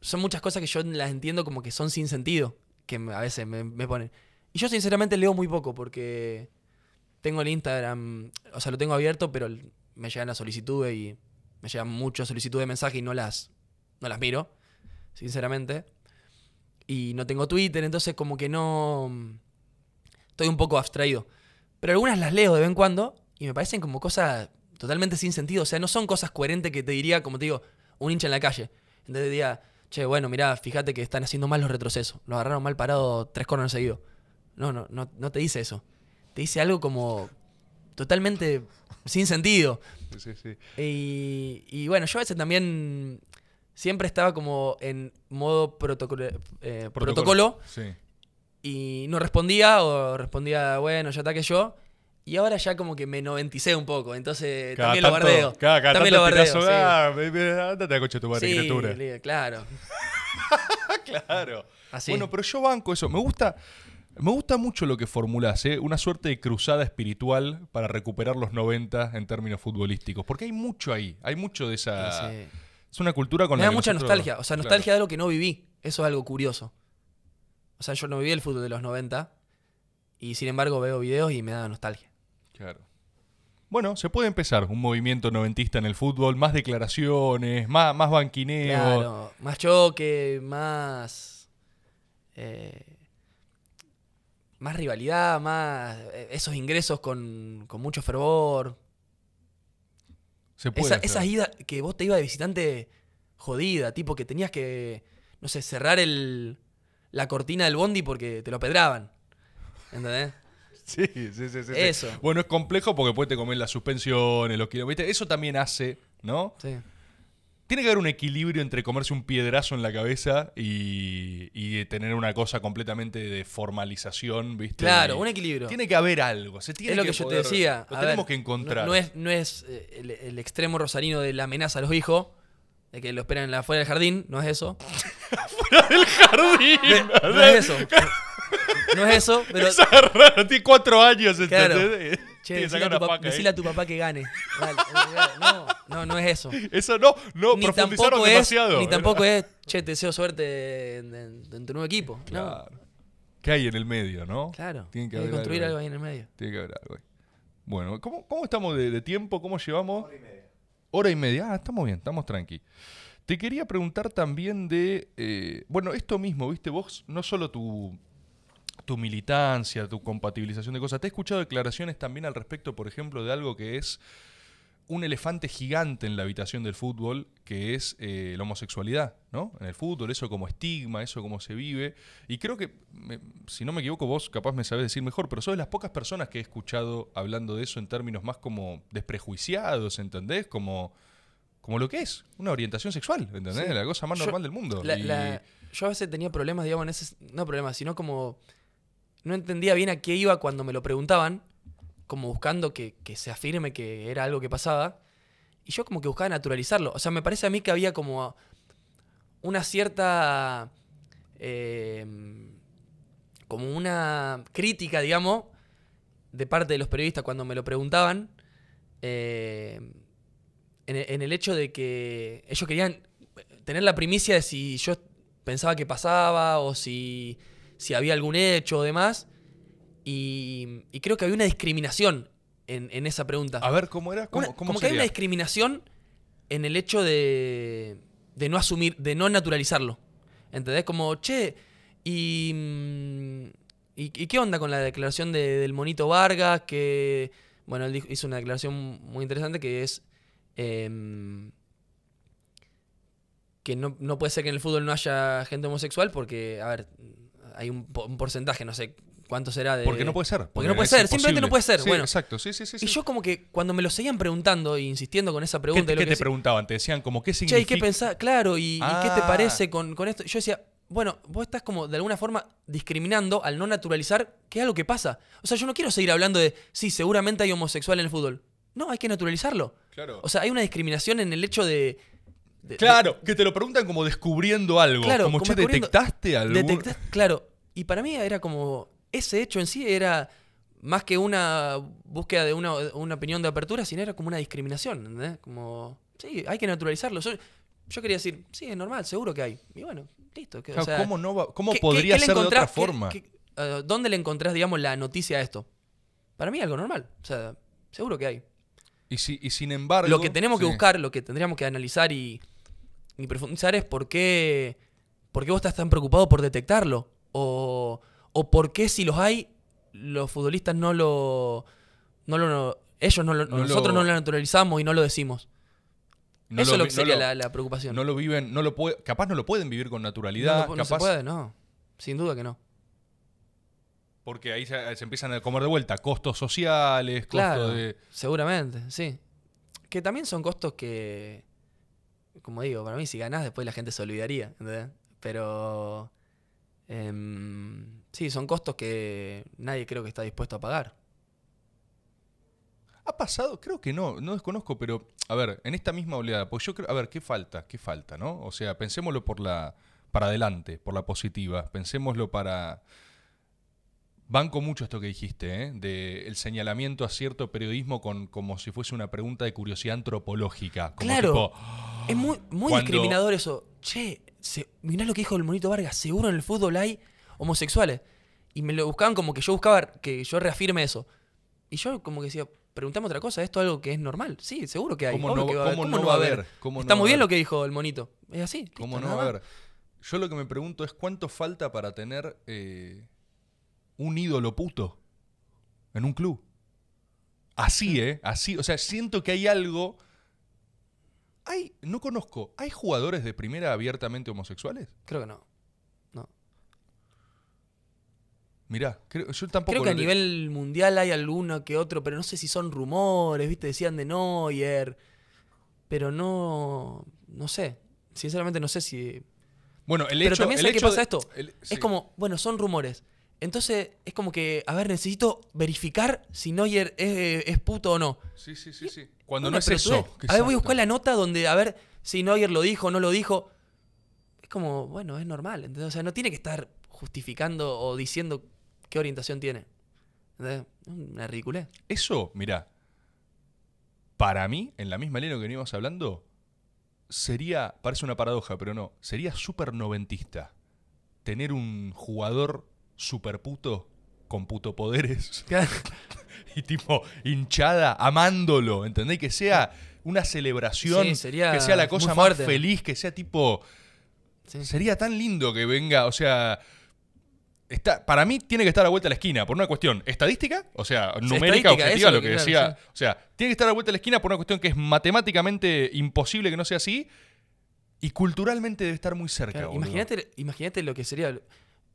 son muchas cosas que yo las entiendo como que son sin sentido, que a veces me ponen. Y yo sinceramente leo muy poco porque tengo el Instagram, o sea, lo tengo abierto, pero me llegan las solicitudes y me llegan muchas solicitudes de mensaje y no las, no las miro, sinceramente. Y no tengo Twitter, entonces como que no... Estoy un poco abstraído. Pero algunas las leo de vez en cuando y me parecen como cosas totalmente sin sentido. O sea, no son cosas coherentes que te diría, como te digo, un hincha en la calle. Entonces diría, che, bueno, mirá, fíjate que están haciendo mal los retrocesos. Lo agarraron mal parado tres corners seguidos. No, no, no, no te dice eso te dice algo como totalmente sin sentido. Sí, sí. Y, bueno, yo a veces también siempre estaba como en modo protocolo. Eh, sí. Y no respondía o respondía, bueno, ya ataque yo. Y ahora ya como que me noventicé un poco, entonces también lo bardeo. también lo bardeo. a ah, tu madre, claro. claro. Bueno, pero yo banco eso. Me gusta. Me gusta mucho lo que formulas, ¿eh? una suerte de cruzada espiritual para recuperar los 90 en términos futbolísticos, porque hay mucho ahí, hay mucho de esa... Es una cultura con Me da mucha nostalgia, o sea, nostalgia de algo que no viví, eso es algo curioso. O sea, yo no viví el fútbol de los 90 y sin embargo veo videos y me da nostalgia. Claro. Bueno, se puede empezar un movimiento noventista en el fútbol, más declaraciones, más, más banquineo. Claro, más choque, más... Eh, más rivalidad, más eh, esos ingresos con, mucho fervor. Se puede esas idas que vos te ibas de visitante jodida, tipo que tenías que, no sé, cerrar el, la cortina del bondi porque te lo pedraban. ¿Entendés? Sí, sí, sí, sí. Eso. Bueno, es complejo porque puede te comer las suspensiones, los kilómetros. Eso también hace, ¿no? Sí. Tiene que haber un equilibrio entre comerse un piedrazo en la cabeza y, tener una cosa completamente de formalización, ¿viste? Claro, un equilibrio. Tiene que haber algo. es lo que, yo te decía. Lo tenemos que encontrar. No, es, no es eh, el, extremo rosarino de la amenaza a los hijos, de que lo esperan afuera del jardín, no es eso. ¡Fuera del jardín! no, es eso. No es eso, pero. Es raro, tiene cuatro años, Che, a tu papá que gane. no, no, no es eso. Eso no, no, ni profundizaron demasiado. ni tampoco es, che, te deseo suerte en, tu nuevo equipo. Claro. ¿Qué hay en el medio, no? Claro. Tiene que, hay haber que construir algo ahí. en el medio. Tiene que haber algo ahí. Bueno, ¿cómo, cómo estamos de, tiempo? ¿Cómo llevamos? Hora y media. Hora y media. Ah, estamos bien, estamos tranqui. Te quería preguntar también de. Eh, bueno, esto mismo, ¿viste? Vos, no solo tu, tu militancia, tu compatibilización de cosas. Te he escuchado declaraciones también al respecto, por ejemplo, de algo que es un elefante gigante en la habitación del fútbol, que es eh, la homosexualidad, ¿no? En el fútbol, eso como estigma, eso como se vive. Y creo que, si no me equivoco, vos capaz me sabés decir mejor, pero sos de las pocas personas que he escuchado hablando de eso en términos más como desprejuiciados, ¿entendés? Como, como lo que es, una orientación sexual, ¿entendés? La cosa más normal del mundo. yo a veces tenía problemas, digamos, ese, no problemas, sino como no entendía bien a qué iba cuando me lo preguntaban, como buscando que, se afirme que era algo que pasaba. Y yo como que buscaba naturalizarlo. O sea, me parece a mí que había como una cierta... Em, como una crítica, digamos, de parte de los periodistas cuando me lo preguntaban, em, e, en, el hecho de que ellos querían tener la primicia de si yo pensaba que pasaba o si si había algún hecho o demás. Y, y creo que había una discriminación en, esa pregunta. A ver, ¿cómo era? ¿Cómo, como que hay una discriminación en el hecho de, de no asumir, de no naturalizarlo. ¿Entendés? Como, che, y, mm, y, qué onda con la declaración del monito Vargas? Que, bueno, él hizo una declaración muy interesante que es... Em, que no, no, puede ser que en el fútbol no haya gente homosexual porque, a ver, hay un, porcentaje, no sé cuánto será de... Porque no puede ser. Porque, no puede ser, simplemente no puede ser. Sí, bueno, exacto, sí, sí, sí. Y yo como que cuando me lo seguían preguntando e insistiendo con esa pregunta... ¿Qué, te preguntaban? Te decían como, ¿qué significa? Che, ¿y qué Claro, y, qué te ah. parece con, con esto? Yo decía, bueno, vos estás como de alguna forma discriminando al no naturalizar qué es lo que pasa. O sea, yo no quiero seguir hablando de, sí, seguramente hay homosexual en el fútbol. No, hay que naturalizarlo. Claro. O sea, hay una discriminación en el hecho de claro, que te lo preguntan como descubriendo algo. Claro, como, che, ¿detectaste algo? claro. Y para mí era como. Ese hecho en sí era más que una búsqueda de una, opinión de apertura, sino era como una discriminación. Como. Sí, hay que naturalizarlo. Yo, quería decir, sí, es normal, seguro que hay. Y bueno, listo. ¿Cómo, podría ser de otra forma? Eh, ¿Dónde le encontrás, digamos, la noticia a esto? Para mí algo normal. O sea, seguro que hay. Y, sin embargo. Lo que tenemos que buscar, lo que tendríamos que analizar y ni profundizar es por qué, vos estás tan preocupado por detectarlo. O, por qué si los hay, los futbolistas no lo... ellos nosotros no lo naturalizamos y no lo decimos. Eso es lo que sería la, preocupación. No lo viven, no lo capaz no lo pueden vivir con naturalidad. No, puede, no. Sin duda que no. Porque ahí se, empiezan a comer de vuelta costos sociales, costos claro, de... Seguramente, sí. Que también son costos que, como digo, para mí si ganás después la gente se olvidaría, Pero em, sí, son costos que nadie creo que está dispuesto a pagar. ¿Ha pasado? Creo que no, no desconozco, pero a ver, en esta misma oleada, pues yo creo, a ver, ¿qué falta? ¿Qué falta, no? O sea, pensémoslo por la, para adelante, por la positiva, pensémoslo para, Banco mucho esto que dijiste, ¿eh? de el señalamiento a cierto periodismo con, como si fuese una pregunta de curiosidad antropológica. claro. es muy, muy discriminador eso. Che, se, mirá lo que dijo el monito Vargas, seguro en el fútbol hay homosexuales. Y me lo buscaban como que yo buscaba que yo reafirme eso. Y yo como que decía, preguntame otra cosa, ¿esto es algo que es normal? Sí, seguro que hay. ¿Cómo, no, va, a haber? Está muy bien lo que dijo el monito. Es así. ¿Cómo no va a haber? Yo lo que me pregunto es cuánto falta para tener... Eh, un ídolo puto en un club. Así, ¿eh? Así. O sea, siento que hay algo. Hay, no conozco, ¿hay jugadores de primera abiertamente homosexuales? Creo que no. No. Mirá, yo tampoco. Creo que a nivel mundial hay alguno que otro, pero no sé si son rumores, ¿viste? Decían de Neuer. Pero no. No sé. Sinceramente no sé si. Bueno, el hecho. Pero también sé que pasa esto. Es como, bueno, son rumores. Entonces es como que, a ver, necesito verificar si Neuer es, eh, puto o no. Sí, sí, sí, sí. Cuando no es eso. A ver, voy a buscar la nota donde, a ver si Neuer lo dijo o no lo dijo. Es como, bueno, es normal. entonces O sea, no tiene que estar justificando o diciendo qué orientación tiene. Es Una ridiculez. Eso, mirá, para mí, en la misma línea que venimos hablando, sería, parece una paradoja, pero no, sería súper noventista tener un jugador super puto, con puto poderes. y tipo, hinchada, amándolo, ¿entendés? Que sea una celebración, sería que sea la cosa más feliz, que sea tipo... Sería tan lindo que venga, o sea... Está, para mí tiene que estar a la vuelta de la esquina por una cuestión estadística, o sea, numérica, objetiva, lo que, decía. O sea, tiene que estar a la vuelta de la esquina por una cuestión que es matemáticamente imposible que no sea así y culturalmente debe estar muy cerca. Imagínate lo que sería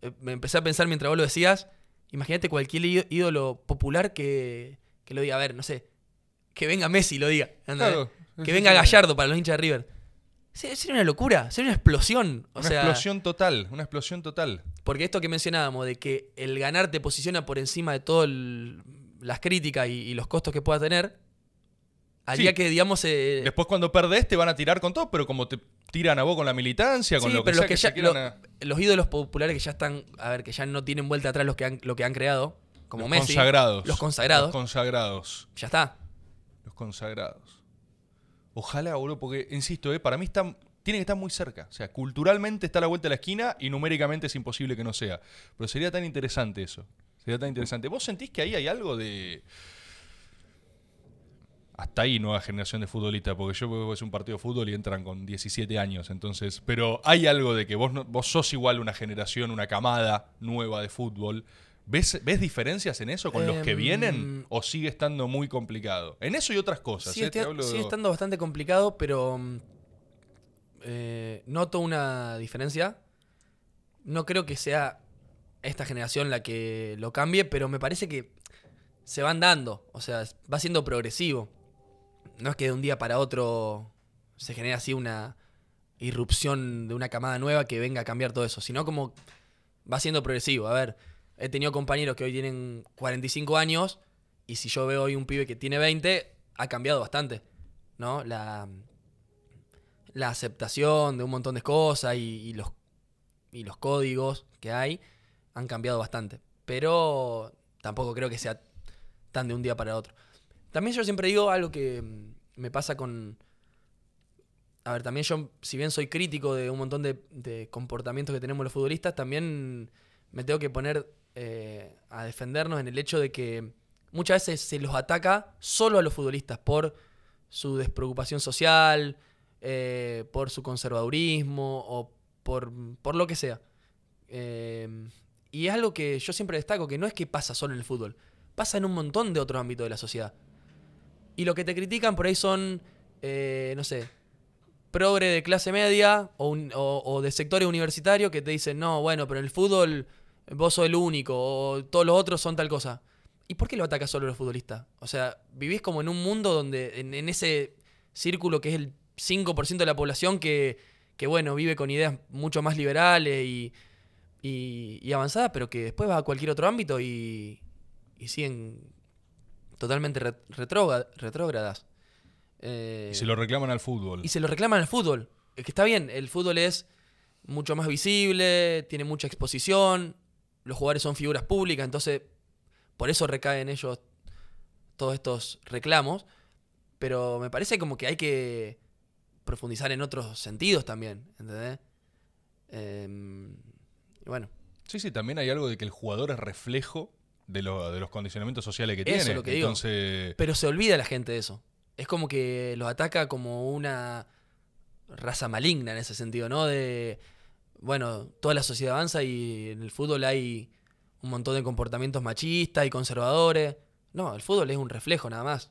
eh, me empecé a pensar mientras vos lo decías, imagínate cualquier ídolo popular que, lo diga, a ver, no sé, que venga Messi lo diga, que venga Gallardo para los hinchas de River. Sería una locura, sería una explosión. una explosión total, una explosión total. Porque esto que mencionábamos, de que el ganar te posiciona por encima de todas las críticas y, los costos que pueda tener, al día que, digamos. Eh, Después, cuando perdés, te van a tirar con todo, pero como te, tiran a vos con la militancia, con lo que, sea los, ídolos populares que ya están, a ver, que ya no tienen vuelta atrás los que lo que han creado, como los Consagrados, los consagrados. Los consagrados. Ya está. Los consagrados. Ojalá, boludo, porque, insisto, eh, para mí están tiene que estar muy cerca. O sea, culturalmente está a la vuelta de la esquina y numéricamente es imposible que no sea. Pero sería tan interesante eso. Sería tan interesante. ¿Vos sentís que ahí hay algo de hasta ahí nueva generación de futbolistas, porque yo veo es un partido de fútbol y entran con 17 años, entonces, pero hay algo de que vos, vos sos igual una generación, una camada nueva de fútbol. ¿Ves, ¿Ves diferencias en eso con los que em, vienen o sigue estando muy complicado? En eso y otras cosas. Sigue, ¿eh? estando bastante complicado, pero mm, eh, noto una diferencia. No creo que sea esta generación la que lo cambie, pero me parece que se van dando, o sea, va siendo progresivo no es que de un día para otro se genera así una irrupción de una camada nueva que venga a cambiar todo eso, sino como va siendo progresivo. A ver, he tenido compañeros que hoy tienen 45 años y si yo veo hoy un pibe que tiene 20, ha cambiado bastante, ¿no? La, la aceptación de un montón de cosas y, los, y los códigos que hay han cambiado bastante. Pero tampoco creo que sea tan de un día para otro. También yo siempre digo algo que mm, me pasa con... A ver, también yo, si bien soy crítico de un montón de, comportamientos que tenemos los futbolistas, también me tengo que poner eh, a defendernos en el hecho de que muchas veces se los ataca solo a los futbolistas por su despreocupación social, eh, por su conservadurismo o por, por lo que sea. Eh, y es algo que yo siempre destaco, que no es que pasa solo en el fútbol, pasa en un montón de otros ámbitos de la sociedad. Y los que te critican por ahí son, eh, no sé, progre de clase media o, de sectores universitarios que te dicen, no, bueno, pero en el fútbol vos sos el único o todos los otros son tal cosa. ¿Y por qué lo atacas solo los futbolistas? O sea, vivís como en un mundo donde, en, ese círculo que es el 5% de la población que, bueno, vive con ideas mucho más liberales y, avanzadas, pero que después va a cualquier otro ámbito y, y siguen totalmente retrógradas. Eh, y se lo reclaman al fútbol. Y se lo reclaman al fútbol. Es que está bien, el fútbol es mucho más visible, tiene mucha exposición, los jugadores son figuras públicas, entonces por eso recaen ellos todos estos reclamos. Pero me parece como que hay que profundizar en otros sentidos también, ¿entendés? Em, bueno. Sí, sí, también hay algo de que el jugador es reflejo de, de los condicionamientos sociales que tiene. lo que Pero se olvida la gente de eso. Es como que los ataca como una raza maligna en ese sentido, ¿no? De, bueno, toda la sociedad avanza y en el fútbol hay un montón de comportamientos machistas y conservadores. No, el fútbol es un reflejo nada más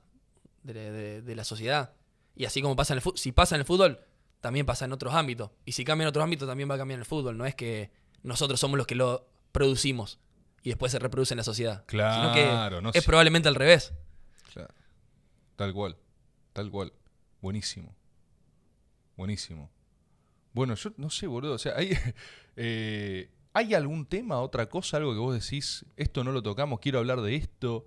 de, la sociedad. Y así como pasa en el fútbol, si pasa en el fútbol, también pasa en otros ámbitos. Y si cambia en otros ámbitos, también va a cambiar en el fútbol. No es que nosotros somos los que lo producimos y después se reproduce en la sociedad. Claro, sino que es probablemente al revés. Claro. Tal cual, tal cual. Buenísimo. Buenísimo. Bueno, yo no sé, boludo. O sea, hay, eh, algún tema, otra cosa, algo que vos decís, esto no lo tocamos, quiero hablar de esto?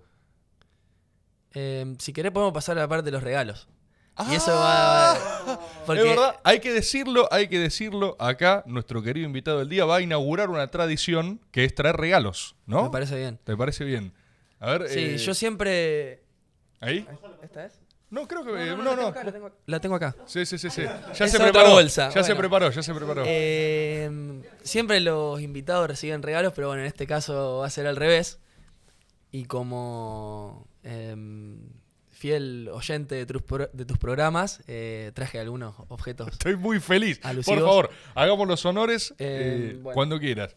Em, si querés podemos pasar a la parte de los regalos. Y eso va, ¡Ah! verdad, hay que decirlo, hay que decirlo. Acá nuestro querido invitado del día va a inaugurar una tradición que es traer regalos, ¿no? Me parece bien. ¿Te parece bien? A ver. Sí, eh, yo siempre. ¿Ahí? ¿Esta es? No, creo que. No, no. la, tengo Acá, Sí, sí, sí. sí. Ya, se, preparó, ya se preparó. Ya se preparó, siempre los invitados reciben regalos, pero bueno, en este caso va a ser al revés. Y como. Em, fiel oyente de tus, programas, eh, traje algunos objetos. Estoy muy feliz. Por favor, hagamos los honores eh, eh, cuando quieras.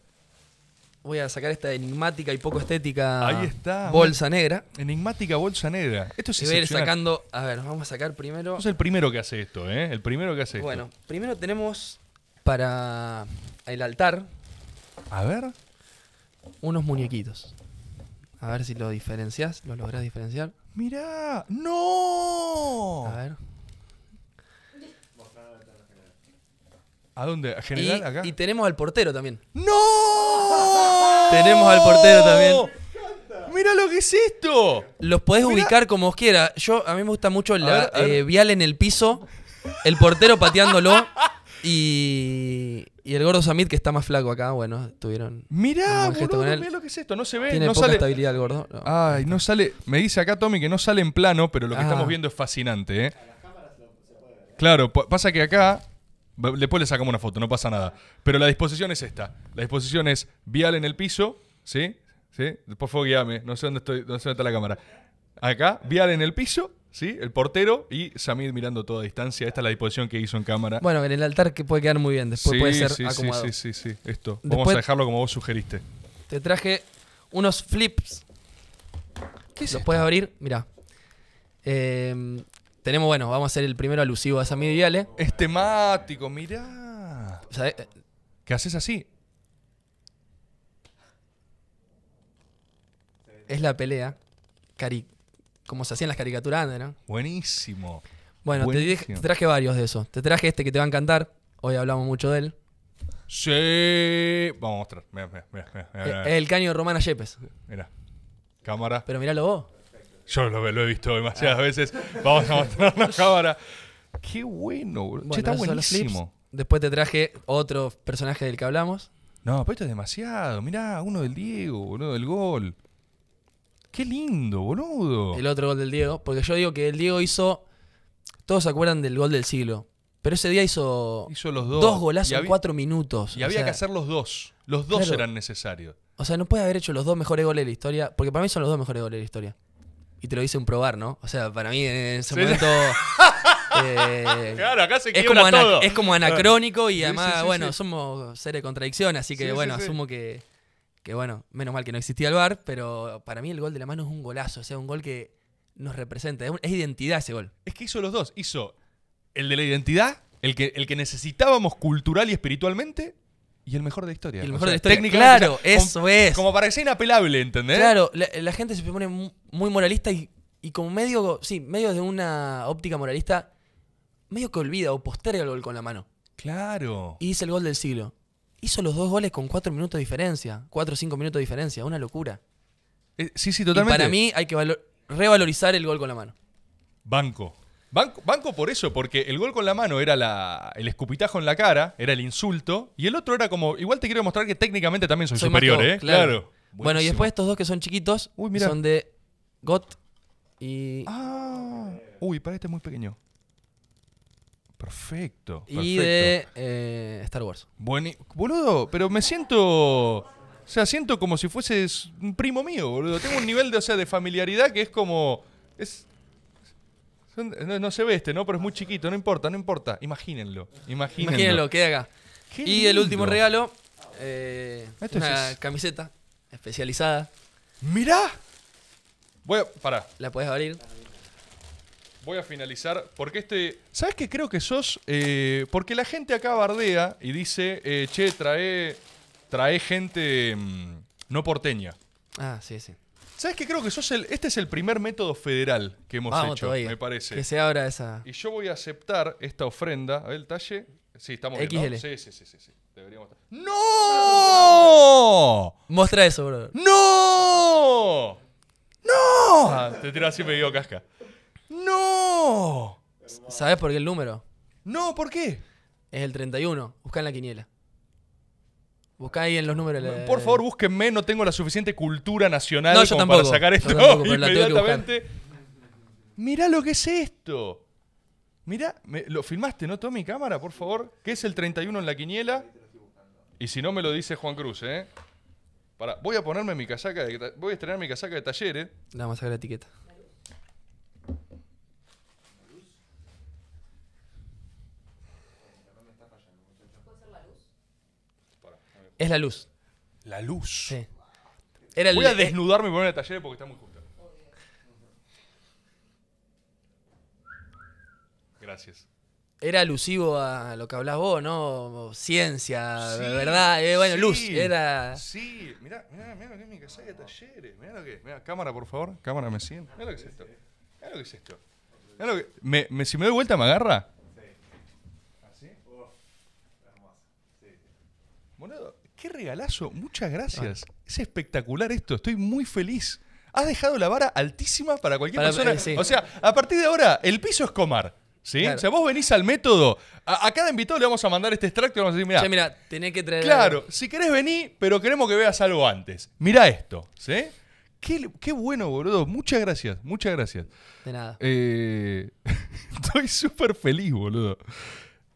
Voy a sacar esta enigmática y poco estética bolsa negra. Enigmática bolsa negra. Esto es Voy a sacando. A ver, vamos a sacar primero. No es el primero que hace esto, ¿eh? El primero que hace esto. Bueno, primero tenemos para el altar. A ver. Unos muñequitos. A ver si lo diferencias, lo lográs diferenciar. Mira, ¡No! A ver. ¿A dónde? ¿A general? ¿Acá? Y tenemos al portero también. ¡No! tenemos al portero también. ¡Mira lo que es esto! Los podés ubicar como os quiera. Yo, a mí me gusta mucho la eh, vial en el piso, el portero pateándolo y, y el gordo Samit, que está más flaco acá, bueno, tuvieron. Mirá, boludo, mirá lo que es esto. No se ve, Tiene poca estabilidad el gordo. Ay, no sale. Me dice acá Tommy que no sale en plano, pero lo que ah. estamos viendo es fascinante, ¿eh? Claro, pasa que acá. Después le sacamos una foto, no pasa nada. Pero la disposición es esta. La disposición es vial en el piso, ¿sí? ¿Sí? Por favor, guíame. No sé dónde estoy, no sé dónde está la cámara. Acá, vial en el piso ¿Sí? El portero y Samir mirando toda distancia. Esta es la disposición que hizo en cámara. Bueno, en el altar que puede quedar muy bien. Después puede ser acomodado. Sí, sí, sí, sí. Esto. Vamos a dejarlo como vos sugeriste. Te traje unos flips. ¿Qué es Los puedes abrir. Mirá. Em, tenemos, bueno, vamos a hacer el primero alusivo a Samir Viale. Es temático, mirá. Eh, eh. ¿Qué haces así? Es la pelea. Cari como se hacían las caricaturas ¿no? Buenísimo. Bueno, Te, traje varios de esos. Te traje este que te va a encantar. Hoy hablamos mucho de él. Sí. Vamos a mostrar. Mira, mira, mira, Es eh, el caño de Romana Yepes. Mira. Cámara. Pero míralo vos. Yo lo, he visto demasiadas ah. veces. Vamos a mostrar la cámara. Qué bueno, bro. está buenísimo. Después te traje otro personaje del que hablamos. No, pero esto es demasiado. Mirá, uno del Diego, uno del gol. Qué lindo, boludo. El otro gol del Diego. Porque yo digo que el Diego hizo. Todos se acuerdan del gol del siglo. Pero ese día hizo. Hizo los dos. Dos golazos en cuatro minutos. Y había que hacer los dos. Los dos eran necesarios. O sea, no puede haber hecho los dos mejores goles de la historia. Porque para mí son los dos mejores goles de la historia. Y te lo hice un probar, ¿no? O sea, para mí en ese momento. Eh, claro, acá se es como, es como anacrónico y además, bueno, somos seres de contradicción, así que bueno, asumo que que bueno, menos mal que no existía el bar pero para mí el gol de la mano es un golazo, o sea, un gol que nos representa, es, identidad ese gol. Es que hizo los dos, hizo el de la identidad, el que, el que necesitábamos cultural y espiritualmente, y el mejor de historia. el mejor de historia. claro, eso es. Como para que sea inapelable, ¿entendés? Claro, la, gente se pone muy moralista y, y, como medio, sí, medio de una óptica moralista, medio que olvida o posterga el gol con la mano. Claro. Y dice el gol del siglo hizo los dos goles con cuatro minutos de diferencia, cuatro o cinco minutos de diferencia, una locura. Eh, sí, sí, totalmente. Y para mí hay que revalorizar el gol con la mano. Banco. banco. Banco por eso, porque el gol con la mano era el escupitajo en la cara, era el insulto, y el otro era como, igual te quiero mostrar que técnicamente también soy, superior, ¿eh? Claro. Bueno, y después estos dos que son chiquitos, son de Got y... Ah. Uy, parece este muy pequeño. Perfecto. Y de eh, Star Wars. Bueno, boludo, pero me siento. O sea, siento como si fueses un primo mío, boludo. Tengo un nivel de, o sea, de familiaridad que es como. Es, no, se ve este, ¿no? Pero es muy chiquito, no importa, no importa. Imagínenlo. Imagínenlo, imagínenlo queda acá. y el último regalo, eh, este una camiseta especializada. ¡Mirá! a... pará. La puedes abrir voy a finalizar porque este. ¿Sabes que creo que sos? Eh, porque la gente acá bardea y dice, eh, che, trae, trae gente mm, no porteña. Ah, sí, sí. ¿Sabes que Creo que sos el, este es el primer método federal que hemos hecho, me parece. Que se abra esa. Y yo voy a aceptar esta ofrenda. A ver, el talle. Sí, estamos bien, ¿no? XL. Sí, sí, sí, sí, Deberíamos ¡No! muestra eso, bro. ¡No! ¡No! Ah, te tiras así dio casca. ¡No! ¿Sabes por qué el número? No, ¿por qué? Es el 31. Busca en la quiniela. Busca ahí en los números. Por favor, búsquenme. No tengo la suficiente cultura nacional para sacar esto inmediatamente. Mirá lo que es esto. Mirá, lo filmaste, ¿no? Toma mi cámara, por favor. ¿Qué es el 31 en la quiniela? Y si no, me lo dice Juan Cruz, ¿eh? voy a ponerme mi casaca de, Voy a estrenar mi casaca de talleres. ¿eh? vamos a sacar la etiqueta. Es la luz. La luz. Sí. Era Voy a desnudarme y ponerme el eh, taller porque está muy justo. Gracias. Era alusivo a lo que hablás vos, ¿no? Ciencia, ¿verdad? Eh, bueno, luz, era... Sí, mirá, mirá, mirá lo que es mi casa de talleres, mirá lo que es. Mirá, cámara, por favor, cámara, me siento. Mirá lo que es esto, mirá lo que es esto. Mirá lo que... Me, me, si me doy vuelta, ¿me agarra? Sí. ¿Así? ¿Ah, ¿Monedo? Qué regalazo, muchas gracias. Ah. Es espectacular esto, estoy muy feliz. Has dejado la vara altísima para cualquier persona. Eh, o sea, a partir de ahora, el piso es comar. ¿Sí? O sea, vos venís al método. A, cada invitado le vamos a mandar este extracto y vamos a decir, mirá. tenés que traer. Claro, si querés venir, pero queremos que veas algo antes. Mira esto, ¿sí? Qué, bueno, boludo. Muchas gracias, muchas gracias. De nada. Eh, estoy súper feliz, boludo.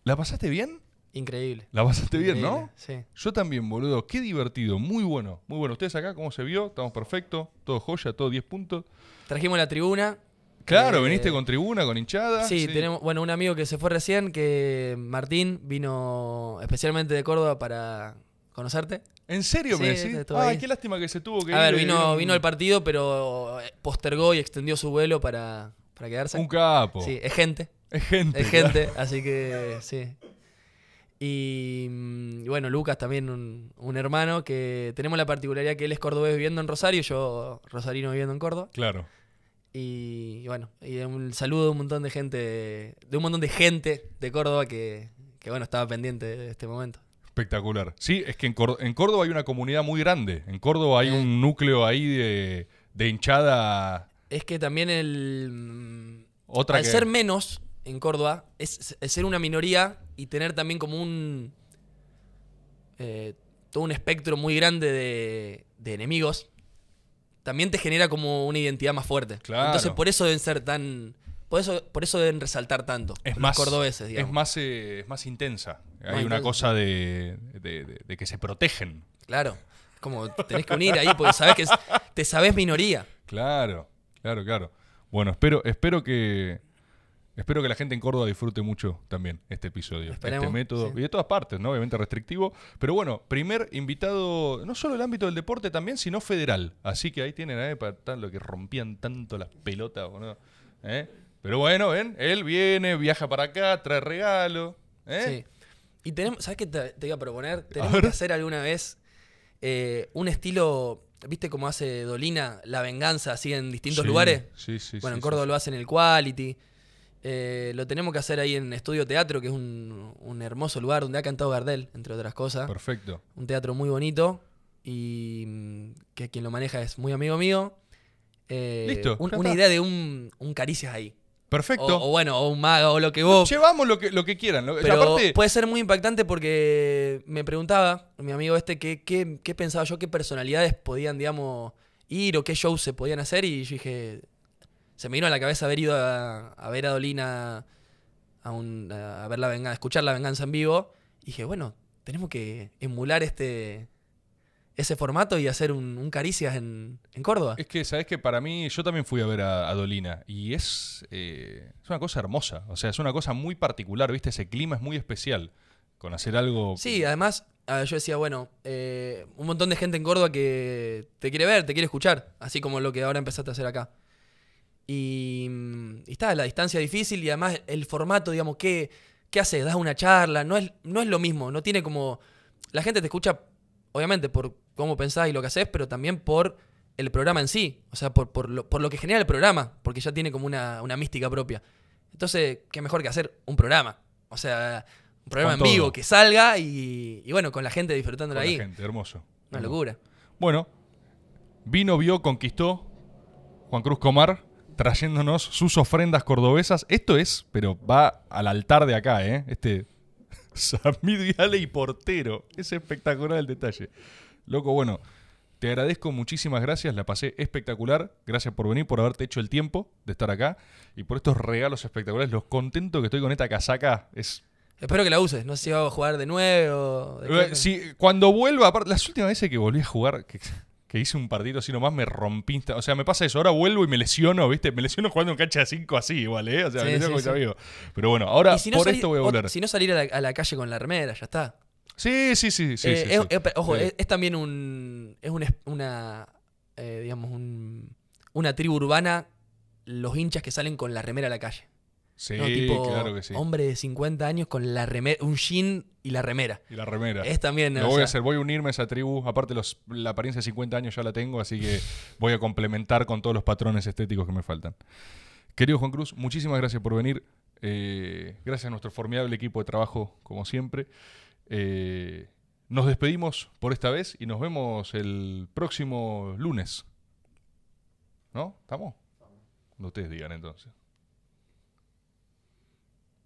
¿La pasaste bien? Increíble. La pasaste bien, ¿no? Sí. Yo también, boludo. Qué divertido. Muy bueno. Muy bueno. Ustedes acá, ¿cómo se vio? Estamos perfecto Todo joya, todo 10 puntos. Trajimos la tribuna. Claro, eh, viniste con tribuna, con hinchada. Sí, tenemos, bueno, un amigo que se fue recién, que Martín vino especialmente de Córdoba para conocerte. ¿En serio sí, me decís? Ay, qué lástima que se tuvo que A ver, vino, eh, vino al partido, pero eh, postergó y extendió su vuelo para, para quedarse. Un capo. Sí, es gente. Es gente. Es gente, así que sí. Y, mm, bueno, Lucas también, un, hermano, que tenemos la particularidad que él es cordobés viviendo en Rosario, yo rosarino viviendo en Córdoba. Claro. Y, bueno, y un saludo de un montón de gente, de un montón de gente de Córdoba que, bueno, estaba pendiente de este momento. Espectacular. Sí, es que en, Córdoba, hay una comunidad muy grande. En Córdoba hay eh. un núcleo ahí de, de, hinchada. Es que también el. Mm, Otra al ser menos, en Córdoba es, ser una minoría y tener también como un. Eh, todo un espectro muy grande de, enemigos. También te genera como una identidad más fuerte. Entonces, por eso deben ser tan. Por eso, por eso deben resaltar tanto. Es más, cordobeses, digamos. Es más, eh, es más intensa. Hay una cosa de, de, que se protegen. Claro. Como tenés que unir ahí porque sabés que te sabés minoría. Claro, claro, claro. Bueno, espero, espero que, Espero que la gente en Córdoba disfrute mucho también este episodio, este método y de todas partes, ¿no? Obviamente restrictivo, pero bueno, primer invitado no solo el ámbito del deporte también, sino federal. Así que ahí tienen ¿eh? para lo que rompían tanto las pelotas, ¿eh? Pero bueno, ven, él viene, viaja para acá, trae regalo, ¿eh? Sí. Y tenemos, ¿sabes qué te, iba a proponer? Tenemos que hacer alguna vez eh, un estilo ¿Viste cómo hace Dolina la venganza así en distintos lugares? Sí, sí. Bueno, en Córdoba lo hacen el Quality. Eh, lo tenemos que hacer ahí en Estudio Teatro, que es un, hermoso lugar donde ha cantado Gardel, entre otras cosas. Perfecto. Un teatro muy bonito y mm, que quien lo maneja es muy amigo mío. Eh, Listo. una idea de un, caricias ahí. Perfecto. O, bueno, o un mago, o lo que vos. Llevamos lo que, lo que quieran. pero puede ser muy impactante porque me preguntaba mi amigo este qué qué pensaba yo, qué personalidades podían, digamos, ir o qué shows se podían hacer. Y yo dije, se me vino a la cabeza haber ido a, ver a Dolina a, a ver la escuchar la venganza en vivo. Y dije, bueno, tenemos que emular este ese formato y hacer un, caricias en, Córdoba. Es que, ¿sabes que Para mí, yo también fui a ver a, Dolina y eh, es, una cosa hermosa, o sea, es una cosa muy particular, ¿viste? Ese clima es muy especial con hacer algo... Sí, además, yo decía, bueno, eh, un montón de gente en Córdoba que te quiere ver, te quiere escuchar, así como lo que ahora empezaste a hacer acá. Y, mm, y, está, la distancia difícil y además el formato, digamos, ¿qué, qué haces? ¿Das una charla? No es, no es lo mismo, no tiene como... La gente te escucha, obviamente, por cómo pensás y lo que haces, pero también por el programa en sí, o sea, por, lo, que genera el programa, porque ya tiene como una, mística propia. Entonces, ¿qué mejor que hacer un programa? O sea, un programa en vivo que salga y, y, bueno, con la gente disfrutándolo ahí. La gente, hermoso. Una locura. Bueno, vino, vio, conquistó Juan Cruz Comar trayéndonos sus ofrendas cordobesas. Esto es, pero va al altar de acá, ¿eh? Este samidiale y portero. Es espectacular el detalle. Loco, bueno, te agradezco, muchísimas gracias, la pasé espectacular. Gracias por venir, por haberte hecho el tiempo de estar acá y por estos regalos espectaculares. Los contento que estoy con esta casaca es Espero que la uses. No sé si va a jugar de nuevo. Eh, cuando vuelva, aparte, las últimas veces que volví a jugar, que hice un partido así nomás, me rompiste. O sea, me pasa eso. Ahora vuelvo y me lesiono, ¿viste? Me lesiono jugando en cancha de 5 así, igual, ¿eh? O sea, me lesiono con como Pero bueno, ahora si no por salir, esto voy a volver. si no salir a la, calle con la remera, ya está. Sí, sí, sí. sí, eh, es, eh, ojo, es, también un. Es una. Eh, digamos, una tribu urbana, los hinchas que salen con la remera a la calle. Sí, claro que sí. Hombre de 50 años con la un jean y la remera. Y la remera. Es también. Lo voy a hacer, voy a unirme a esa tribu. Aparte, la apariencia de 50 años ya la tengo, así que voy a complementar con todos los patrones estéticos que me faltan. Querido Juan Cruz, muchísimas gracias por venir. Eh, gracias a nuestro formidable equipo de trabajo, como siempre. Eh, nos despedimos por esta vez y nos vemos el próximo lunes. ¿No? ¿Estamos? No ustedes digan entonces.